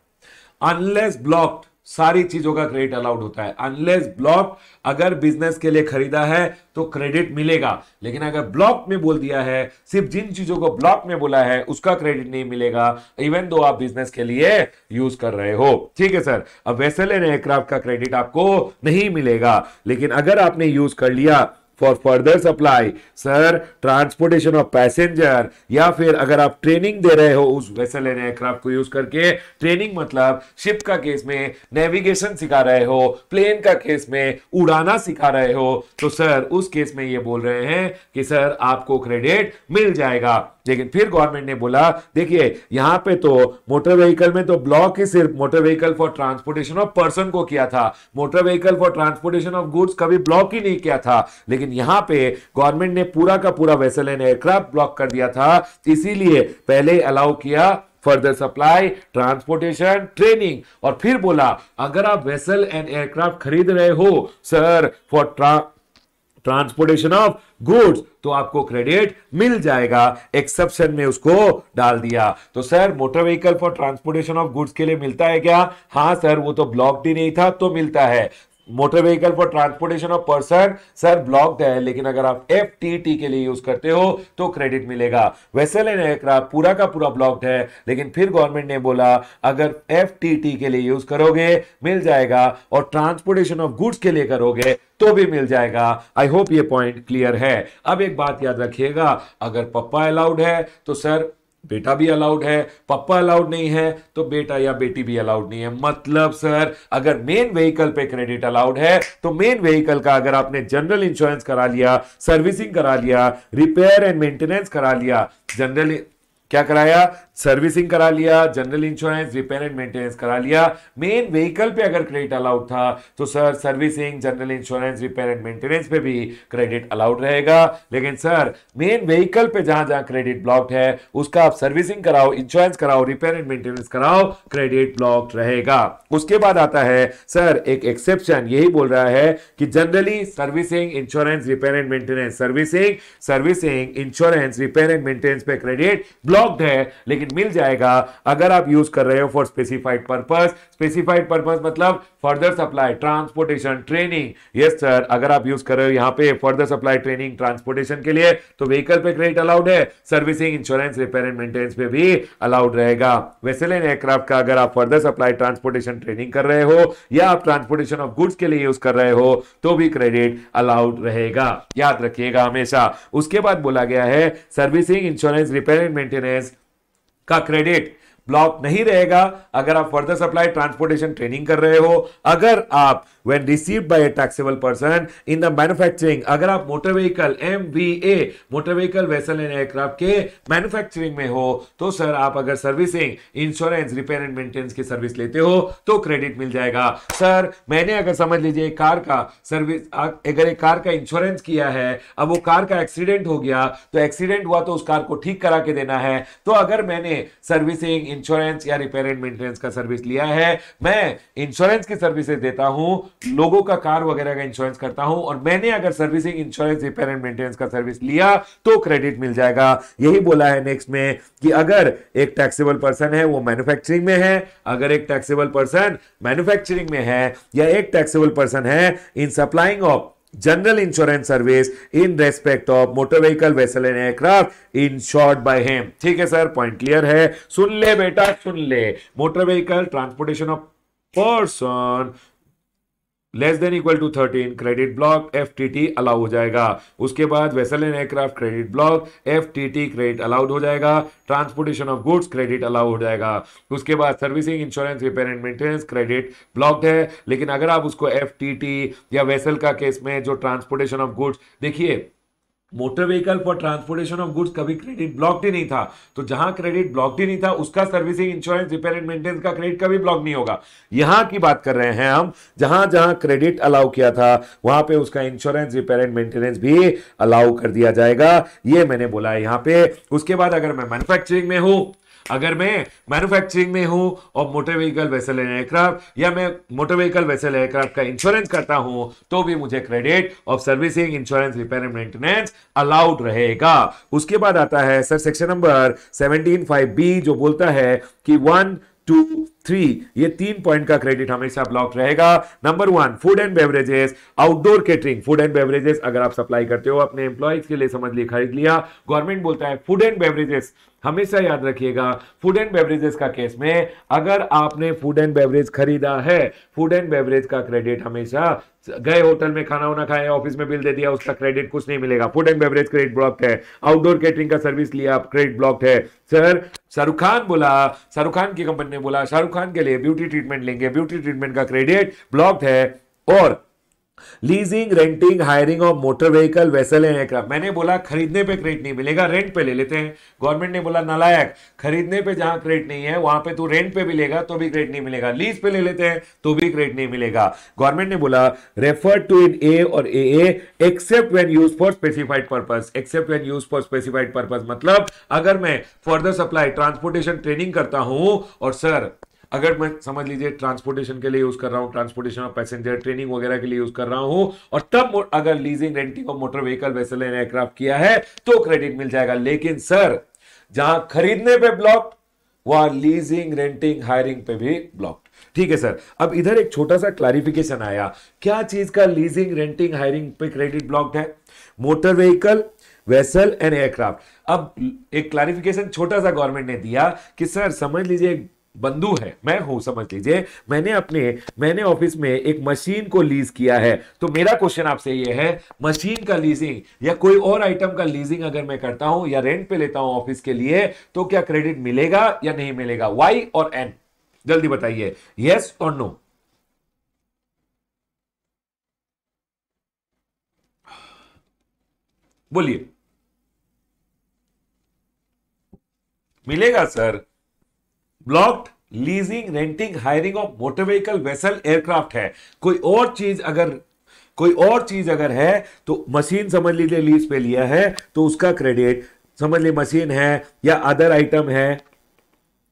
Speaker 1: अनलेस ब्लॉक्ड सारी चीजों का क्रेडिट अलाउड होता है अनलेस ब्लॉक अगर बिजनेस के लिए खरीदा है तो क्रेडिट मिलेगा लेकिन अगर ब्लॉक में बोल दिया है सिर्फ जिन चीजों को ब्लॉक में बोला है उसका क्रेडिट नहीं मिलेगा इवन दो आप बिजनेस के लिए यूज कर रहे हो ठीक है सर अब वैसे लेने एयरक्राफ्ट का क्रेडिट आपको नहीं मिलेगा लेकिन अगर आपने यूज कर लिया for further supply sir transportation of passenger या फिर अगर आप ट्रेनिंग दे रहे हो उस वेसल एंड एयरक्राफ्ट को यूज करके ट्रेनिंग मतलब शिप का केस में नेविगेशन सिखा रहे हो प्लेन का केस में उड़ाना सिखा रहे हो तो सर उस केस में ये बोल रहे हैं कि सर आपको क्रेडिट मिल जाएगा लेकिन फिर गवर्नमेंट ने बोला देखिए यहां पे तो मोटर व्हीकल में तो ब्लॉक ही सिर्फ motor vehicle for transportation of person को किया था motor vehicle for transportation of goods कभी ब्लॉक ही नहीं किया था लेकिन यहां पे गवर्नमेंट ने पूरा का पूरा वेसल एंड एयरक्राफ्ट ब्लॉक कर दिया था इसीलिए पहले अलाउ किया फर्दर सप्लाई ट्रांसपोर्टेशन ट्रेनिंग और फिर बोला अगर आप वेसल एंड एयरक्राफ्ट खरीद रहे हो sir for transportation of goods तो आपको क्रेडिट मिल जाएगा एक्सेप्शन में उसको डाल दिया तो sir motor vehicle for transportation of goods के लिए मिलता है क्या हाँ सर वो तो ब्लॉक ही नहीं था तो मिलता है motor vehicle for transportation of person sir blocked है लेकिन अगर आप एफ टी टी के लिए यूज करते हो तो क्रेडिट मिलेगा वेसल एंड एयरक्राफ्ट पूरा का पूरा ब्लॉक्ड है लेकिन फिर गवर्नमेंट ने बोला अगर एफ टी टी के लिए यूज करोगे मिल जाएगा और ट्रांसपोर्टेशन ऑफ गुड्स के लिए करोगे तो भी मिल जाएगा आई होप ये पॉइंट क्लियर है अब एक बात याद रखिएगा अगर पप्पा अलाउड है तो सर बेटा भी अलाउड है पप्पा अलाउड नहीं है तो बेटा या बेटी भी अलाउड नहीं है मतलब सर अगर मेन व्हीकल पे क्रेडिट अलाउड है तो मेन व्हीकल का अगर आपने जनरल इंश्योरेंस करा लिया सर्विसिंग करा लिया रिपेयर एंड मेंटेनेंस करा लिया जनरल क्या कराया सर्विसिंग करा लिया general insurance repair and maintenance करा लिया मेन व्हीकल पे अगर क्रेडिट अलाउड था तो sir servicing general insurance repair and maintenance पे भी क्रेडिट अलाउड रहेगा लेकिन सर मेन व्हीकल पे जहां जहां क्रेडिट ब्लॉक्ड है उसका आप सर्विसिंग कराओ इंश्योरेंस कराओ रिपेयर एंड मेंटेनेंस कराओ क्रेडिट ब्लॉक्ड रहेगा उसके बाद आता है सर एक एक्सेप्शन यही बोल रहा है कि generally servicing insurance repair and maintenance servicing servicing insurance repair and maintenance पे क्रेडिट ब्लॉक लॉक्ड है लेकिन मिल जाएगा अगर आप यूज कर रहे हो for specified purpose specified purpose मतलब further supply transportation training yes sir अगर आप यूज कर रहे हो यहाँ पे फर्दर सप्लाई ट्रेनिंग ट्रांसपोर्टेशन के लिए तो व्हीकल पे क्रेडिट अलाउड है servicing insurance repair and maintenance पे भी अलाउड रहेगा वैसे लेन एयरक्राफ्ट का अगर आप फर्दर सप्लाई ट्रांसपोर्टेशन ट्रेनिंग कर रहे हो या आप ट्रांसपोर्टेशन ऑफ गुड्स के लिए यूज कर रहे हो तो भी क्रेडिट अलाउड रहेगा याद रखिएगा हमेशा उसके बाद बोला गया है servicing insurance repair and maintenance एज का क्रेडिट ब्लॉक नहीं रहेगा अगर आप फर्दर सप्लाई ट्रांसपोर्टेशन ट्रेनिंग कर रहे हो अगर आप when receive by a taxable person in the manufacturing अगर आप motor vehicle a motor vehicle vessel and aircraft के मैन्युफैक्चरिंग में हो तो सर आप अगर servicing insurance repair and maintenance की सर्विस लेते हो तो क्रेडिट मिल जाएगा सर मैंने अगर समझ लीजिए कार का सर्विस अगर एक कार का इंश्योरेंस किया है अब वो कार का एक्सीडेंट हो गया तो एक्सीडेंट हुआ तो उस कार को ठीक करा के देना है तो अगर मैंने सर्विसिंग इंश्योरेंस या रिपेयर एंड मेंटेनेंस का सर्विस लिया है मैं इंश्योरेंस की सर्विसेज देता हूं लोगों का कार वगैरह का इंश्योरेंस करता हूं और मैंने अगर servicing insurance repair and maintenance का सर्विस लिया तो क्रेडिट मिल जाएगा यही बोला है नेक्स्ट में कि अगर एक टैक्सेबल पर्सन है वो मैन्युफैक्चरिंग में है अगर एक टैक्सेबल पर्सन मैन्युफैक्चरिंग में है या एक टैक्सेबल पर्सन है in supplying of general insurance service in respect of motor vehicle vessel and aircraft insured by him ठीक है सर पॉइंट क्लियर है सुन ले बेटा सुन ले motor vehicle transportation of person less than equal to thirteen credit block F T T allow हो जाएगा उसके बाद vessel and aircraft credit block F T T credit allowed हो जाएगा transportation of goods credit allow हो जाएगा उसके बाद servicing insurance repair and maintenance credit blocked है लेकिन अगर आप उसको एफ टी टी या वेसल का केस में जो ट्रांसपोर्टेशन ऑफ गुड्स देखिए motor vehicle for transportation of goods कभी क्रेडिट ब्लॉक्ड ही नहीं था तो जहां क्रेडिट ब्लॉक्ड ही नहीं था उसका servicing insurance repair and maintenance का क्रेडिट कभी ब्लॉक नहीं होगा यहां की बात कर रहे हैं हम जहां जहां क्रेडिट अलाउ किया था वहां पे उसका इंश्योरेंस रिपेयर एंड मेंटेनेंस भी अलाउ कर दिया जाएगा ये मैंने बोला है यहां पे उसके बाद अगर मैं मैन्युफैक्चरिंग में हूं अगर मैं मैन्युफैक्चरिंग में हूं और motor vehicle vessel and aircraft या मैं मोटर व्हीकल वेसल एयरक्राफ्ट का इंश्योरेंस करता हूं तो भी मुझे credit of servicing insurance repair and maintenance allowed रहेगा उसके बाद आता है sir section number seventeen five B जो बोलता है कि वन टू थ्री ये तीन पॉइंट का क्रेडिट हमेशा ब्लॉक रहेगा number one food and beverages outdoor catering food and beverages अगर आप सप्लाई करते हो अपने एम्प्लॉयज के लिए समझ लिए खरीद लिया गवर्नमेंट बोलता है फूड एंड बेवरेजेस हमेशा याद रखिएगा फूड एंड बेवरेजेस का केस में अगर आपने फूड एंड बेवरेज खरीदा है फूड एंड बेवरेज का क्रेडिट हमेशा गए होटल में खाना वाना खाए ऑफिस में बिल दे दिया उसका क्रेडिट कुछ नहीं मिलेगा food and beverage credit block है आउटडोर कैटरिंग का सर्विस लिया क्रेडिट ब्लॉक है सर शाहरुख खान बोला शाहरुख खान की कंपनी ने बोला शाहरुख खान के लिए ब्यूटी ट्रीटमेंट लेंगे ब्यूटी ट्रीटमेंट का क्रेडिट ब्लॉक है और leasing renting hiring of motor vehicle vessel and aircraft मैंने बोला खरीदने पे क्रेडिट नहीं मिलेगा रेंट पे ले लेते हैं गवर्नमेंट ने बोला नालायक खरीदने पे जहां क्रेडिट नहीं है वहां पे तू रेंट पे भी लेगा तो भी क्रेडिट नहीं मिलेगा लीज पे ले लेते हैं तो भी क्रेडिट नहीं मिलेगा गवर्नमेंट ने बोला रेफर टू इन ए और a a except when use for specified purpose except when use for specified purpose मतलब अगर मैं फर्दर सप्लाई ट्रांसपोर्टेशन ट्रेनिंग करता हूं और सर अगर मैं समझ लीजिए ट्रांसपोर्टेशन के लिए यूज कर रहा हूँ ट्रांसपोर्टेशन और पैसेंजर ट्रेनिंग वगैरह के लिए यूज कर रहा हूँ और तब अगर लीजिंग रेंटिंग और motor vehicle vessel and aircraft किया है तो क्रेडिट मिल जाएगा लेकिन सर जहां खरीदने पे ब्लॉक वहां लीजिंग रेंटिंग हायरिंग पे भी ब्लॉक ठीक है सर अब इधर एक छोटा सा क्लैरिफिकेशन आया क्या चीज का लीजिंग रेंटिंग हायरिंग पे क्रेडिट ब्लॉक्ड है motor vehicle vessel and aircraft अब एक क्लैरिफिकेशन छोटा सा गवर्नमेंट ने दिया कि सर समझ लीजिए बंधु है मैं हूं समझ लीजिए मैंने अपने मैंने ऑफिस में एक मशीन को लीज किया है तो मेरा क्वेश्चन आपसे ये है मशीन का लीजिंग या कोई और आइटम का लीजिंग अगर मैं करता हूं या रेंट पे लेता हूं ऑफिस के लिए तो क्या क्रेडिट मिलेगा या नहीं मिलेगा वाई और एन जल्दी बताइए यस और नो बोलिए मिलेगा sir blocked leasing renting hiring of motor vehicle vessel aircraft है कोई और चीज अगर कोई और चीज अगर है तो मशीन समझ लीजिए लीज पे लिया है तो उसका क्रेडिट समझ लीजिए मशीन है या अदर आइटम है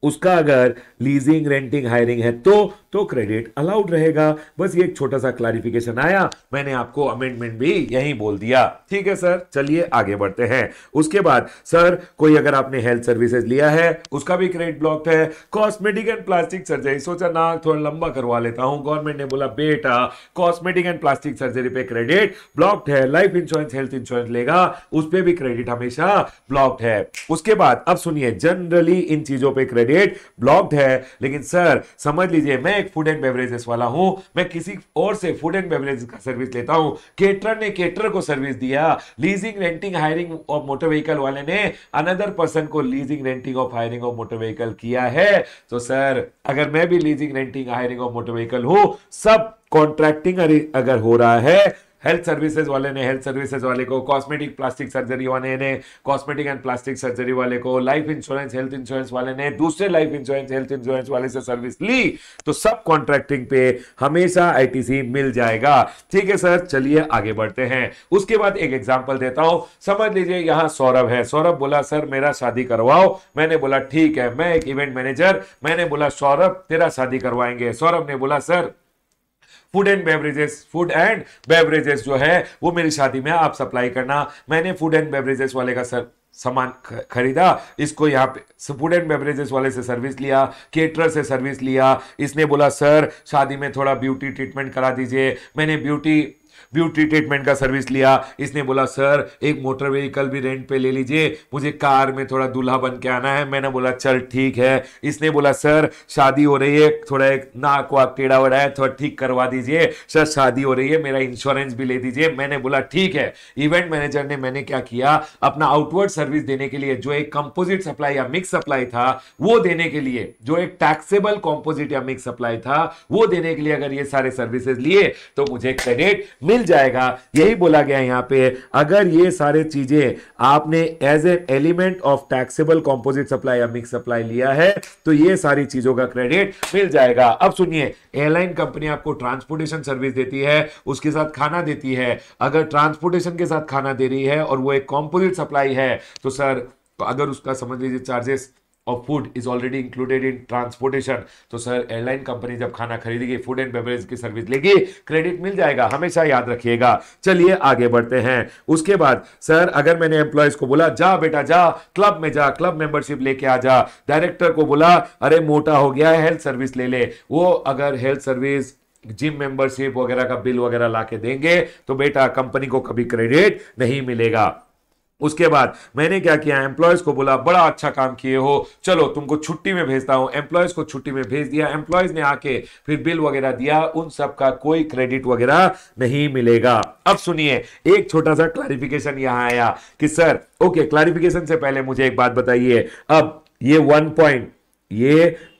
Speaker 1: उसका अगर लीजिंग रेंटिंग हायरिंग है तो तो क्रेडिट अलाउड रहेगा बस ये एक छोटा सा क्लैरिफिकेशन आया मैंने आपको अमेंडमेंट भी यही बोल दिया ठीक है सर चलिए आगे बढ़ते हैं उसके बाद सर कोई अगर आपने हेल्थ सर्विसेज लिया है उसका भी क्रेडिट ब्लॉक है कॉस्मेटिक एंड प्लास्टिक सर्जरी सोचा नाक थोड़ा लंबा करवा लेता हूं गवर्नमेंट ने बोला बेटा कॉस्मेटिक एंड प्लास्टिक सर्जरी पे क्रेडिट ब्लॉक्ड है लाइफ इंश्योरेंस हेल्थ इंश्योरेंस लेगा उस पर भी क्रेडिट हमेशा ब्लॉक्ड है उसके बाद अब सुनिए जनरली इन चीजों पे क्रेडिट ब्लॉक्ड है लेकिन सर समझ लीजिए मैं एक फूड एंड बेवरेजेस वाला हूं मैं किसी और से फूड एंड बेवरेजेस का सर्विस लेता हूं केटर ने केटर को सर्विस दिया लीजिंग रेंटिंग हायरिंग और मोटर व्हीकल वाले ने अनदर पर्सन को leasing renting of hiring of motor vehicle किया है तो सर अगर मैं भी leasing renting hiring of motor vehicle हूं सब कॉन्ट्रैक्टिंग अगर हो रहा है हेल्थ सर्विसेज वाले ने हेल्थ सर्विसेज वाले को कॉस्मेटिक प्लास्टिक सर्जरी वाले ने कॉस्मेटिक एंड प्लास्टिक सर्जरी वाले को लाइफ इंश्योरेंस हेल्थ इंश्योरेंस वाले ने दूसरे लाइफ इंश्योरेंस हेल्थ इंश्योरेंस वाले से सर्विस ली तो सब कॉन्ट्रैक्टिंग पे हमेशा आई मिल जाएगा ठीक है सर चलिए आगे बढ़ते हैं उसके बाद एक एग्जाम्पल देता हूं समझ लीजिए यहाँ सौरभ है सौरभ बोला सर मेरा शादी करवाओ मैंने बोला ठीक है मैं एक इवेंट मैनेजर मैंने बोला सौरभ तेरा शादी करवाएंगे सौरभ ने बोला sir food and beverages food and beverages जो है वो मेरी शादी में आप सप्लाई करना मैंने फूड एंड बेवरेजेस वाले का सर सामान खरीदा इसको यहाँ पे फूड एंड बेवरेजेस वाले से सर्विस लिया केटर से सर्विस लिया इसने बोला सर शादी में थोड़ा ब्यूटी ट्रीटमेंट करा दीजिए मैंने ब्यूटी ब्यूटी ट्रीटमेंट का सर्विस लिया इसने बोला सर एक मोटर व्हीकल भी रेंट पे ले लीजिए मुझे कार में थोड़ा दूल्हा बन के आना है मैंने बोला चल ठीक है इसने बोला सर शादी हो रही है थोड़ा एक नाक वाक टेढ़ा वड़ा है थोड़ा ठीक करवा दीजिए सर शादी हो रही है मेरा इंश्योरेंस भी ले दीजिए मैंने बोला ठीक है इवेंट मैनेजर ने मैंने क्या किया अपना आउटवर्ड सर्विस देने के लिए जो एक कंपोजिट सप्लाई या मिक्स सप्लाई था वो देने के लिए जो एक टैक्सेबल कॉम्पोजिट या मिक्स सप्लाई था वो देने के लिए अगर ये सारे सर्विसेज लिए तो मुझे क्रेडिट मिल मिल जाएगा यही बोला गया यहाँ पे अगर ये सारे चीजें आपने as a element of taxable composite supply या मिक्स सप्लाई लिया है तो ये सारी चीजों का क्रेडिट मिल जाएगा अब सुनिए एयरलाइन कंपनी आपको ट्रांसपोर्टेशन सर्विस देती है उसके साथ खाना देती है अगर ट्रांसपोर्टेशन के साथ खाना दे रही है और वो एक कॉम्पोजिट सप्लाई है तो सर तो अगर उसका समझ लीजिए चार्जेस और food is already included in transportation तो सर एयरलाइन कंपनी जब खाना खरीदेगी फूड एंड बेवरेज की सर्विस लेगी क्रेडिट मिल जाएगा हमेशा याद रखिएगा चलिए आगे बढ़ते हैं उसके बाद सर अगर मैंने एम्प्लॉयज को बोला जा बेटा जा क्लब में जा क्लब मेंबरशिप लेके आ जा डायरेक्टर को बोला अरे मोटा हो गया है हेल्थ सर्विस ले ले वो अगर हेल्थ सर्विस जिम मेंबरशिप वगैरह का बिल वगैरह लाके देंगे तो बेटा कंपनी को कभी क्रेडिट नहीं मिलेगा उसके बाद मैंने क्या किया एम्प्लॉयज को बोला बड़ा अच्छा काम किए हो चलो तुमको छुट्टी में भेजता हूं एम्प्लॉयज को छुट्टी में भेज दिया एम्प्लॉयज ने आके फिर बिल वगैरह दिया उन सब का कोई क्रेडिट वगैरह नहीं मिलेगा अब सुनिए एक छोटा सा क्लैरिफिकेशन यहां आया कि सर ओके क्लैरिफिकेशन से पहले मुझे एक बात बताइए अब ये वन पॉइंट ये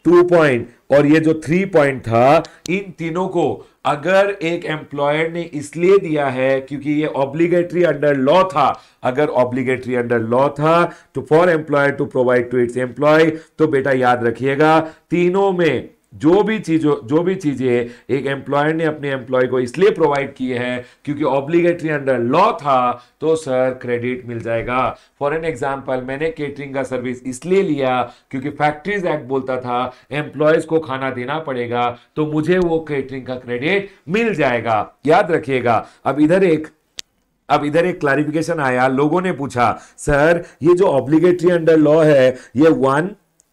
Speaker 1: टू पॉइंट और ये जो थ्री पॉइंट था इन तीनों को अगर एक एम्प्लॉयर ने इसलिए दिया है क्योंकि ये ऑब्लिगेटरी अंडर लॉ था अगर ऑब्लिगेटरी अंडर लॉ था तो for employer to provide to its employee तो बेटा याद रखिएगा तीनों में जो भी चीज जो भी चीज़ें एक एम्प्लॉयर ने अपने एम्प्लॉय को इसलिए प्रोवाइड किए हैं क्योंकि ऑब्लिगेटरी अंडर लॉ था तो सर क्रेडिट मिल जाएगा फॉर एन एग्जाम्पल मैंने केटरिंग का सर्विस इसलिए लिया क्योंकि फैक्ट्रीज एक्ट बोलता था एम्प्लॉयज़ को खाना देना पड़ेगा तो मुझे वो केटरिंग का क्रेडिट मिल जाएगा याद रखिएगा अब इधर एक अब इधर एक क्लैरिफिकेशन आया लोगों ने पूछा सर ये जो ऑब्लिगेटरी अंडर लॉ है ये वन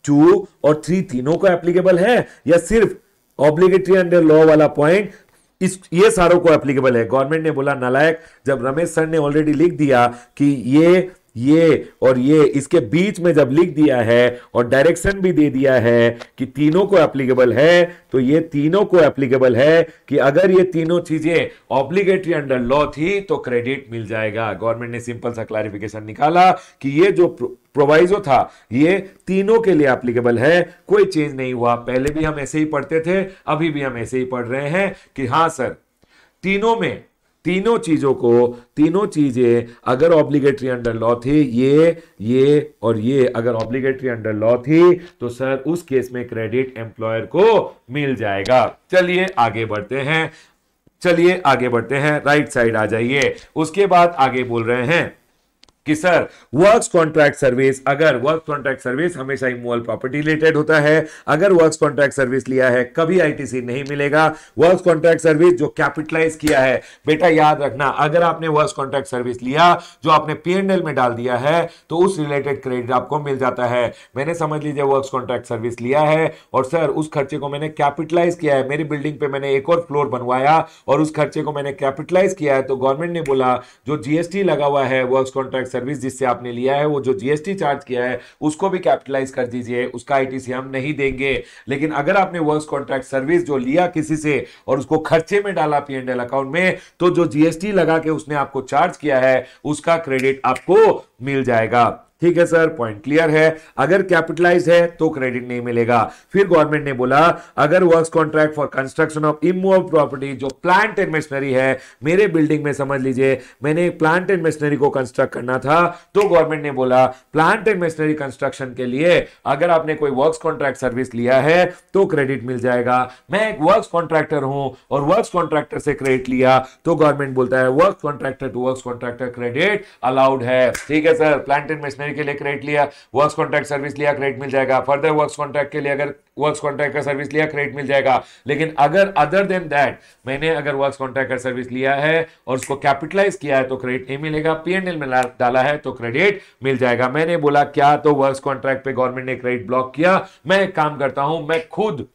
Speaker 1: टू और थ्री तीनों को एप्लीकेबल है या सिर्फ ऑब्लिगेटरी अंडर लॉ वाला पॉइंट इस ये सारों को एप्लीकेबल है गवर्नमेंट ने बोला नालायक जब रमेश सर ने ऑलरेडी लिख दिया कि ये ये और ये इसके बीच में जब लिख दिया है और डायरेक्शन भी दे दिया है कि तीनों को एप्लीकेबल है तो ये तीनों को एप्लीकेबल है कि अगर ये तीनों चीजें ऑब्लिगेटरी अंडर लॉ थी तो क्रेडिट मिल जाएगा गवर्नमेंट ने सिंपल सा क्लैरिफिकेशन निकाला कि ये जो प्रोवाइजो था ये तीनों के लिए एप्लीकेबल है कोई चेंज नहीं हुआ पहले भी हम ऐसे ही पढ़ते थे अभी भी हम ऐसे ही पढ़ रहे हैं कि हाँ सर तीनों में तीनों चीजों को तीनों चीजें अगर ऑब्लिगेटरी अंडर लॉ थी ये ये और ये अगर ऑब्लिगेटरी अंडर लॉ थी तो सर उस केस में क्रेडिट एम्प्लॉयर को मिल जाएगा चलिए आगे बढ़ते हैं चलिए आगे बढ़ते हैं राइट साइड आ जाइए उसके बाद आगे बोल रहे हैं कि सर वर्क्स कॉन्ट्रैक्ट सर्विस अगर वर्क कॉन्ट्रैक्ट सर्विस हमेशा इमोअल प्रॉपर्टी रिलेटेड होता है अगर वर्क्स कॉन्ट्रैक्ट सर्विस लिया है कभी आईटीसी नहीं मिलेगा वर्क्स कॉन्ट्रैक्ट सर्विस जो कैपिटलाइज किया है बेटा याद रखना अगर आपने वर्क्स कॉन्ट्रैक्ट सर्विस लिया जो आपने पीएनएल में डाल दिया है तो उस रिलेटेड क्रेडिट आपको मिल जाता है मैंने समझ लीजिए वर्क्स कॉन्ट्रैक्ट सर्विस लिया है और सर उस खर्चे को मैंने कैपिटलाइज किया है मेरी बिल्डिंग पे मैंने एक और फ्लोर बनवाया और उस खर्चे को मैंने कैपिटलाइज किया है तो गवर्नमेंट ने बोला जो जीएसटी लगा हुआ है वर्क्स कॉन्ट्रैक्ट सर्विस जिससे आपने लिया है वो जो जीएसटी चार्ज किया है उसको भी कैपिटलाइज कर दीजिए उसका आईटीसी हम नहीं देंगे लेकिन अगर आपने वर्क कॉन्ट्रैक्ट सर्विस जो लिया किसी से और उसको खर्चे में डाला पी एल अकाउंट में तो जो जीएसटी लगा के उसने आपको चार्ज किया है उसका क्रेडिट आपको मिल जाएगा ठीक है सर पॉइंट क्लियर है अगर कैपिटलाइज है तो क्रेडिट नहीं मिलेगा फिर गवर्नमेंट ने बोला अगर works contract for construction of इमूव प्रॉपर्टी जो प्लांट एंड मशीनरी है मेरे बिल्डिंग में समझ लीजिए मैंने प्लांट एंड मशीनरी को कंस्ट्रक्ट करना था तो गवर्नमेंट ने बोला प्लांट एंड मशीनरी कंस्ट्रक्शन के लिए अगर आपने कोई वर्क कॉन्ट्रैक्ट सर्विस लिया है तो क्रेडिट मिल जाएगा मैं एक वर्क कॉन्ट्रैक्टर हूं और वर्क कॉन्ट्रैक्टर से क्रेडिट लिया तो गवर्नमेंट बोलता है work contractor to work contractor credit allowed है ठीक है sir plant and machinery salary के लिए क्रेडिट लिया वर्क्स कॉन्ट्रैक्ट सर्विस लिया क्रेडिट मिल जाएगा फर्दर वर्क्स कॉन्ट्रैक्ट के लिए अगर वर्क्स कॉन्ट्रैक्ट का सर्विस लिया क्रेडिट मिल जाएगा लेकिन अगर अदर देन दैट मैंने अगर वर्क्स कॉन्ट्रैक्ट का सर्विस लिया है और उसको कैपिटलाइज किया है तो क्रेडिट नहीं मिलेगा पीएनएल में डाला है तो क्रेडिट मिल जाएगा मैंने बोला क्या तो वर्क्स कॉन्ट्रैक्ट पे गवर्नमेंट ने क्रेडिट ब्लॉक किया मैं एक काम करता हूं मैं खुद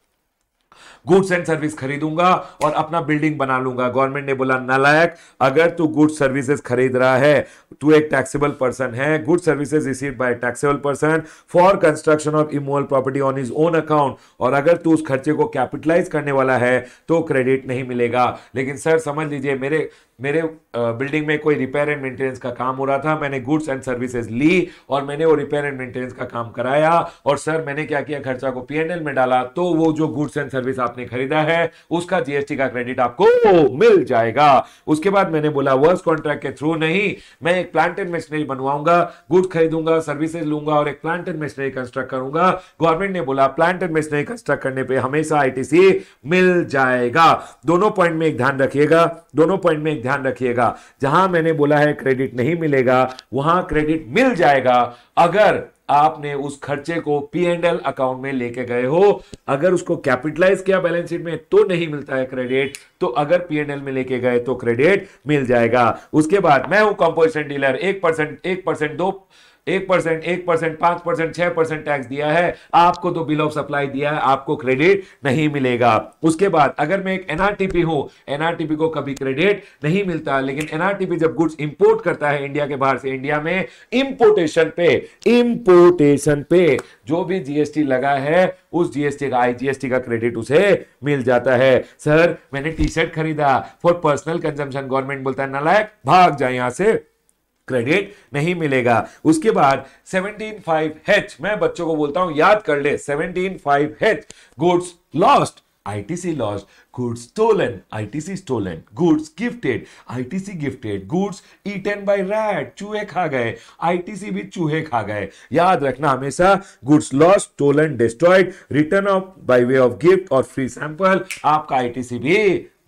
Speaker 1: गुड्स एंड सर्विस खरीदूंगा और अपना बिल्डिंग बना लूंगा गवर्नमेंट ने बोला नालायक अगर तू गुड्स सर्विसेज खरीद रहा है तू एक टैक्सेबल पर्सन है good services receive by taxable person for construction of immovable property on is own account और अगर तू उस खर्चे को कैपिटलाइज करने वाला है तो क्रेडिट नहीं मिलेगा लेकिन सर समझ लीजिए मेरे मेरे बिल्डिंग में कोई रिपेयर एंड मेंटेनेंस का काम हो रहा था मैंने गुड्स एंड सर्विसेज ली और मैंने वो रिपेयर एंड मेंटेनेंस का काम कराया और सर मैंने क्या किया खर्चा को पीएनएल में डाला तो वो जो गुड्स एंड सर्विस आपने खरीदा है उसका जीएसटी का क्रेडिट आपको मिल जाएगा उसके बाद मैंने बोला वर्स कॉन्ट्रैक्ट के थ्रू नहीं मैं एक प्लांट एंड मशीनरी बनवाऊंगा गुड्स खरीदूंगा सर्विसेज लूंगा और एक प्लांट एंड मशीनरी कंस्ट्रक्ट करूंगा गवर्नमेंट ने बोला प्लांट एंड मशीनरी कंस्ट्रक्ट करने पर हमेशा आईटीसी मिल जाएगा दोनों पॉइंट में एक ध्यान रखिएगा दोनों पॉइंट में ध्यान रखिएगा जहां मैंने बोला है क्रेडिट नहीं मिलेगा वहां क्रेडिट मिल जाएगा अगर आपने उस खर्चे को पी एंड एल अकाउंट में लेके गए हो अगर उसको कैपिटलाइज किया बैलेंस शीट में तो नहीं मिलता है क्रेडिट तो अगर पी एंड एल में लेके गए तो क्रेडिट मिल जाएगा उसके बाद मैं हूं कंपोजिशन डीलर एक परसेंट एक परसेंट दो एक परसेंट एक परसेंट पांच परसेंट छह परसेंट टैक्स दिया है आपको तो बिल ऑफ सप्लाई दिया है आपको क्रेडिट नहीं मिलेगा उसके बाद अगर मैं एक एनआरटीपी हूं एनआरटीपी को कभी क्रेडिट नहीं मिलता लेकिन एनआरटीपी जब गुड्स इंपोर्ट करता है इंडिया के बाहर से इंडिया में इंपोर्टेशन पे इंपोर्टेशन पे जो भी जीएसटी लगा है उस जीएसटी का आईजीएसटी का क्रेडिट उसे मिल जाता है सर मैंने टी शर्ट खरीदा फॉर पर्सनल कंजम्पशन गवर्नमेंट बोलता है नलायक भाग जाए यहां से क्रेडिट नहीं मिलेगा उसके बाद 175H मैं बच्चों को बोलता हूं याद कर ले 175H goods lost ITC lost, goods stolen, ITC stolen, goods gifted, ITC gifted, goods eaten by rat, चूहे खा गए ITC भी चूहे खा गए याद रखना हमेशा goods lost, stolen, destroyed, return of by way of gift और free sample आपका ITC भी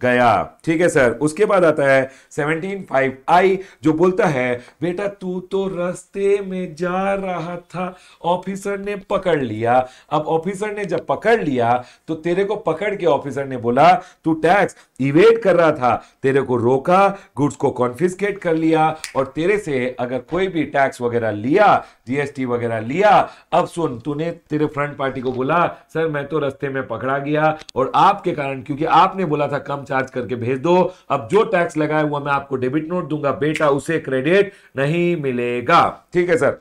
Speaker 1: गया ठीक है सर उसके बाद आता है सेवनटीन फाइव आई जो बोलता है बेटा तू तो रास्ते में जा रहा था ऑफिसर ने पकड़ लिया अब ऑफिसर ने जब पकड़ लिया तो तेरे को पकड़ के ऑफिसर ने बोला तू टैक्स इवेट कर रहा था तेरे को रोका गुड्स को कॉन्फिस्केट कर लिया और तेरे से अगर कोई भी टैक्स वगैरह लिया जीएसटी वगैरह लिया अब सुन तूने तेरे फ्रंट पार्टी को बोला सर मैं तो रस्ते में पकड़ा गया और आपके कारण क्योंकि आपने बोला था कम चार्ज करके भेज दो अब जो टैक्स है हुआ मैं आपको डेबिट नोट दूंगा बेटा उसे क्रेडिट नहीं मिलेगा ठीक है सर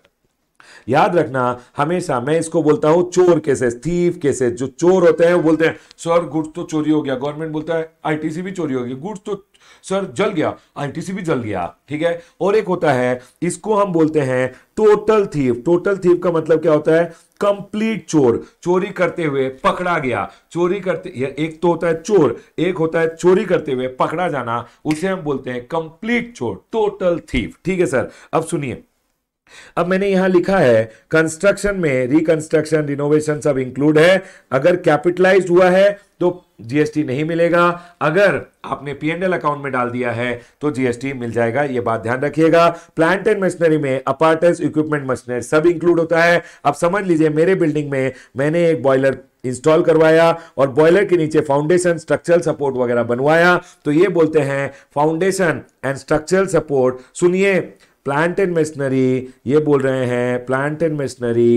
Speaker 1: याद रखना हमेशा मैं इसको बोलता हूं चोर केसेस थीव केसेस जो चोर होते हैं बोलते हैं सर गुड्स तो चोरी हो गया गवर्नमेंट बोलता है आईटीसी भी चोरी हो गई गुड्स तो सर जल गया आईटीसी भी जल गया ठीक है और एक होता है इसको हम बोलते हैं टोटल थीप टोटल थीप का मतलब क्या होता है कंप्लीट चोर चोरी करते हुए पकड़ा गया चोरी करते एक तो होता है चोर एक होता है चोरी करते हुए पकड़ा जाना उसे हम बोलते हैं कंप्लीट चोर टोटल थीप ठीक है सर अब सुनिए अब मैंने यहां लिखा है कंस्ट्रक्शन में रिकंस्ट्रक्शन रिनोवेशन सब इंक्लूड है अगर कैपिटलाइज हुआ है तो जीएसटी नहीं मिलेगा अगर आपने पीएनएल अकाउंट में डाल दिया है तो जीएसटी मिल जाएगा यह बात ध्यान रखिएगा प्लांट एंड मशीनरी में अपार्टेंस इक्विपमेंट मशीनरी सब इंक्लूड होता है अब समझ लीजिए मेरे बिल्डिंग में मैंने एक बॉयलर इंस्टॉल करवाया और बॉयलर के नीचे फाउंडेशन स्ट्रक्चरल सपोर्ट वगैरह बनवाया तो ये बोलते हैं फाउंडेशन एंड स्ट्रक्चरल सपोर्ट सुनिए प्लांट एंड मशीनरी ये बोल रहे हैं plant and machinery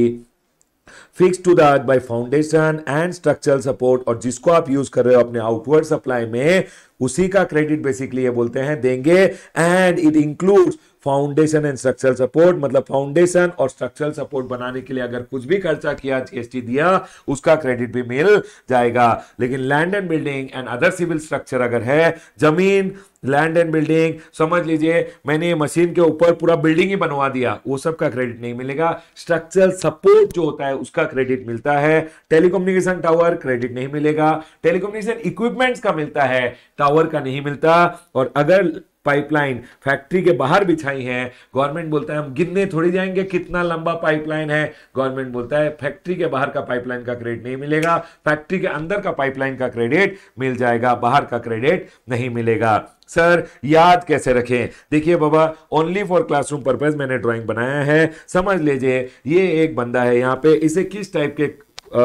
Speaker 1: fix to dearth earth by foundation and structural support और जिसको आप यूज कर रहे हो अपने आउटवर्ड सप्लाई में उसी का क्रेडिट बेसिकली ये बोलते हैं देंगे and it includes foundation and structural support मतलब फाउंडेशन और स्ट्रक्चरल सपोर्ट बनाने के लिए अगर कुछ भी खर्चा किया जीएसटी दिया उसका क्रेडिट भी मिल जाएगा लेकिन land and building and other civil structure अगर है जमीन लैंड एंड बिल्डिंग समझ लीजिए मैंने मशीन के ऊपर पूरा बिल्डिंग ही बनवा दिया वो सब का क्रेडिट नहीं मिलेगा स्ट्रक्चरल सपोर्ट जो होता है उसका क्रेडिट मिलता है टेलीकोम्युनिकेशन टावर क्रेडिट नहीं मिलेगा टेलीकोम्युनिकेशन इक्विपमेंट्स का मिलता है टावर का नहीं मिलता और अगर पाइपलाइन फैक्ट्री के बाहर बिछाई है गवर्नमेंट बोलता है हम गिनने थोड़ी जाएंगे कितना लंबा पाइपलाइन है गवर्नमेंट बोलता है फैक्ट्री के बाहर का पाइपलाइन का क्रेडिट नहीं मिलेगा फैक्ट्री के अंदर का पाइपलाइन का क्रेडिट मिल जाएगा बाहर का क्रेडिट नहीं मिलेगा सर याद कैसे रखें देखिए बाबा ओनली फॉर क्लासरूम पर्पज मैंने ड्राइंग बनाया है समझ लीजिए ये एक बंदा है यहाँ पे इसे किस टाइप के आ,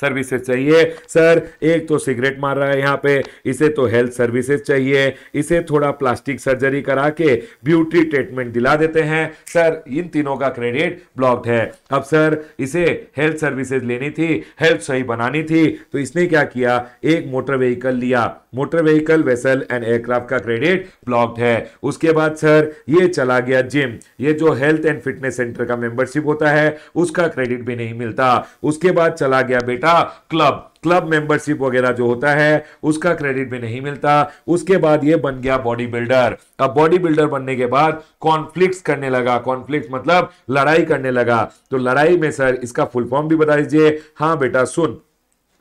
Speaker 1: सर्विसेज चाहिए सर एक तो सिगरेट मार रहा है यहाँ पे इसे तो हेल्थ सर्विसेज चाहिए इसे थोड़ा प्लास्टिक सर्जरी करा के ब्यूटी ट्रीटमेंट दिला देते हैं सर इन तीनों का क्रेडिट ब्लॉक्ड है अब सर इसे हेल्थ सर्विसेज लेनी थी हेल्थ सही बनानी थी तो इसने क्या किया एक मोटर व्हीकल लिया motor vehicle vessel and aircraft का क्रेडिट ब्लॉक्ड है उसके बाद सर ये चला गया जिम ये जो हेल्थ एंड फिटनेस सेंटर का मेंबरशिप होता है उसका क्रेडिट भी नहीं मिलता उसके बाद चला गया बेटा बेटा क्लब क्लब मेंबरशिप वगैरह जो होता है उसका क्रेडिट भी नहीं मिलता उसके बाद ये बन गया बॉडी बिल्डर अब बॉडी बिल्डर बनने के बाद कॉन्फ्लिक्ट करने लगा कॉन्फ्लिक्ट मतलब लड़ाई करने लगा तो लड़ाई में सर इसका फुल फॉर्म भी बता दीजिए हाँ बेटा सुन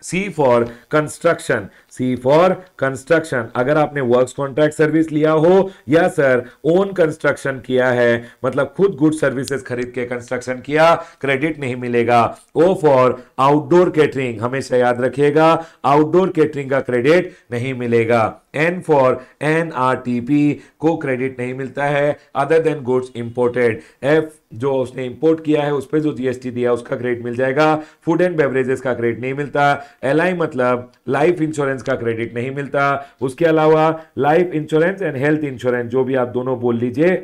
Speaker 1: C for construction C for construction अगर आपने वर्क्स कॉन्ट्रैक्ट सर्विस लिया हो या सर ओन कंस्ट्रक्शन किया है मतलब खुद गुड सर्विसेज खरीद के कंस्ट्रक्शन किया क्रेडिट नहीं मिलेगा ओ फॉर आउटडोर कैटरिंग हमेशा याद रखिएगा आउटडोर कैटरिंग का क्रेडिट नहीं मिलेगा N for N R T P को क्रेडिट नहीं मिलता है other than goods imported F जो उसने इंपोर्ट किया है उस पर जो जीएसटी दिया उसका क्रेडिट मिल जाएगा फूड एंड बेवरेजेस का क्रेडिट नहीं मिलता एल आई मतलब लाइफ इंश्योरेंस का क्रेडिट नहीं मिलता उसके अलावा life insurance and health insurance जो भी आप दोनों बोल लीजिए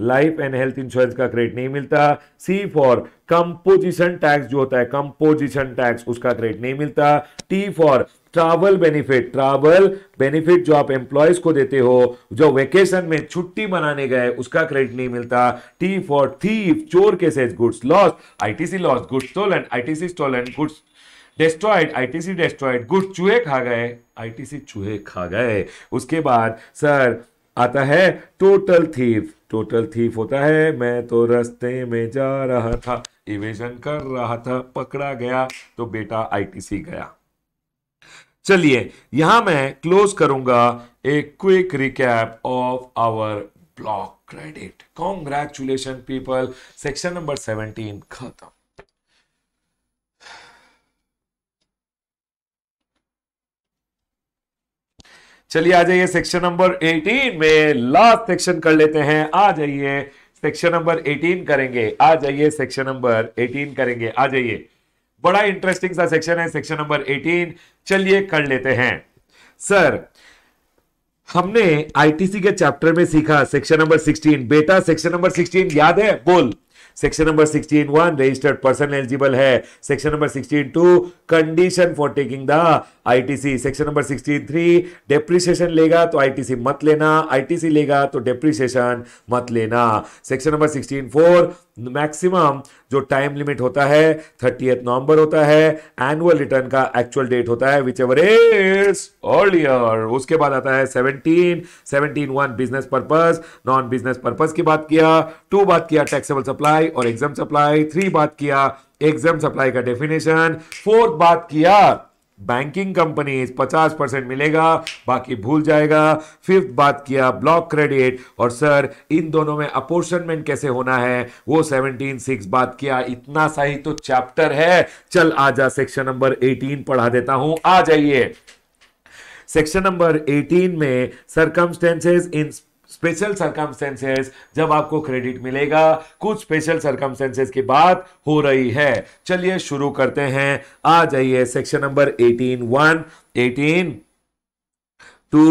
Speaker 1: लाइफ एंड हेल्थ इंश्योरेंस का क्रेडिट नहीं मिलता सी फॉर कंपोजिशन टैक्स जो होता है कंपोजिशन टैक्स उसका क्रेडिट नहीं मिलता T for travel benefit travel benefit जो आप एम्प्लॉयज को देते हो जो वेकेशन में छुट्टी मनाने गए उसका क्रेडिट नहीं मिलता टी फॉर थीफ चोर cases goods loss ITC loss goods stolen ITC stolen goods destroyed ITC destroyed goods चूहे खा गए आईटीसी चूहे खा गए उसके बाद सर आता है टोटल थीफ टोटल थीफ होता है मैं तो रास्ते में जा रहा था इवेजन कर रहा था पकड़ा गया तो बेटा आईटीसी गया चलिए यहां मैं क्लोज करूंगा a quick recap of our block credit congratulation people section number seventeen खत्म चलिए आ जाइए सेक्शन नंबर 18 में लास्ट सेक्शन कर लेते हैं आ जाइए सेक्शन नंबर 18 करेंगे आ जाइए सेक्शन नंबर 18 करेंगे आ जाइए बड़ा इंटरेस्टिंग सा सेक्शन है सेक्शन नंबर एटीन चलिए कर लेते हैं सर हमने आईटीसी के चैप्टर में सीखा सेक्शन नंबर 16 बेटा सेक्शन नंबर 16 याद है बोल section number 16 one registered person eligible है section number 16 two condition for taking the ITC section number 16 three depreciation लेगा तो आईटीसी मत लेना आईटीसी लेगा तो डेप्रिसिएशन मत लेना सेक्शन नंबर 16 फोर मैक्सिमम जो टाइम लिमिट होता है थर्टी नवंबर होता है एनुअल रिटर्न का एक्चुअल डेट होता है विच एवर इज अर्लियर उसके बाद आता है seventeen seventeen one business purpose non business purpose की बात किया टू बात किया टैक्सेबल सप्लाई और एग्जाम सप्लाई थ्री बात किया एग्जाम सप्लाई का डेफिनेशन फोर्थ बात किया बैंकिंग कंपनीज 50 परसेंट मिलेगा बाकी भूल जाएगा फिफ्थ बात किया ब्लॉक क्रेडिट और सर इन दोनों में अपोर्शनमेंट कैसे होना है वो 17 सिक्स बात किया इतना सा ही तो चैप्टर है चल जा सेक्शन नंबर 18 पढ़ा देता हूं आ जाइए सेक्शन नंबर 18 में सरकमस्टेंसेस इन स्पेशल सरकमस्टेंसेस जब आपको क्रेडिट मिलेगा कुछ स्पेशल सरकमस्टेंसेस की बात हो रही है चलिए शुरू करते हैं आ जाइए section number eighteen one eighteen two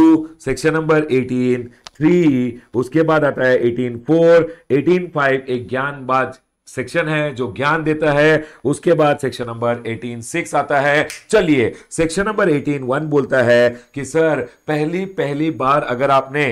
Speaker 1: section number eighteen three उसके बाद आता है एटीन फोर एटीन फाइव एक बाज सेक्शन है जो ज्ञान देता है उसके बाद सेक्शन नंबर एटीन सिक्स आता है चलिए सेक्शन नंबर एटीन वन बोलता है कि सर पहली पहली बार अगर आपने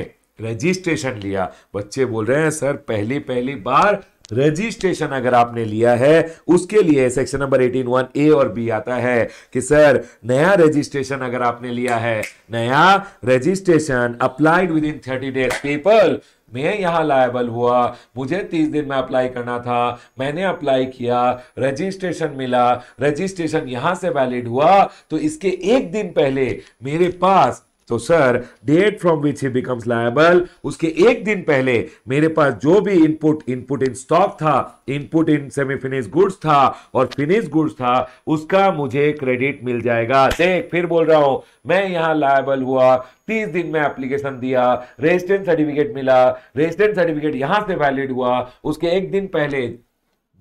Speaker 1: रजिस्ट्रेशन लिया बच्चे बोल रहे हैं सर पहली पहली बार रजिस्ट्रेशन अगर आपने लिया है उसके लिए section number eighteen one A और बी आता है कि सर नया रजिस्ट्रेशन अगर आपने लिया है नया registration applied within thirty days people मैं यहाँ लायबल हुआ मुझे तीस दिन में अप्लाई करना था मैंने अप्लाई किया रजिस्ट्रेशन मिला रजिस्ट्रेशन यहाँ से वैलिड हुआ तो इसके एक दिन पहले मेरे पास तो sir date from which he becomes liable उसके एक दिन पहले मेरे पास जो भी इनपुट इनपुट इन स्टॉक था input in semi finish goods था और फिनिश गुड्स था उसका मुझे क्रेडिट मिल जाएगा देख फिर बोल रहा हूं मैं यहां लायबल हुआ तीस दिन में एप्लीकेशन दिया रेजिस्टेंस सर्टिफिकेट मिला रेजिस्टेंस सर्टिफिकेट यहां से वैलिड हुआ उसके एक दिन पहले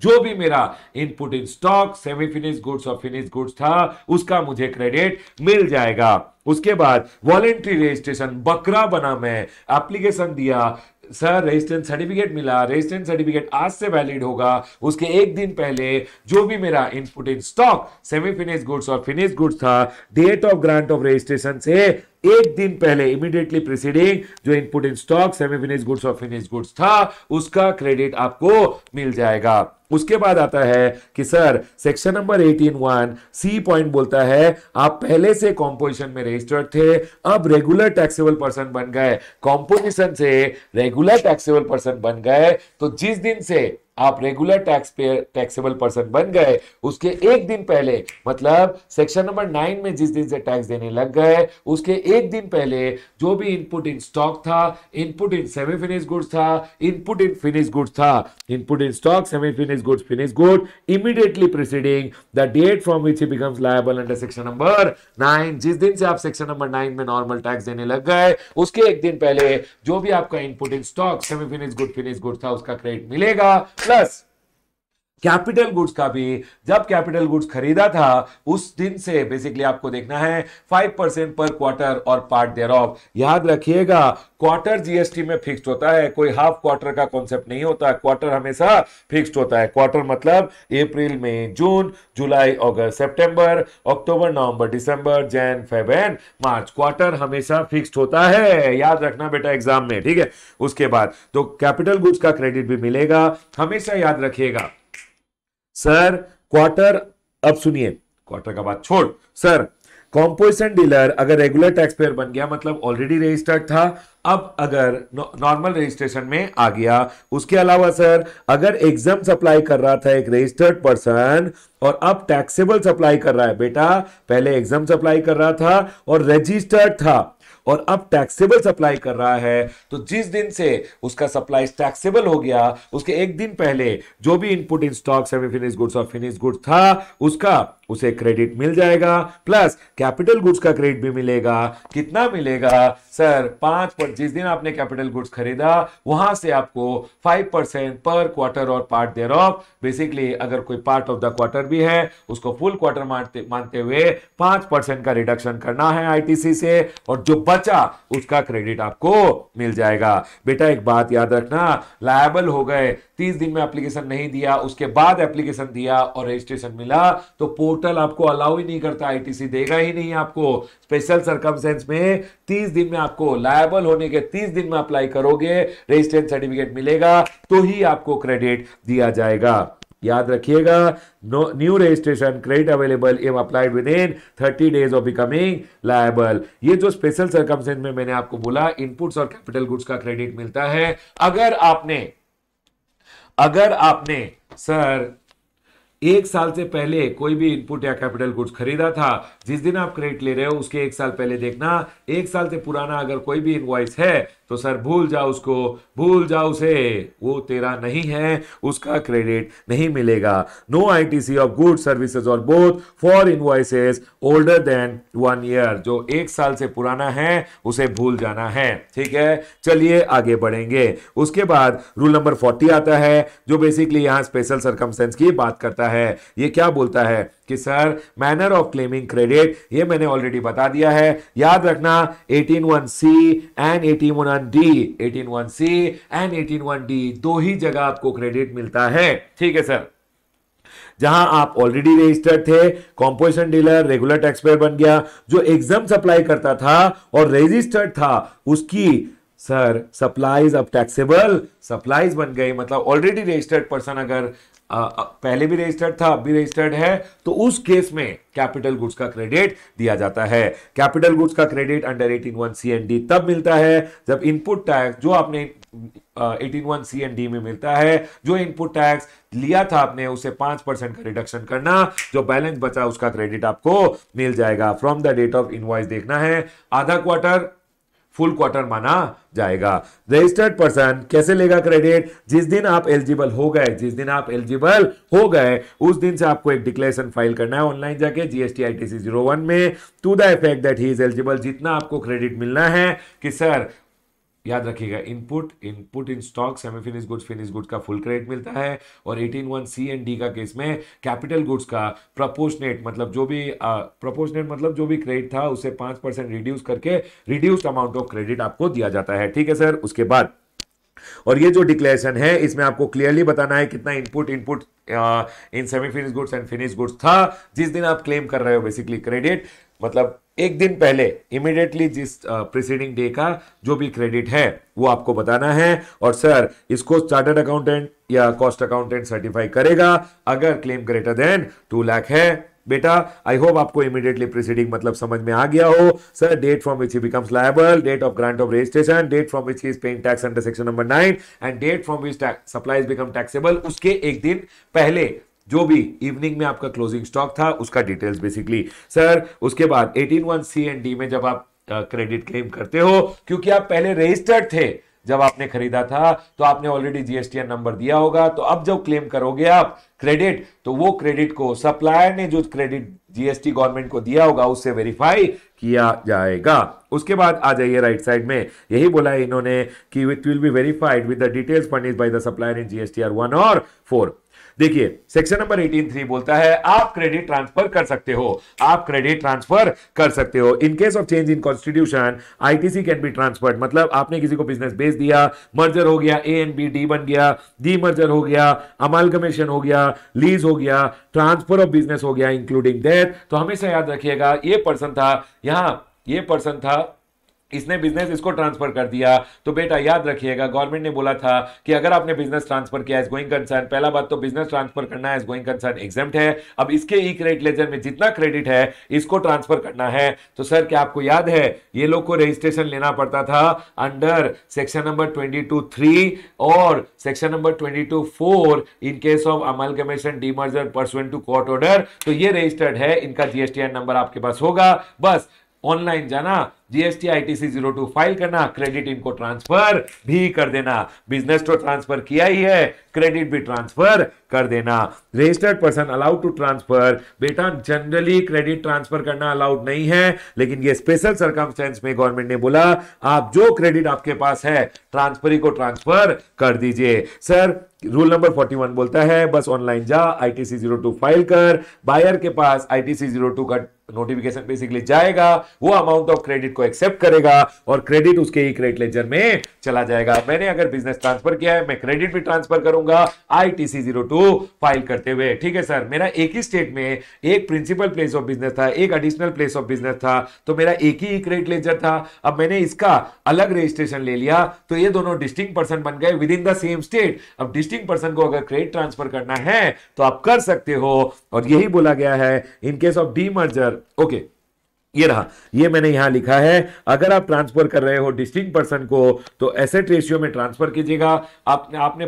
Speaker 1: जो भी मेरा input in stock semi finish goods और फिनिश गुड्स था उसका मुझे क्रेडिट मिल जाएगा उसके बाद वॉलेंट्री रजिस्ट्रेशन बकरा बना मैं एप्लीकेशन दिया सर रजिस्ट्रेंस सर्टिफिकेट मिला रजिस्ट्रेंस सर्टिफिकेट आज से वैलिड होगा उसके एक दिन पहले जो भी मेरा input in stock semi finish goods और फिनिश गुड्स था date of grant of registration से एक दिन पहले इमीडिएटली प्रिसीडिंग जो input in stock semi finish goods और फिनिश गुड्स था उसका क्रेडिट आपको मिल जाएगा उसके बाद आता है कि sir section number eighteen one C point बोलता है आप पहले से कॉम्पोजिशन में रजिस्टर्ड थे अब रेगुलर टैक्सेबल पर्सन बन गए कॉम्पोजिशन से रेगुलर टैक्सेबल पर्सन बन गए तो जिस दिन से आप regular tax payer taxable person बन गए उसके एक दिन पहले मतलब सेक्शन नंबर नाइन में जिस दिन से टैक्स देने लग गए उसके एक दिन पहले जो भी इनपुट इन स्टॉक था input in semi finish goods था इनपुट इन फिनिश गुड्स था input in stock semi finish finished goods, finished good, immediately preceding the date from which he becomes liable under section number nine जिस दिन से आप सेक्शन number नाइन में normal tax देने लग गए उसके एक दिन पहले जो भी आपका input in stock semi finish good finish good था उसका क्रेडिट मिलेगा प्लस कैपिटल गुड्स का भी जब कैपिटल गुड्स खरीदा था उस दिन से बेसिकली आपको देखना है फाइव परसेंट पर क्वार्टर और पार्ट देर ऑफ याद रखिएगा क्वार्टर जीएसटी में फिक्स्ड होता है कोई हाफ क्वार्टर का कॉन्सेप्ट नहीं होता क्वार्टर हमेशा फिक्स्ड होता है क्वार्टर मतलब अप्रैल में जून जुलाई अगस्त सेप्टेम्बर अक्टूबर नवंबर दिसंबर जैन फेबन मार्च क्वार्टर हमेशा फिक्स्ड होता है याद रखना बेटा एग्जाम में ठीक है उसके बाद तो कैपिटल गुड्स का क्रेडिट भी मिलेगा हमेशा याद रखिएगा सर क्वार्टर अब सुनिए क्वार्टर का बात छोड़ सर कॉम्पोजिशन डीलर अगर रेगुलर टैक्स पेयर बन गया मतलब ऑलरेडी रजिस्टर्ड था अब अगर नॉर्मल रजिस्ट्रेशन में आ गया उसके अलावा सर अगर एग्जाम सप्लाई कर रहा था एक रजिस्टर्ड पर्सन और अब टैक्सेबल सप्लाई कर रहा है बेटा पहले एग्जाम सप्लाई कर रहा था और रजिस्टर्ड था और अब टैक्सेबल सप्लाई कर रहा है तो जिस दिन से उसका सप्लाई टैक्सेबल हो गया उसके एक दिन पहले जो भी input in stock semi finish goods और फिनिश गुड्स था उसका उसे क्रेडिट मिल जाएगा प्लस कैपिटल गुड्स का क्रेडिट भी मिलेगा कितना मिलेगा सर पांच पर जिस दिन आपने कैपिटल गुड्स खरीदा वहां से आपको फाइव परसेंट पर क्वार्टर और पार्ट देर ऑफ बेसिकली अगर कोई पार्ट ऑफ द क्वार्टर भी है उसको फुल क्वार्टर मानते मानते हुए पांच परसेंट का रिडक्शन करना है आईटीसी से और जो बचा उसका क्रेडिट आपको मिल जाएगा बेटा एक बात याद रखना लायबल हो गए तीस दिन में एप्लीकेशन नहीं दिया उसके बाद एप्लीकेशन दिया और रजिस्ट्रेशन मिला तो पोर्टल आपको अलाउ ही नहीं करता आईटीसी देगा ही नहीं आपको स्पेशल सर्कमसेंस में तीस दिन में आपको लायबल होने के तीस दिन में अप्लाई करोगे रजिस्ट्रेशन सर्टिफिकेट मिलेगा तो ही आपको क्रेडिट दिया जाएगा याद रखिएगा new registration credit available am applied within thirty days of becoming liable ये जो स्पेशल सर्कमसेंस में मैंने आपको बोला इनपुट्स और कैपिटल गुड्स का क्रेडिट मिलता है अगर आपने अगर आपने सर एक साल से पहले कोई भी इनपुट या कैपिटल गुड्स खरीदा था जिस दिन आप क्रेडिट ले रहे हो उसके एक साल पहले देखना एक साल से पुराना अगर कोई भी इनवाइस है तो सर भूल जाओ उसको भूल जाओ उसे वो तेरा नहीं है उसका क्रेडिट नहीं मिलेगा no ITC of good services और both for invoices older than one year जो एक साल से पुराना है उसे भूल जाना है ठीक है चलिए आगे बढ़ेंगे उसके बाद रूल नंबर फोर्टी आता है जो बेसिकली यहाँ स्पेशल सर्कमस्टेंस की बात करता है ये क्या बोलता है कि sir manner of claiming credit ये मैंने ऑलरेडी बता दिया है याद रखना C and one C and D दो ही जगह आपको क्रेडिट मिलता है ठीक है सर जहां आप ऑलरेडी रजिस्टर्ड थे कॉम्पोजिशन डीलर रेगुलर टैक्सपेयर बन गया जो एग्जाम सप्लाई करता था और रजिस्टर्ड था उसकी सर सप्लाईज अब टैक्सेबल सप्लाईज बन गई मतलब ऑलरेडी रजिस्टर्ड पर्सन अगर पहले भी रजिस्टर्ड था अब भी रजिस्टर्ड है तो उस केस में कैपिटल गुड्स का क्रेडिट दिया जाता है कैपिटल गुड्स का credit under eighteen one C and D तब मिलता है जब इनपुट टैक्स जो आपने eighteen one C and D में मिलता है जो इनपुट टैक्स लिया था आपने उसे पांच परसेंट का रिडक्शन करना जो बैलेंस बचा उसका क्रेडिट आपको मिल जाएगा from the date of invoice देखना है आधा क्वार्टर फुल क्वार्टर माना जाएगा रजिस्टर्ड पर्सन कैसे लेगा क्रेडिट जिस दिन आप एलिजिबल हो गए जिस दिन आप एलिजिबल हो गए उस दिन से आपको एक डिक्लेरेशन फाइल करना है ऑनलाइन जाके GST I T C zero one में to the effect that he is eligible जितना आपको क्रेडिट मिलना है कि सर याद रखिएगा input input in stock semi finish goods finish goods का फुल क्रेडिट मिलता है और eighteen one C and D का केस में कैपिटल गुड्स का प्रपोर्शनेट मतलब जो भी प्रपोर्शनेट मतलब जो भी क्रेडिट था उसे पांच परसेंट रिड्यूस करके रिड्यूस्ड अमाउंट ऑफ क्रेडिट आपको दिया जाता है ठीक है सर उसके बाद और ये जो डिक्लेरेशन है इसमें आपको क्लियरली बताना है कितना input input in semi finish goods and finish goods था जिस दिन आप क्लेम कर रहे हो बेसिकली क्रेडिट मतलब एक दिन पहले इमिडिएटली जिस प्रिसीडिंग डे का जो भी क्रेडिट है वो आपको बताना है और सर इसको चार्टर्ड अकाउंटेंट या कॉस्ट अकाउंटेंट सर्टिफाई करेगा अगर claim greater than two lakh है बेटा आई होप आपको इमीडिएटली प्रिसीडिंग मतलब समझ में आ गया हो sir date from which he becomes liable date of grant of registration date from which is paying tax under section number nine and date from which supplies become taxable उसके एक दिन पहले जो भी इवनिंग में आपका क्लोजिंग स्टॉक था उसका डिटेल्स बेसिकली सर उसके बाद eighteen one C and D में जब आप क्रेडिट क्लेम करते हो क्योंकि आप पहले रजिस्टर्ड थे जब आपने खरीदा था तो आपने ऑलरेडी जीएसटीएन नंबर दिया होगा तो अब जब क्लेम करोगे आप क्रेडिट तो वो क्रेडिट को सप्लायर ने जो क्रेडिट जीएसटी गवर्नमेंट को दिया होगा उससे वेरीफाई किया जाएगा उसके बाद आ जाइए राइट साइड में यही बोला है इन्होंने कि with will be verified with the details furnish by the supplier in R one और फोर देखिए सेक्शन नंबर थ्री बोलता है आप क्रेडिट ट्रांसफर कर सकते हो आप क्रेडिट ट्रांसफर कर सकते हो in case of change in constitution ITC can be transferred मतलब आपने किसी को बिजनेस बेच दिया मर्जर हो गया ए एंड बी डी बन गया डी मर्जर हो गया अमालगमेशन हो गया लीज हो गया ट्रांसफर ऑफ बिजनेस हो गया इंक्लूडिंग डेथ तो हमेशा याद रखिएगा ये पर्सन था यहां ये पर्सन था इसने बिजनेस इसको ट्रांसफर कर दिया तो बेटा याद रखिएगा गवर्नमेंट ने बोला था कि अगर आपने बिजनेस ट्रांसफर किया एज गोइंग कंसर्न पहला बात तो बिजनेस ट्रांसफर करना एज गोइंग कंसर्न एग्जाम है अब इसके ई क्रेडिट लेजर में जितना क्रेडिट है इसको ट्रांसफर करना है तो सर क्या आपको याद है ये लोग को रजिस्ट्रेशन लेना पड़ता था under section number twenty two three और section number twenty two four in case of amalgamation demerger pursuant to court order तो ये रजिस्टर्ड है इनका जीएसटी नंबर आपके पास होगा बस ऑनलाइन जाना GST ITC zero two file करना क्रेडिट इनको ट्रांसफर भी कर देना बिजनेस तो ट्रांसफर किया ही है क्रेडिट भी ट्रांसफर कर देना registered person allowed to transfer बेटा जनरली क्रेडिट ट्रांसफर करना अलाउड नहीं है लेकिन ये स्पेशल सर्कमस्टेंस में गवर्नमेंट ने बोला आप जो क्रेडिट आपके पास है ट्रांसफर को ट्रांसफर कर दीजिए सर रूल नंबर 41 बोलता है बस ऑनलाइन जा आईटीसी जीरो टू फाइल कर बायर के पास आईटीसी जीरो टू का नोटिफिकेशन बेसिकली जाएगा वो अमाउंट ऑफ क्रेडिट को एक्सेप्ट करेगा और क्रेडिट उसके ही क्रेडिट लेजर में चला जाएगा मैंने अगर बिजनेस ट्रांसफर किया है मैं क्रेडिट भी ट्रांसफर करूंगा सी जीरो टू फाइल करते हुए ठीक है सर मेरा एक ही स्टेट में एक प्रिंसिपल प्लेस ऑफ बिजनेस था एक एडिशनल प्लेस ऑफ बिजनेस था तो मेरा एक ही क्रेडिट लेजर था अब मैंने इसका अलग रजिस्ट्रेशन ले लिया तो ये दोनों डिस्टिंग पर्सन बन गए within the same state अब डिस्टिंग पर्सन को अगर क्रेडिट ट्रांसफर करना है तो आप कर सकते हो और यही बोला गया है in case of merger okay ये रहा ये मैंने यहां लिखा है अगर आप ट्रांसफर कर रहे हो डिस्टिंग पर्सन को तो एसेट रेशियो में ट्रांसफर कीजिएगा आप, आपने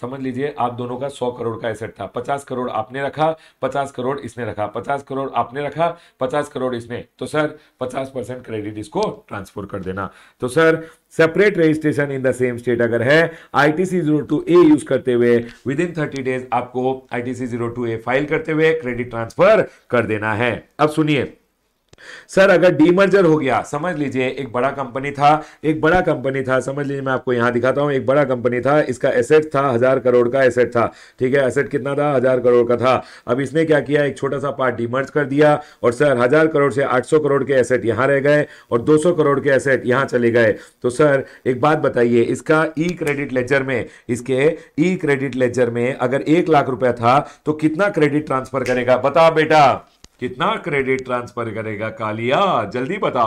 Speaker 1: समझ लीजिए आप दोनों का सौ करोड़ का एसेट था पचास करोड़ आपने रखा पचास करोड़ इसने रखा पचास करोड़ आपने रखा पचास करोड़ इसने तो सर पचास परसेंट क्रेडिट इसको ट्रांसफर कर देना तो sir separate registration in the same state अगर है I T C zero two A use करते हुए विद इन थर्टी डेज आपको I T C zero two A file करते हुए क्रेडिट ट्रांसफर कर देना है अब सुनिए सर अगर डीमर्जर हो गया समझ लीजिए एक बड़ा कंपनी था एक बड़ा कंपनी था समझ लीजिए मैं आपको यहां दिखाता हूं एक बड़ा कंपनी था इसका एसेट था हज़ार करोड़ का एसेट था ठीक है एसेट कितना था हज़ार करोड़ का था अब इसने क्या किया एक छोटा सा पार्ट डीमर्ज कर दिया और सर हज़ार करोड़ से आठ करोड़ के एसेट यहां रह गए और दो करोड़ के एसेट यहां चले गए तो सर एक बात बताइए इसका ई क्रेडिट लेजर में इसके ई क्रेडिट लेजर में अगर एक लाख रुपया था तो कितना क्रेडिट ट्रांसफर करेगा बता बेटा कितना क्रेडिट ट्रांसफर करेगा कालिया जल्दी बता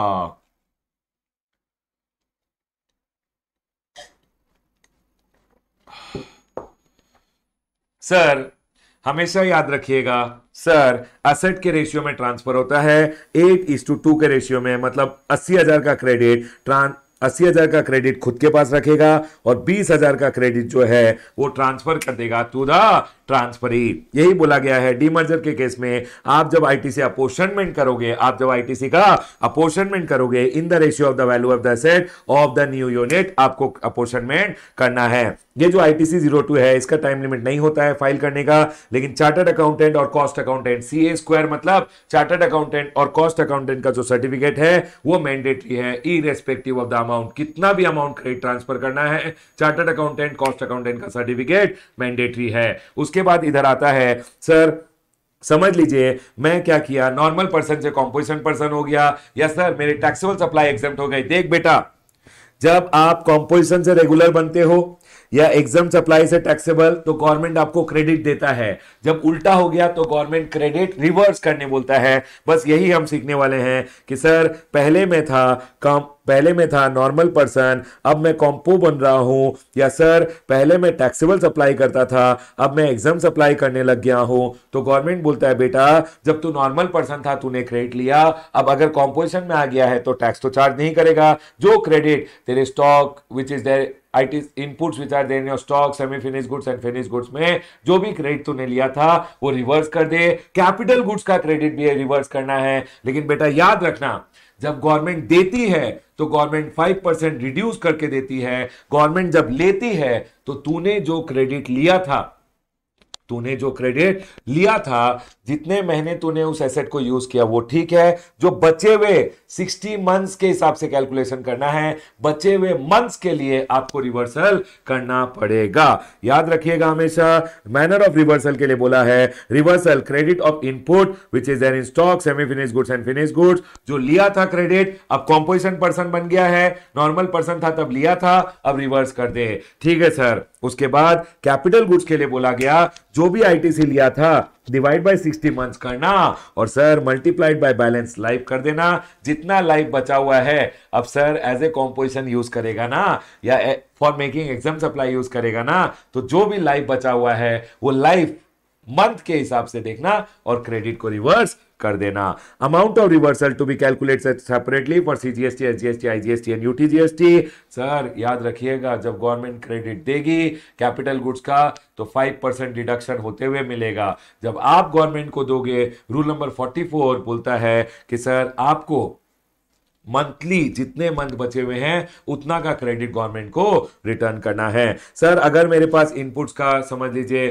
Speaker 1: सर हमेशा याद रखिएगा सर असेट के रेशियो में ट्रांसफर होता है एट इस टू टू के रेशियो में मतलब अस्सी हजार का क्रेडिट ट्रांस अस्सी हजार का क्रेडिट खुद के पास रखेगा और बीस हजार का क्रेडिट जो है वो ट्रांसफर कर देगा टू द ट्रांसफरी यही बोला गया है डीमर्जर के केस में आप जब आई आईटीसी अपोर्शनमेंट करोगे आप जब आईटीसी का अपोर्शनमेंट करोगे in the ratio of the value of the asset of the new unit आपको अपोर्शनमेंट करना है ये जो आईटीसी जीरो टू है इसका टाइम लिमिट नहीं होता है फाइल करने का लेकिन चार्टर्ड अकाउंटेंट और cost accountant C A square मतलब चार्टर्ड अकाउंटेंट और कॉस्ट अकाउंटेंट का जो सर्टिफिकेट है वो मैंडेटरी है इरेस्पेक्टिव ऑफ द अमाउंट कितना भी अमाउंट क्रेडिट ट्रांसफर करना है चार्टर्ड अकाउंटेंट कॉस्ट अकाउंटेंट का सर्टिफिकेट मैंडेटरी है उसके बाद इधर आता है सर समझ लीजिए मैं क्या किया नॉर्मल पर्सन से कॉम्पोजिशन पर्सन हो गया या सर मेरे टैक्सेबल सप्लाई एग्जाम हो गए देख बेटा जब आप कॉम्पोजिशन से रेगुलर बनते हो या एग्जाम सप्लाई से टैक्सेबल तो गवर्नमेंट आपको क्रेडिट देता है जब उल्टा हो गया तो गवर्नमेंट क्रेडिट रिवर्स करने बोलता है बस यही हम सीखने वाले हैं कि सर पहले में था कम पहले में था नॉर्मल पर्सन अब मैं कॉम्पो बन रहा हूं या सर पहले मैं टैक्सेबल सप्लाई करता था अब मैं एग्जाम सप्लाई करने लग गया हूँ तो गवर्नमेंट बोलता है बेटा जब तू नॉर्मल पर्सन था तूने क्रेडिट लिया अब अगर कॉम्पोजिशन में आ गया है तो टैक्स तो चार्ज नहीं करेगा जो क्रेडिट तेरे stock which is there it is inputs which are then your stock semi finish goods and finish goods में जो भी क्रेडिट तूने लिया था वो रिवर्स कर दे कैपिटल गुड्स का क्रेडिट भी रिवर्स करना है लेकिन बेटा याद रखना जब गवर्नमेंट देती है तो गवर्नमेंट 5% परसेंट रिड्यूस करके देती है गवर्नमेंट जब लेती है तो तूने जो क्रेडिट लिया था तूने जो क्रेडिट लिया था जितने महीने तूने उस एसेट को यूज किया वो ठीक है जो बचे हुए 60 मंथ्स के हिसाब से कैलकुलेशन करना है बचे हुए मंथ्स के लिए आपको रिवर्सल करना पड़ेगा याद रखिएगा हमेशा मैनर ऑफ रिवर्सल के लिए बोला है reversal credit of input which is an in stock semi finish goods and finish goods जो लिया था क्रेडिट अब कॉम्पोजिशन पर्सन बन गया है नॉर्मल पर्सन था तब लिया था अब रिवर्स कर दे ठीक है सर उसके बाद कैपिटल गुड्स के लिए बोला गया जो भी आईटीसी लिया था डिवाइड बाय 60 मंथ्स करना और sir multiplied by balance life कर देना जितना लाइफ बचा हुआ है अब sir as a composition use करेगा ना या for making exempt supply use करेगा ना तो जो भी लाइफ बचा हुआ है वो लाइफ मंथ के हिसाब से देखना और क्रेडिट को रिवर्स कर देना amount of reversal to be calculate separately for CGST SGST IGST and UTGST sir याद रखिएगा जब गवर्नमेंट क्रेडिट देगी कैपिटल गुड्स का तो फाइव परसेंट डिडक्शन होते हुए मिलेगा जब आप गवर्नमेंट को दोगे रूल नंबर फोर्टी फोर बोलता है कि सर आपको मंथली जितने मंथ बचे हुए हैं उतना का क्रेडिट गवर्नमेंट को रिटर्न करना है सर अगर मेरे पास इनपुट्स का समझ लीजिए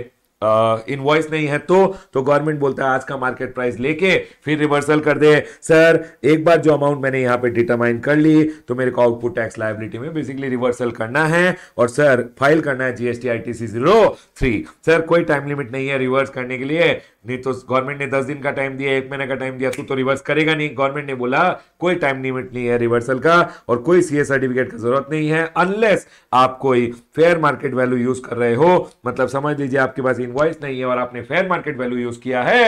Speaker 1: इनवॉइस नहीं है तो तो गवर्नमेंट बोलता है आज का मार्केट प्राइस लेके फिर रिवर्सल कर दे सर एक बार जो अमाउंट मैंने यहां पे डिटरमाइन कर ली तो मेरे को आउटपुट टैक्स लाइबिलिटी में बेसिकली रिवर्सल करना है और सर फाइल करना है GST I T C zero three sir कोई टाइम लिमिट नहीं है रिवर्स करने के लिए नहीं तो गवर्नमेंट ने दस दिन का टाइम दिया एक महीने का टाइम दिया तू तो रिवर्स करेगा नहीं गवर्नमेंट ने बोला कोई टाइम लिमिट नहीं है रिवर्सल का और कोई सीए सर्टिफिकेट की जरूरत नहीं है अनलेस आप कोई फेयर मार्केट वैल्यू यूज कर रहे हो मतलब समझ लीजिए आपके पास इनवॉइस नहीं है और आपने फेयर मार्केट वैल्यू यूज किया है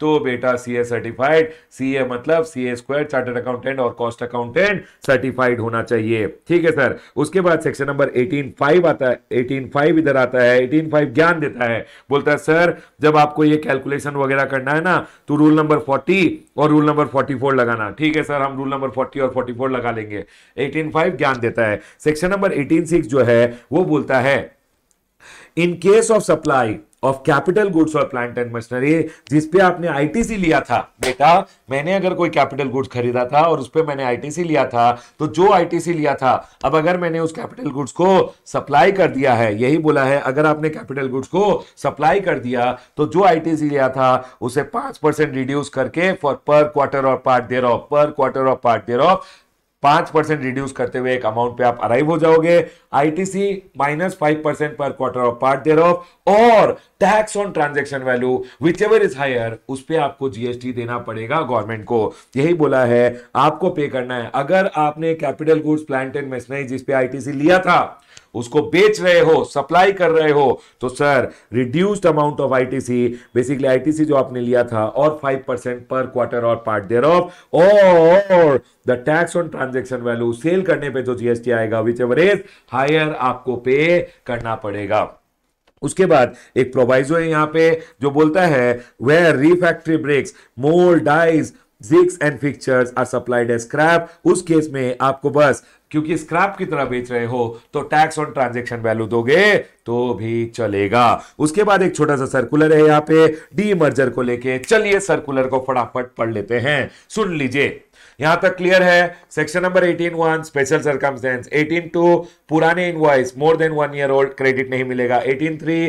Speaker 1: तो बेटा सीए सर्टिफाइड सीए मतलब सीए स्क्वायर चार्टर्ड अकाउंटेंट और कॉस्ट अकाउंटेंट सर्टिफाइड होना चाहिए ठीक है सर उसके बाद सेक्शन नंबर 18.5 आता है 18.5 इधर आता है 18.5 ज्ञान देता है बोलता है सर जब आपको ये कैलकुलेशन वगैरह करना है ना तो रूल नंबर 40 और रूल नंबर 44 लगाना ठीक है सर हम रूल नंबर 40 और 44 लगा लेंगे 18.5 ज्ञान देता है सेक्शन नंबर 18.6 जो है वो बोलता है in case of supply of capital goods और प्लांट एंड मशीनरी पे आपने आईटीसी लिया था बेटा मैंने अगर कोई कैपिटल गुड्स खरीदा था और उस पर मैंने आईटीसी लिया था तो जो आईटीसी लिया था अब अगर मैंने उस कैपिटल गुड्स को सप्लाई कर दिया है यही बोला है अगर आपने कैपिटल गुड्स को सप्लाई कर दिया तो जो आईटीसी लिया था उसे पांच परसेंट रिड्यूस करके फॉर पर क्वार्टर और part thereof per quarter और पार्ट देयर ऑफ पांच परसेंट रिड्यूस करते हुए एक अमाउंट पे आप अराइव हो जाओगे आईटीसी माइनस फाइव परसेंट पर quarter of part thereof और tax on transaction value whichever is higher उस पर आपको जीएसटी देना पड़ेगा गवर्नमेंट को यही बोला है आपको पे करना है अगर आपने capital goods plant and machinery जिसपे आईटीसी लिया था उसको बेच रहे हो सप्लाई कर रहे हो तो sir reduced amount of ITC basically ITC जो आपने लिया था और 5 परसेंट पर क्वार्टर और पार्ट देर ऑफ और the tax on transaction value sale करने पे जो जीएसटी आएगा whichever is high higher आपको पे करना पड़ेगा उसके बाद एक प्रोवाइजो है यहां पे जो बोलता है where refractory bricks mould dies jigs and fixtures are supplied a scrap उस केस में आपको बस क्योंकि स्क्रैप की तरह बेच रहे हो तो टैक्स ऑन ट्रांजेक्शन वैल्यू दोगे तो भी चलेगा उसके बाद एक छोटा सा सर्कुलर है यहाँ पे डी मर्जर को लेके चलिए सर्कुलर को फटाफट पढ़ लेते हैं सुन लीजिए यहां तक क्लियर है section number 18 one special circumstances 18 two पुराने invoice more than one year old credit नहीं मिलेगा 18 थ्री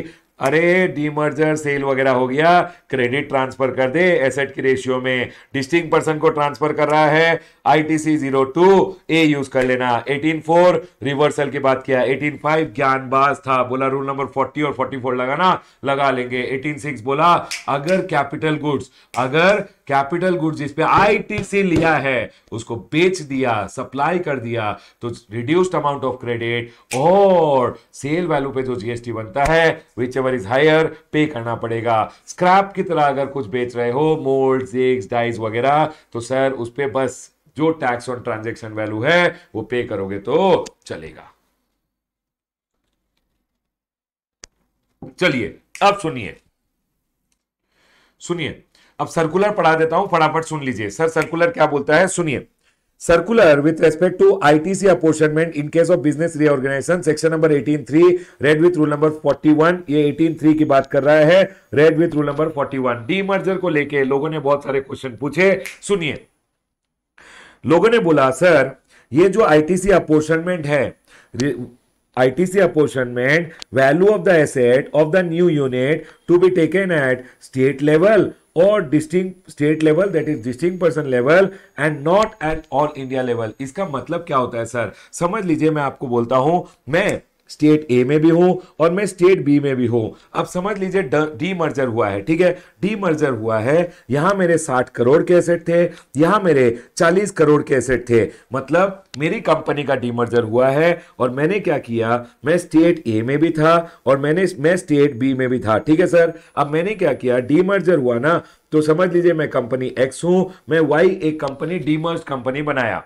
Speaker 1: अरे डीमर्जर सेल वगैरह हो गया क्रेडिट ट्रांसफर कर दे एसेट की रेशियो में डिस्टिंग पर्सन को ट्रांसफर कर रहा है ITC zero two A use कर लेना एटीन फोर रिवर्सल की बात किया एटीन फाइव ज्ञान ज्ञानबाज था बोला रूल नंबर फोर्टी और फोर्टी फोर लगाना लगा लेंगे एटीन सिक्स बोला अगर कैपिटल गुड्स अगर कैपिटल गुड जिसपे आईटीसी लिया है उसको बेच दिया सप्लाई कर दिया तो रिड्यूस्ड अमाउंट ऑफ क्रेडिट और सेल वैल्यू पे जो जीएसटी बनता है विच एवर इज हायर पे करना पड़ेगा स्क्रैप की तरह अगर कुछ बेच रहे हो मोल्ड जिग्स डाइज वगैरह तो सर उस पर बस जो टैक्स ऑन ट्रांजेक्शन वैल्यू है वो पे करोगे तो चलेगा चलिए अब सुनिए सुनिए अब सर्कुलर पढ़ा देता हूं फटाफट सुन लीजिए सर सर्कुलर क्या बोलता है सुनिए circular with respect to ITC apportionment in case of business reorganisation section number 183 read with rule number 41 ये 183 की बात कर रहा है read with rule number 41 demerger को लेके लोगों ने बहुत सारे क्वेश्चन पूछे सुनिए लोगों ने बोला सर ये जो आईटीसी अपोर्शनमेंट है ITC apportionment value of the asset of the new unit to be taken at state level और distinct state level that is distinct person level and not at all India level इसका मतलब क्या होता है sir समझ लीजिए मैं आपको बोलता हूं मैं स्टेट ए में भी हूं और मैं स्टेट बी में भी हूं अब समझ लीजिए डी मर्जर हुआ है ठीक है डी मर्जर हुआ है यहां मेरे 60 करोड़ के एसेट थे यहां मेरे 40 करोड़ के एसेट थे मतलब मेरी कंपनी का डी मर्जर हुआ है और मैंने क्या किया मैं स्टेट ए में भी था और मैंने मैं स्टेट बी में भी था ठीक है सर अब मैंने क्या किया डी मर्जर हुआ ना तो समझ लीजिए मैं कंपनी एक्स हूं मैं वाई एक कंपनी डी मर्ज कंपनी बनाया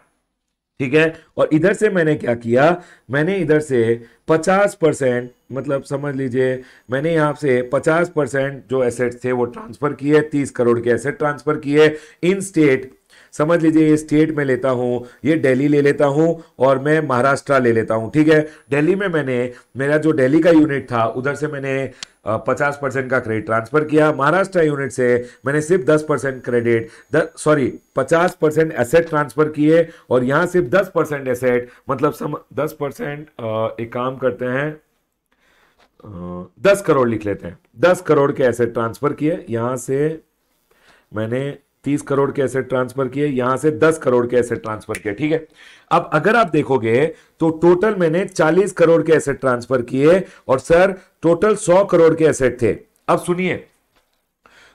Speaker 1: ठीक है और इधर से मैंने क्या किया मैंने इधर से 50 परसेंट मतलब समझ लीजिए मैंने यहाँ से 50 परसेंट जो एसेट्स थे वो ट्रांसफ़र किए 30 करोड़ के एसेट ट्रांसफ़र किए इन स्टेट समझ लीजिए ये स्टेट में लेता हूँ ये दिल्ली ले लेता हूँ और मैं महाराष्ट्र ले लेता हूँ ठीक है दिल्ली में मैंने मेरा जो दिल्ली का यूनिट था उधर से मैंने पचास परसेंट का क्रेडिट ट्रांसफर किया महाराष्ट्र यूनिट से मैंने सिर्फ दस परसेंट क्रेडिट सॉरी पचास परसेंट एसेट ट्रांसफर किए और यहां सिर्फ दस परसेंट एसेट मतलब सम दस परसेंट एक काम करते हैं दस करोड़ लिख लेते हैं दस करोड़ के एसेट ट्रांसफर किए यहां से मैंने तीस करोड़ के एसेट ट्रांसफर किए यहां से दस करोड़ के एसेट ट्रांसफर किए ठीक है अब अगर आप देखोगे तो टोटल मैंने चालीस करोड़ के एसेट ट्रांसफर किए और सर टोटल सौ करोड़ के एसेट थे अब सुनिए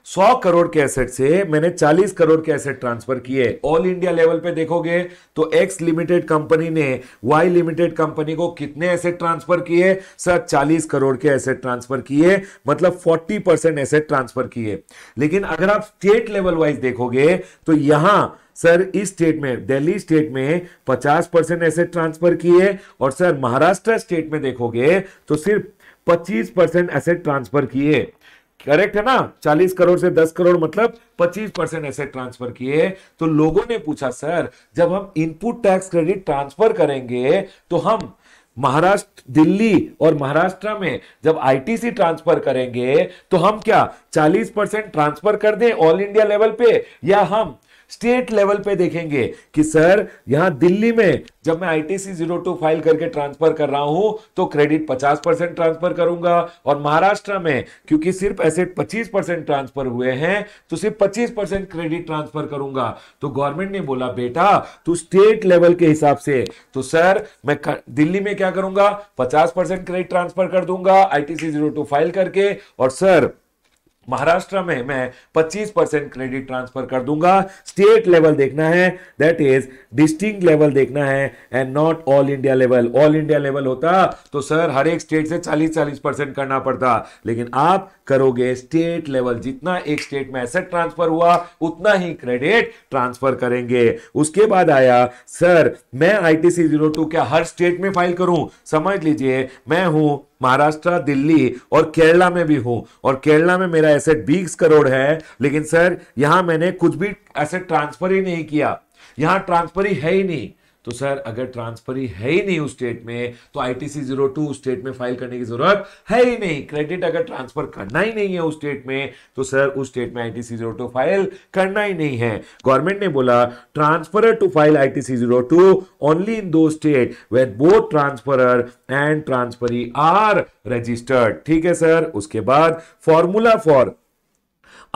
Speaker 1: सौ करोड़ के एसेट से मैंने चालीस करोड़ के एसेट ट्रांसफर किए ऑल इंडिया लेवल पे देखोगे तो एक्स लिमिटेड कंपनी ने वाई लिमिटेड कंपनी को कितने एसेट ट्रांसफर किए सर चालीस करोड़ के एसेट ट्रांसफर किए मतलब फोर्टी परसेंट एसेट ट्रांसफर किए लेकिन अगर आप स्टेट लेवल वाइज देखोगे तो यहां सर इस स्टेट में दिल्ली स्टेट में 50 परसेंट एसेट ट्रांसफर किए और सर महाराष्ट्र स्टेट में देखोगे तो सिर्फ 25 परसेंट एसेट ट्रांसफर किए करेक्ट है ना 40 करोड़ से 10 करोड़ मतलब 25 परसेंट ऐसे ट्रांसफर किए तो लोगों ने पूछा सर जब हम इनपुट टैक्स क्रेडिट ट्रांसफर करेंगे तो हम महाराष्ट्र दिल्ली और महाराष्ट्र में जब आईटीसी ट्रांसफर करेंगे तो हम क्या 40 परसेंट ट्रांसफर कर दें ऑल इंडिया लेवल पे या हम स्टेट लेवल पे देखेंगे कि सर यहां दिल्ली में जब मैं आईटीसी जीरो टू फाइल करके ट्रांसफर कर रहा हूं तो क्रेडिट 50 परसेंट ट्रांसफर करूंगा और महाराष्ट्र में क्योंकि सिर्फ एसेट 25 परसेंट ट्रांसफर हुए हैं तो सिर्फ 25 परसेंट क्रेडिट ट्रांसफर करूंगा तो गवर्नमेंट ने बोला बेटा तू स्टेट लेवल के हिसाब से तो सर मैं दिल्ली में क्या करूंगा पचास परसेंट क्रेडिट ट्रांसफर कर दूंगा आई जीरो टू फाइल करके और सर महाराष्ट्र में मैं 25 परसेंट क्रेडिट ट्रांसफर कर दूंगा स्टेट लेवल देखना है दैट इज डिस्टिंग लेवल देखना है and not all India level all India level होता तो सर हर एक स्टेट से 40 40 परसेंट करना पड़ता लेकिन आप करोगे स्टेट लेवल जितना एक स्टेट में एसेट ट्रांसफर हुआ उतना ही क्रेडिट ट्रांसफर करेंगे उसके बाद आया सर मैं आईटीसी जीरो टू क्या हर स्टेट में फाइल करूं समझ लीजिए मैं हूं महाराष्ट्र दिल्ली और केरला में भी हूं और केरला में मेरा एसेट बीस करोड़ है लेकिन सर यहां मैंने कुछ भी एसेट ट्रांसफर ही नहीं किया यहां ट्रांसफर ही है ही नहीं तो सर अगर ट्रांसफर ही है ही नहीं उस स्टेट में तो I T C zero two state में फाइल करने की जरूरत है ही नहीं क्रेडिट अगर ट्रांसफर करना ही नहीं है उस स्टेट में तो सर उस स्टेट में I T C zero two file करना ही नहीं है गवर्नमेंट ने बोला transfer to file I T C zero two only in दो state where both transfer and transferee are registered ठीक है सर उसके बाद formula for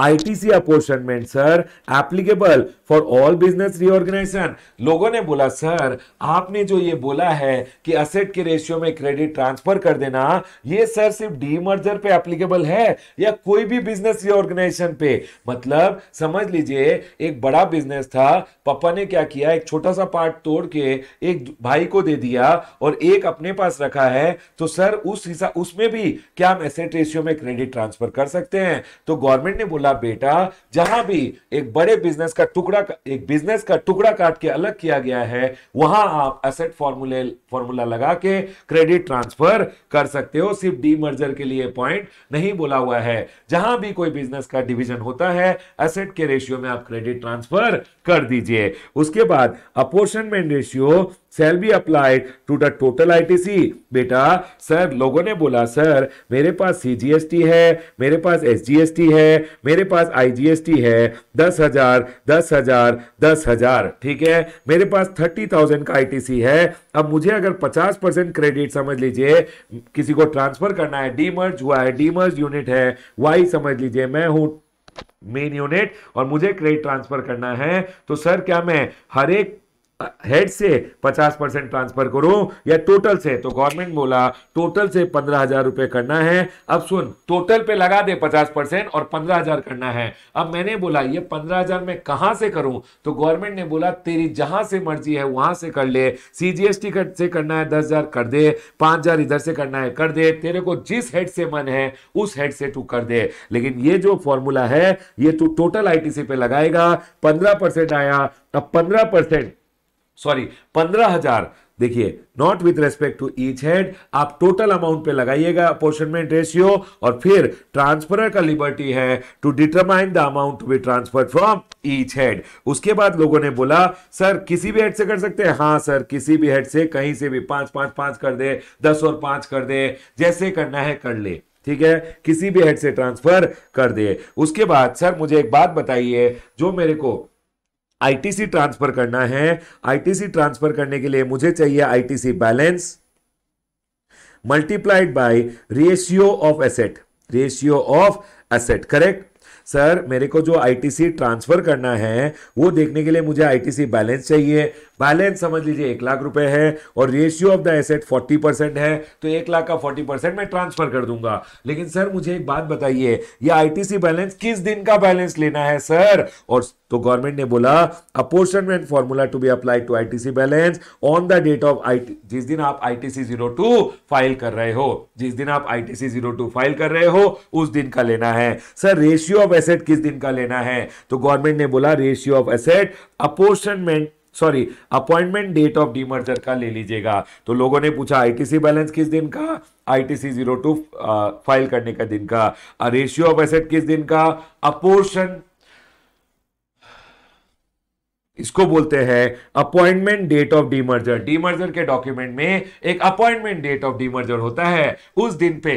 Speaker 1: ITC apportionment sir applicable for all business reorganisation लोगों ने बोला सर आपने जो ये बोला है कि असेट के रेशियो में क्रेडिट ट्रांसफर कर देना ये सर सिर्फ डी मर्जर पे एप्लीकेबल है या कोई भी बिजनेस रिओर्गेनाइजेशन पे मतलब समझ लीजिए एक बड़ा बिजनेस था पापा ने क्या किया एक छोटा सा पार्ट तोड़ के एक भाई को दे दिया और एक अपने पास रखा है तो सर उस हिसाब उसमें भी क्या हम एसेट रेशियो में क्रेडिट ट्रांसफर कर सकते हैं तो गवर्नमेंट ने बोला अपना बेटा जहां भी एक बड़े बिजनेस का टुकड़ा एक बिजनेस का टुकड़ा काट के अलग किया गया है वहां आप असेट फॉर्मूले फॉर्मूला लगा के क्रेडिट ट्रांसफर कर सकते हो सिर्फ डी मर्जर के लिए पॉइंट नहीं बोला हुआ है जहां भी कोई बिजनेस का डिविजन होता है असेट के रेशियो में आप क्रेडिट ट्रांसफर कर दीजिए उसके बाद apportionment ratio shall be applied to the total ITC बेटा सर लोगों ने बोला सर मेरे पास सीजीएसटी है मेरे पास एसजीएसटी है मेरे पास आईजीएसटी है दस हजार दस हजार दस हजार ठीक है मेरे पास थर्टी थाउजेंड का आईटीसी है अब मुझे अगर पचास परसेंट क्रेडिट समझ लीजिए किसी को ट्रांसफर करना है डीमर्ज हुआ है डीमर्ज यूनिट है वाई समझ लीजिए मैं हूं मेन यूनिट और मुझे क्रेडिट ट्रांसफर करना है तो सर क्या मैं हर एक हेड से पचास परसेंट ट्रांसफर करो या टोटल से तो गवर्नमेंट बोला टोटल से पंद्रह हजार रुपए करना है अब सुन टोटल पे लगा दे पचास परसेंट और पंद्रह हजार करना है अब मैंने बोला ये पंद्रह हजार में कहां से करूं तो गवर्नमेंट ने बोला तेरी जहां से मर्जी है वहां से कर ले सीजीएसटी कर से करना है दस हजार कर दे पांच हजार इधर से करना है कर दे तेरे को जिस हेड से मन है उस हेड से तू कर दे लेकिन ये जो फॉर्मूला है ये तू टोटल आई पे लगाएगा पंद्रह परसेंट आया अब पंद्रह परसेंट सॉरी पंद्रह हजार देखिए not with respect to each head आप टोटल अमाउंट पे लगाइएगा अपोर्शनमेंट रेशियो और फिर ट्रांसफर का लिबर्टी है to determine the amount to be transfer from each head उसके बाद लोगों ने बोला सर किसी भी हेड से कर सकते हैं हाँ सर किसी भी हेड से कहीं से भी पांच पांच पांच कर दे दस और पांच कर दे जैसे करना है कर ले ठीक है किसी भी हेड से ट्रांसफर कर दे उसके बाद सर मुझे एक बात बताइए जो मेरे को आईटीसी ट्रांसफर करना है आईटीसी ट्रांसफर करने के लिए मुझे चाहिए ITC balance multiplied by ratio of asset ratio of asset correct sir मेरे को जो आईटीसी ट्रांसफर करना है वो देखने के लिए मुझे आईटीसी बैलेंस चाहिए बैलेंस समझ लीजिए एक लाख रुपए है और ratio of the asset forty percent है तो एक लाख का फोर्टी परसेंट मैं ट्रांसफर कर दूंगा लेकिन सर मुझे एक बात बताइए ये आईटीसी बैलेंस किस दिन का बैलेंस लेना है सर और तो गवर्नमेंट ने बोला apportionment formula to be apply to ITC balance on the date of आई जिस दिन आप आईटीसी जीरो टू फाइल कर रहे हो जिस दिन आप आईटीसी जीरो टू फाइल कर रहे हो उस दिन का लेना है सर रेशियो ऑफ एसेट किस दिन का लेना है तो गवर्नमेंट ने बोला ratio of asset apportionment sorry appointment date of demerger का ले लीजिएगा तो लोगों ने पूछा आईटीसी बैलेंस किस दिन का आईटीसी जीरो टू फाइल करने का दिन का रेशियो ऑफ एसेट किस दिन का अपोर्शन इसको बोलते हैं appointment date of demerger demerger के डॉक्यूमेंट में एक अपॉइंटमेंट डेट ऑफ डीमर्जर होता है उस दिन पे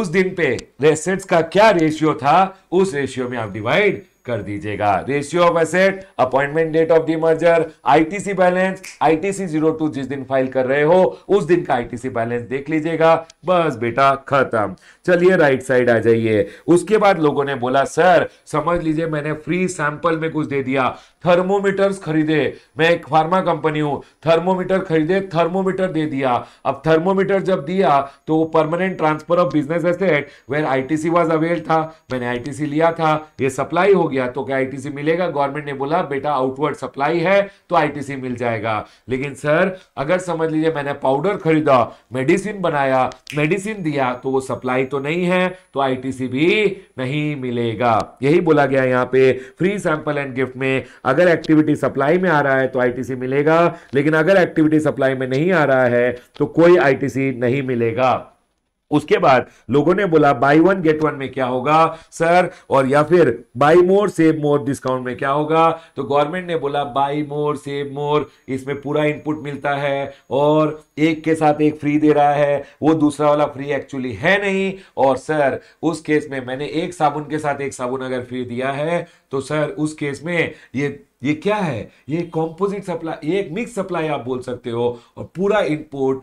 Speaker 1: उस दिन पे रेसेट्स का क्या रेशियो था उस रेशियो में आप डिवाइड कर दीजिएगा ratio of asset appointment date of demerger ITC balance ITC zero two जिस दिन फाइल कर रहे हो उस दिन का आईटीसी बैलेंस देख लीजिएगा बस बेटा खत्म चलिए राइट साइड आ जाइए उसके बाद लोगों ने बोला सर समझ लीजिए मैंने फ्री सैंपल में कुछ दे दिया थर्मोमीटर्स खरीदे मैं एक फार्मा कंपनी हूं थर्मोमीटर खरीदे थर्मोमीटर दे दिया अब थर्मोमीटर जब दिया तो वो permanent transfer of business asset where ITC was avail था मैंने आईटीसी लिया था ये सप्लाई हो गया तो क्या आईटीसी मिलेगा गवर्नमेंट ने बोला बेटा आउटवर्ड सप्लाई है तो सी मिल जाएगा लेकिन सर अगर समझ लीजिए मैंने पाउडर खरीदा मेडिसिन बनाया मेडिसिन दिया तो वो सप्लाई तो नहीं है तो सी भी नहीं मिलेगा यही बोला गया यहाँ पे फ्री सैंपल एंड गिफ्ट में अगर एक्टिविटी सप्लाई में आ रहा है तो आईटीसी मिलेगा लेकिन अगर एक्टिविटी सप्लाई में नहीं आ रहा है तो कोई आईटीसी नहीं मिलेगा उसके बाद लोगों ने बोला बाय वन गेट वन में क्या होगा सर और या फिर buy more save more discount में क्या होगा तो गवर्नमेंट ने बोला बाय मोर सेव मोर इसमें पूरा इनपुट मिलता है और एक के साथ एक फ्री दे रहा है वो दूसरा वाला फ्री एक्चुअली है नहीं और सर उस केस में मैंने एक साबुन के साथ एक साबुन अगर फ्री दिया है तो सर उस केस में ये ये क्या है ये कॉम्पोजिट सप्लाई ये एक मिक्स सप्लाई आप बोल सकते हो और पूरा input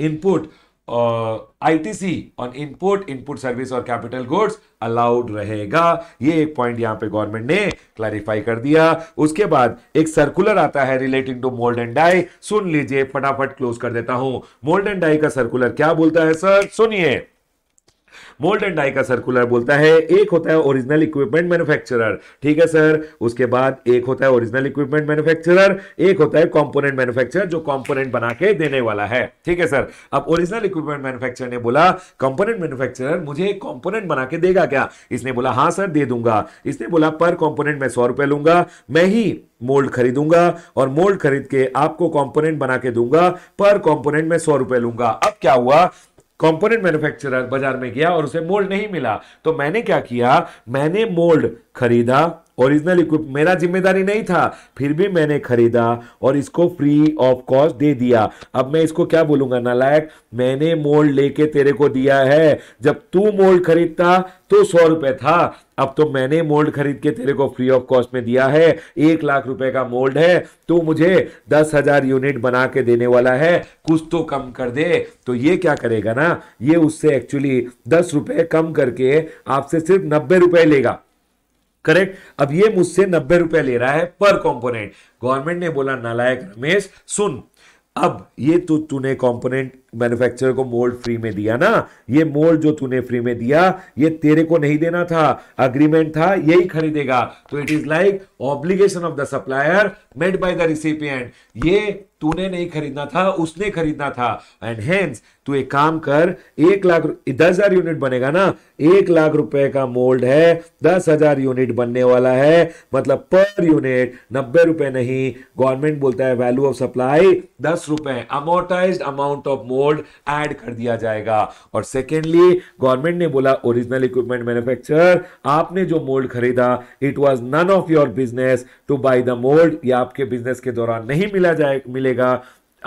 Speaker 1: input uh, ITC on input input service और कैपिटल गुड्स अलाउड रहेगा ये एक पॉइंट यहां पे गवर्नमेंट ने क्लैरिफाई कर दिया उसके बाद एक सर्कुलर आता है relating to mould and die सुन लीजिए फटाफट क्लोज कर देता हूं मोल्ड एंड डाई का सर्कुलर क्या बोलता है सर सुनिए मोल्ड एंड डाई का सर्कुलर बोलता है एक होता है ओरिजिनल इक्विपमेंट मैन्युफैक्चरर ठीक है सर उसके बाद एक होता है ओरिजिनल इक्विपमेंट मैन्युफैक्चरर एक होता है कंपोनेंट मैन्युफैक्चरर जो कंपोनेंट बना के देने वाला है ठीक है सर अब ओरिजिनल इक्विपमेंट मैन्युफैक्चरर ने बोला कंपोनेंट मैन्युफैक्चरर मुझे एक कॉम्पोनेंट बना के देगा क्या इसने बोला हाँ सर दे दूंगा इसने बोला पर कॉम्पोनेंट मैं सौ रुपए लूंगा मैं ही मोल्ड खरीदूंगा और मोल्ड खरीद के आपको कंपोनेंट बना के दूंगा पर कंपोनेंट में सौ रुपए लूंगा अब क्या हुआ कंपोनेंट मैन्युफैक्चरर बाजार में गया और उसे मोल्ड नहीं मिला तो मैंने क्या किया मैंने मोल्ड खरीदा ओरिजिनल इक्विप मेरा जिम्मेदारी नहीं था फिर भी मैंने खरीदा और इसको फ्री ऑफ कॉस्ट दे दिया अब मैं इसको क्या बोलूंगा नालायक मैंने मोल्ड लेके तेरे को दिया है जब तू मोल्ड खरीदता तो सौ रुपए था अब तो मैंने मोल्ड खरीद के तेरे को फ्री ऑफ कॉस्ट में दिया है एक लाख रुपए का मोल्ड है तो मुझे दस हजार यूनिट बना के देने वाला है कुछ तो कम कर दे तो ये क्या करेगा ना ये उससे एक्चुअली दस रुपए कम करके आपसे सिर्फ नब्बे रुपए लेगा करेक्ट अब ये मुझसे नब्बे रुपए ले रहा है पर कंपोनेंट गवर्नमेंट ने बोला नालायक रमेश सुन अब ये तू तो तूने कंपोनेंट मैन्युफैक्चरर को मोल्ड फ्री में दिया ना ये मोल्ड जो तूने फ्री में दिया ये तेरे को नहीं देना था अग्रीमेंट था यही खरीदेगा तो it is like obligation of the supplier made by the recipient ये तूने नहीं खरीदना था उसने खरीदना था एंड हेंस तू एक काम कर एक लाख दस हजार यूनिट बनेगा ना एक लाख रुपए का मोल्ड है दस हजार यूनिट बनने वाला है मतलब पर यूनिट नब्बे रुपए नहीं गवर्नमेंट बोलता है वैल्यू ऑफ सप्लाई दस रुपए amortise amount of mould word add कर दिया जाएगा और सेकेंडली गवर्नमेंट ने बोला ओरिजिनल इक्विपमेंट मैन्युफैक्चरर आपने जो मोल्ड खरीदा it was none of your business to buy the mould या आपके बिजनेस के दौरान नहीं मिला जाए मिलेगा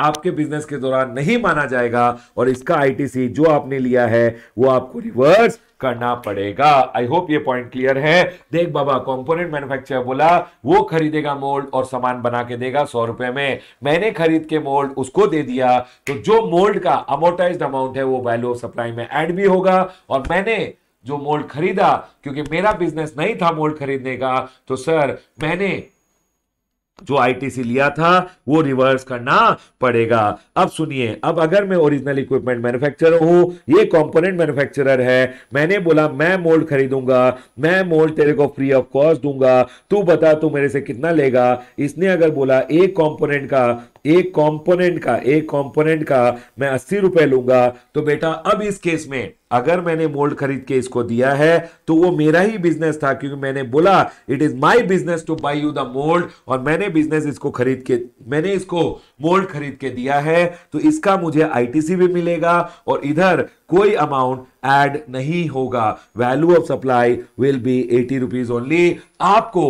Speaker 1: आपके बिजनेस के दौरान नहीं माना जाएगा और इसका आईटीसी जो आपने लिया है वो आपको रिवर्स करना पड़ेगा आई होप ये पॉइंट क्लियर है देख बाबा कंपोनेंट मैन्युफैक्चरर बोला वो खरीदेगा मोल्ड और सामान बना के देगा सौ रुपए में मैंने खरीद के मोल्ड उसको दे दिया तो जो मोल्ड का अमोर्टाइज अमाउंट है वो वैल्यू ऑफ सप्लाई में एड भी होगा और मैंने जो मोल्ड खरीदा क्योंकि मेरा बिजनेस नहीं था मोल्ड खरीदने का तो सर मैंने जो आईटीसी लिया था वो रिवर्स करना पड़ेगा अब सुनिए अब अगर मैं ओरिजिनल इक्विपमेंट मैन्युफैक्चरर हूं ये कंपोनेंट मैन्युफैक्चरर है मैंने बोला मैं मोल्ड खरीदूंगा मैं मोल्ड तेरे को फ्री ऑफ कॉस्ट दूंगा तू बता तू मेरे से कितना लेगा इसने अगर बोला एक कंपोनेंट का एक कंपोनेंट का एक कंपोनेंट का मैं अस्सी रुपए लूंगा तो बेटा अब इस केस में अगर मैंने मोल्ड खरीद के इसको दिया है तो वो मेरा ही बिजनेस था क्योंकि मैंने बोला it is my business to buy you the mould और मैंने बिजनेस इसको खरीद के मैंने इसको मोल्ड खरीद के दिया है तो इसका मुझे आईटीसी भी मिलेगा और इधर कोई अमाउंट ऐड नहीं होगा value of supply will be eighty rupees only आपको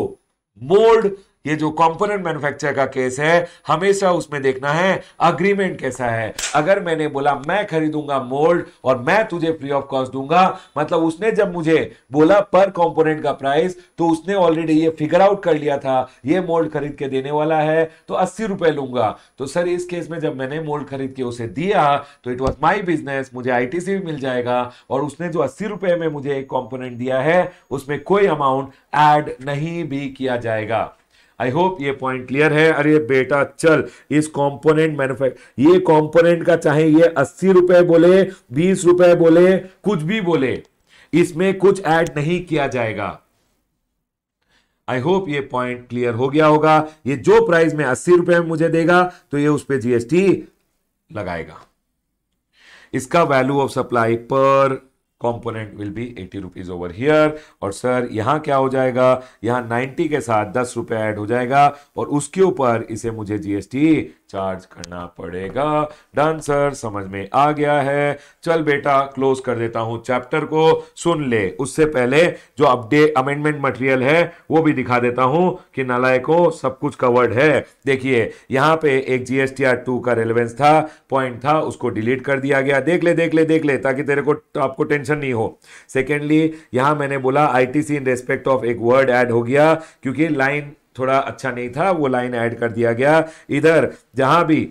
Speaker 1: मोल्ड ये जो कंपोनेंट मैन्युफैक्चर का केस है हमेशा उसमें देखना है अग्रीमेंट कैसा है अगर मैंने बोला मैं खरीदूंगा मोल्ड और मैं तुझे फ्री ऑफ कॉस्ट दूंगा मतलब उसने जब मुझे बोला पर कंपोनेंट का प्राइस तो उसने ऑलरेडी ये फिगर आउट कर लिया था ये मोल्ड खरीद के देने वाला है तो अस्सी रुपए लूंगा तो सर इस केस में जब मैंने मोल्ड खरीद के उसे दिया तो इट वॉज माई बिजनेस मुझे आई भी मिल जाएगा और उसने जो अस्सी रुपए में मुझे एक कॉम्पोनेंट दिया है उसमें कोई अमाउंट एड नहीं भी किया जाएगा आई होप ये पॉइंट क्लियर है अरे बेटा चल इस कंपोनेंट मैन्युफैक्चर ये कंपोनेंट का चाहे ये अस्सी रुपए बोले बीस रुपए बोले कुछ भी बोले इसमें कुछ ऐड नहीं किया जाएगा आई होप ये पॉइंट क्लियर हो गया होगा ये जो प्राइस में अस्सी रुपए में मुझे देगा तो ये उस पर जीएसटी लगाएगा इसका वैल्यू ऑफ सप्लाई पर component will be eighty rupees over here और सर यहां क्या हो जाएगा यहां नाइन्टी के साथ दस रुपए एड हो जाएगा और उसके ऊपर इसे मुझे जीएसटी चार्ज करना पड़ेगा डन सर समझ में आ गया है चल बेटा क्लोज कर देता हूं चैप्टर को सुन ले उससे पहले जो अपडेट अमेंडमेंट मटेरियल है वो भी दिखा देता हूं कि नालाय को सब कुछ कवर्ड है देखिए यहां पे एक जीएसटी आर टू का रेलिवेंस था पॉइंट था उसको डिलीट कर दिया गया देख ले देख ले देख ले ताकि तेरे को आपको टेंशन नहीं हो सेकेंडली यहां मैंने बोला आईटीसी इन रेस्पेक्ट ऑफ एक वर्ड एड हो गया क्योंकि लाइन थोड़ा अच्छा नहीं था वो लाइन ऐड कर दिया गया इधर जहां भी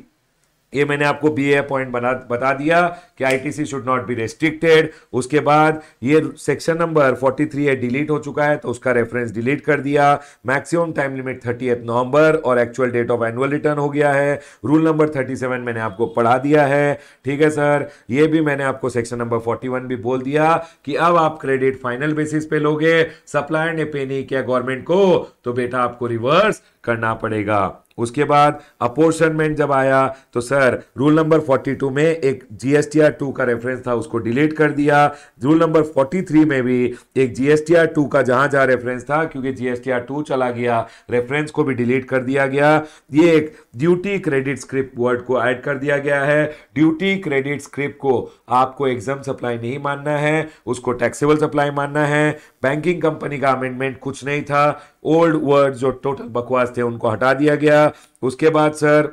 Speaker 1: ये मैंने आपको बी ए पॉइंट बना बता दिया कि ITC should not be restricted उसके बाद ये सेक्शन नंबर 43 है डिलीट हो चुका है तो उसका रेफरेंस डिलीट कर दिया maximum time limit thirty thirtieth November और actual date of annual return हो गया है रूल नंबर 37 मैंने आपको पढ़ा दिया है ठीक है सर ये भी मैंने आपको सेक्शन नंबर 41 भी बोल दिया कि अब आप क्रेडिट फाइनल बेसिस पे लोगे सप्लायर ने पे नहीं किया गवर्नमेंट को तो बेटा आपको रिवर्स करना पड़ेगा उसके बाद अपोर्शनमेंट जब आया तो सर रूल नंबर 42 में एक जीएसटीआर टू का रेफरेंस था उसको डिलीट कर दिया रूल नंबर 43 में भी एक जीएसटीआर टू का जहां जहां रेफरेंस था क्योंकि जीएसटीआर टू चला गया रेफरेंस को भी डिलीट कर दिया गया ये एक ड्यूटी क्रेडिट स्क्रिप्ट वर्ड को ऐड कर दिया गया है ड्यूटी क्रेडिट स्क्रिप्ट को आपको एग्जाम सप्लाई नहीं मानना है उसको टैक्सेबल सप्लाई मानना है बैंकिंग कंपनी का अमेंडमेंट कुछ नहीं था ओल्ड वर्ड जो टोटल बकवास थे उनको हटा दिया गया उसके बाद सर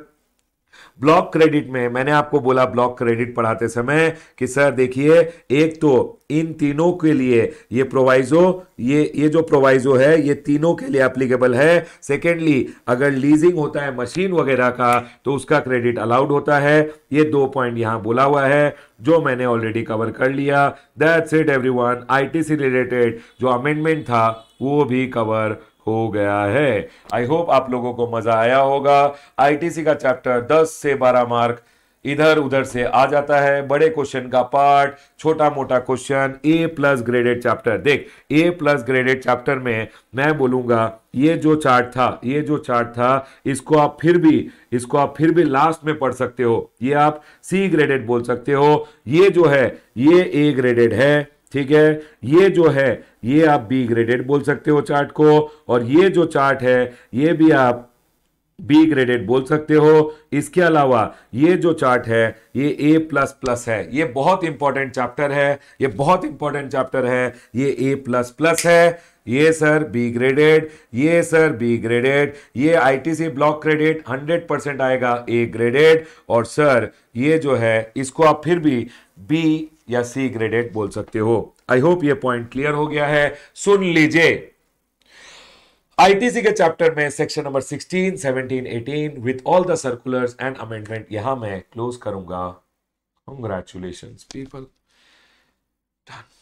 Speaker 1: ब्लॉक क्रेडिट में मैंने आपको बोला ब्लॉक क्रेडिट पढ़ाते समय कि सर देखिए एक तो इन तीनों के लिए ये प्रोवाइजो ये ये जो प्रोवाइजो है ये तीनों के लिए एप्लीकेबल है सेकेंडली अगर लीजिंग होता है मशीन वगैरह का तो उसका क्रेडिट अलाउड होता है ये दो पॉइंट यहाँ बोला हुआ है जो मैंने ऑलरेडी कवर कर लिया that's it everyone ITC related जो अमेंडमेंट था वो भी कवर हो गया है आई होप आप लोगों को मजा आया होगा आईटीसी का चैप्टर 10 से 12 मार्क इधर उधर से आ जाता है बड़े क्वेश्चन का पार्ट छोटा मोटा question A plus graded chapter देख ए प्लस ग्रेडेड चैप्टर में मैं बोलूंगा ये जो चार्ट था ये जो चार्ट था इसको आप फिर भी इसको आप फिर भी लास्ट में पढ़ सकते हो ये आप सी ग्रेडेड बोल सकते हो ये जो है ये ए ग्रेडेड है ठीक है ये जो है ये आप बी ग्रेडेड बोल सकते हो चार्ट को और ये जो चार्ट है ये भी आप बी ग्रेडेड बोल सकते हो इसके अलावा ये जो चार्ट है ये ए प्लस प्लस है ये बहुत इंपॉर्टेंट चैप्टर है ये बहुत इंपॉर्टेंट चैप्टर है ये ए प्लस प्लस है ये सर बी ग्रेडेड ये सर बी ग्रेडेड ये आईटीसी ब्लॉक क्रेडिट 100 परसेंट आएगा ए ग्रेडेड और सर ये जो है इसको आप फिर भी बी या सी ग्रेडेड बोल सकते हो आई होप ये पॉइंट क्लियर हो गया है सुन लीजिए आईटीसी के चैप्टर में section number 16, 17, 18 with all the circulars and amendment यहां मैं क्लोज करूंगा कंग्रेचुलेशन पीपल डन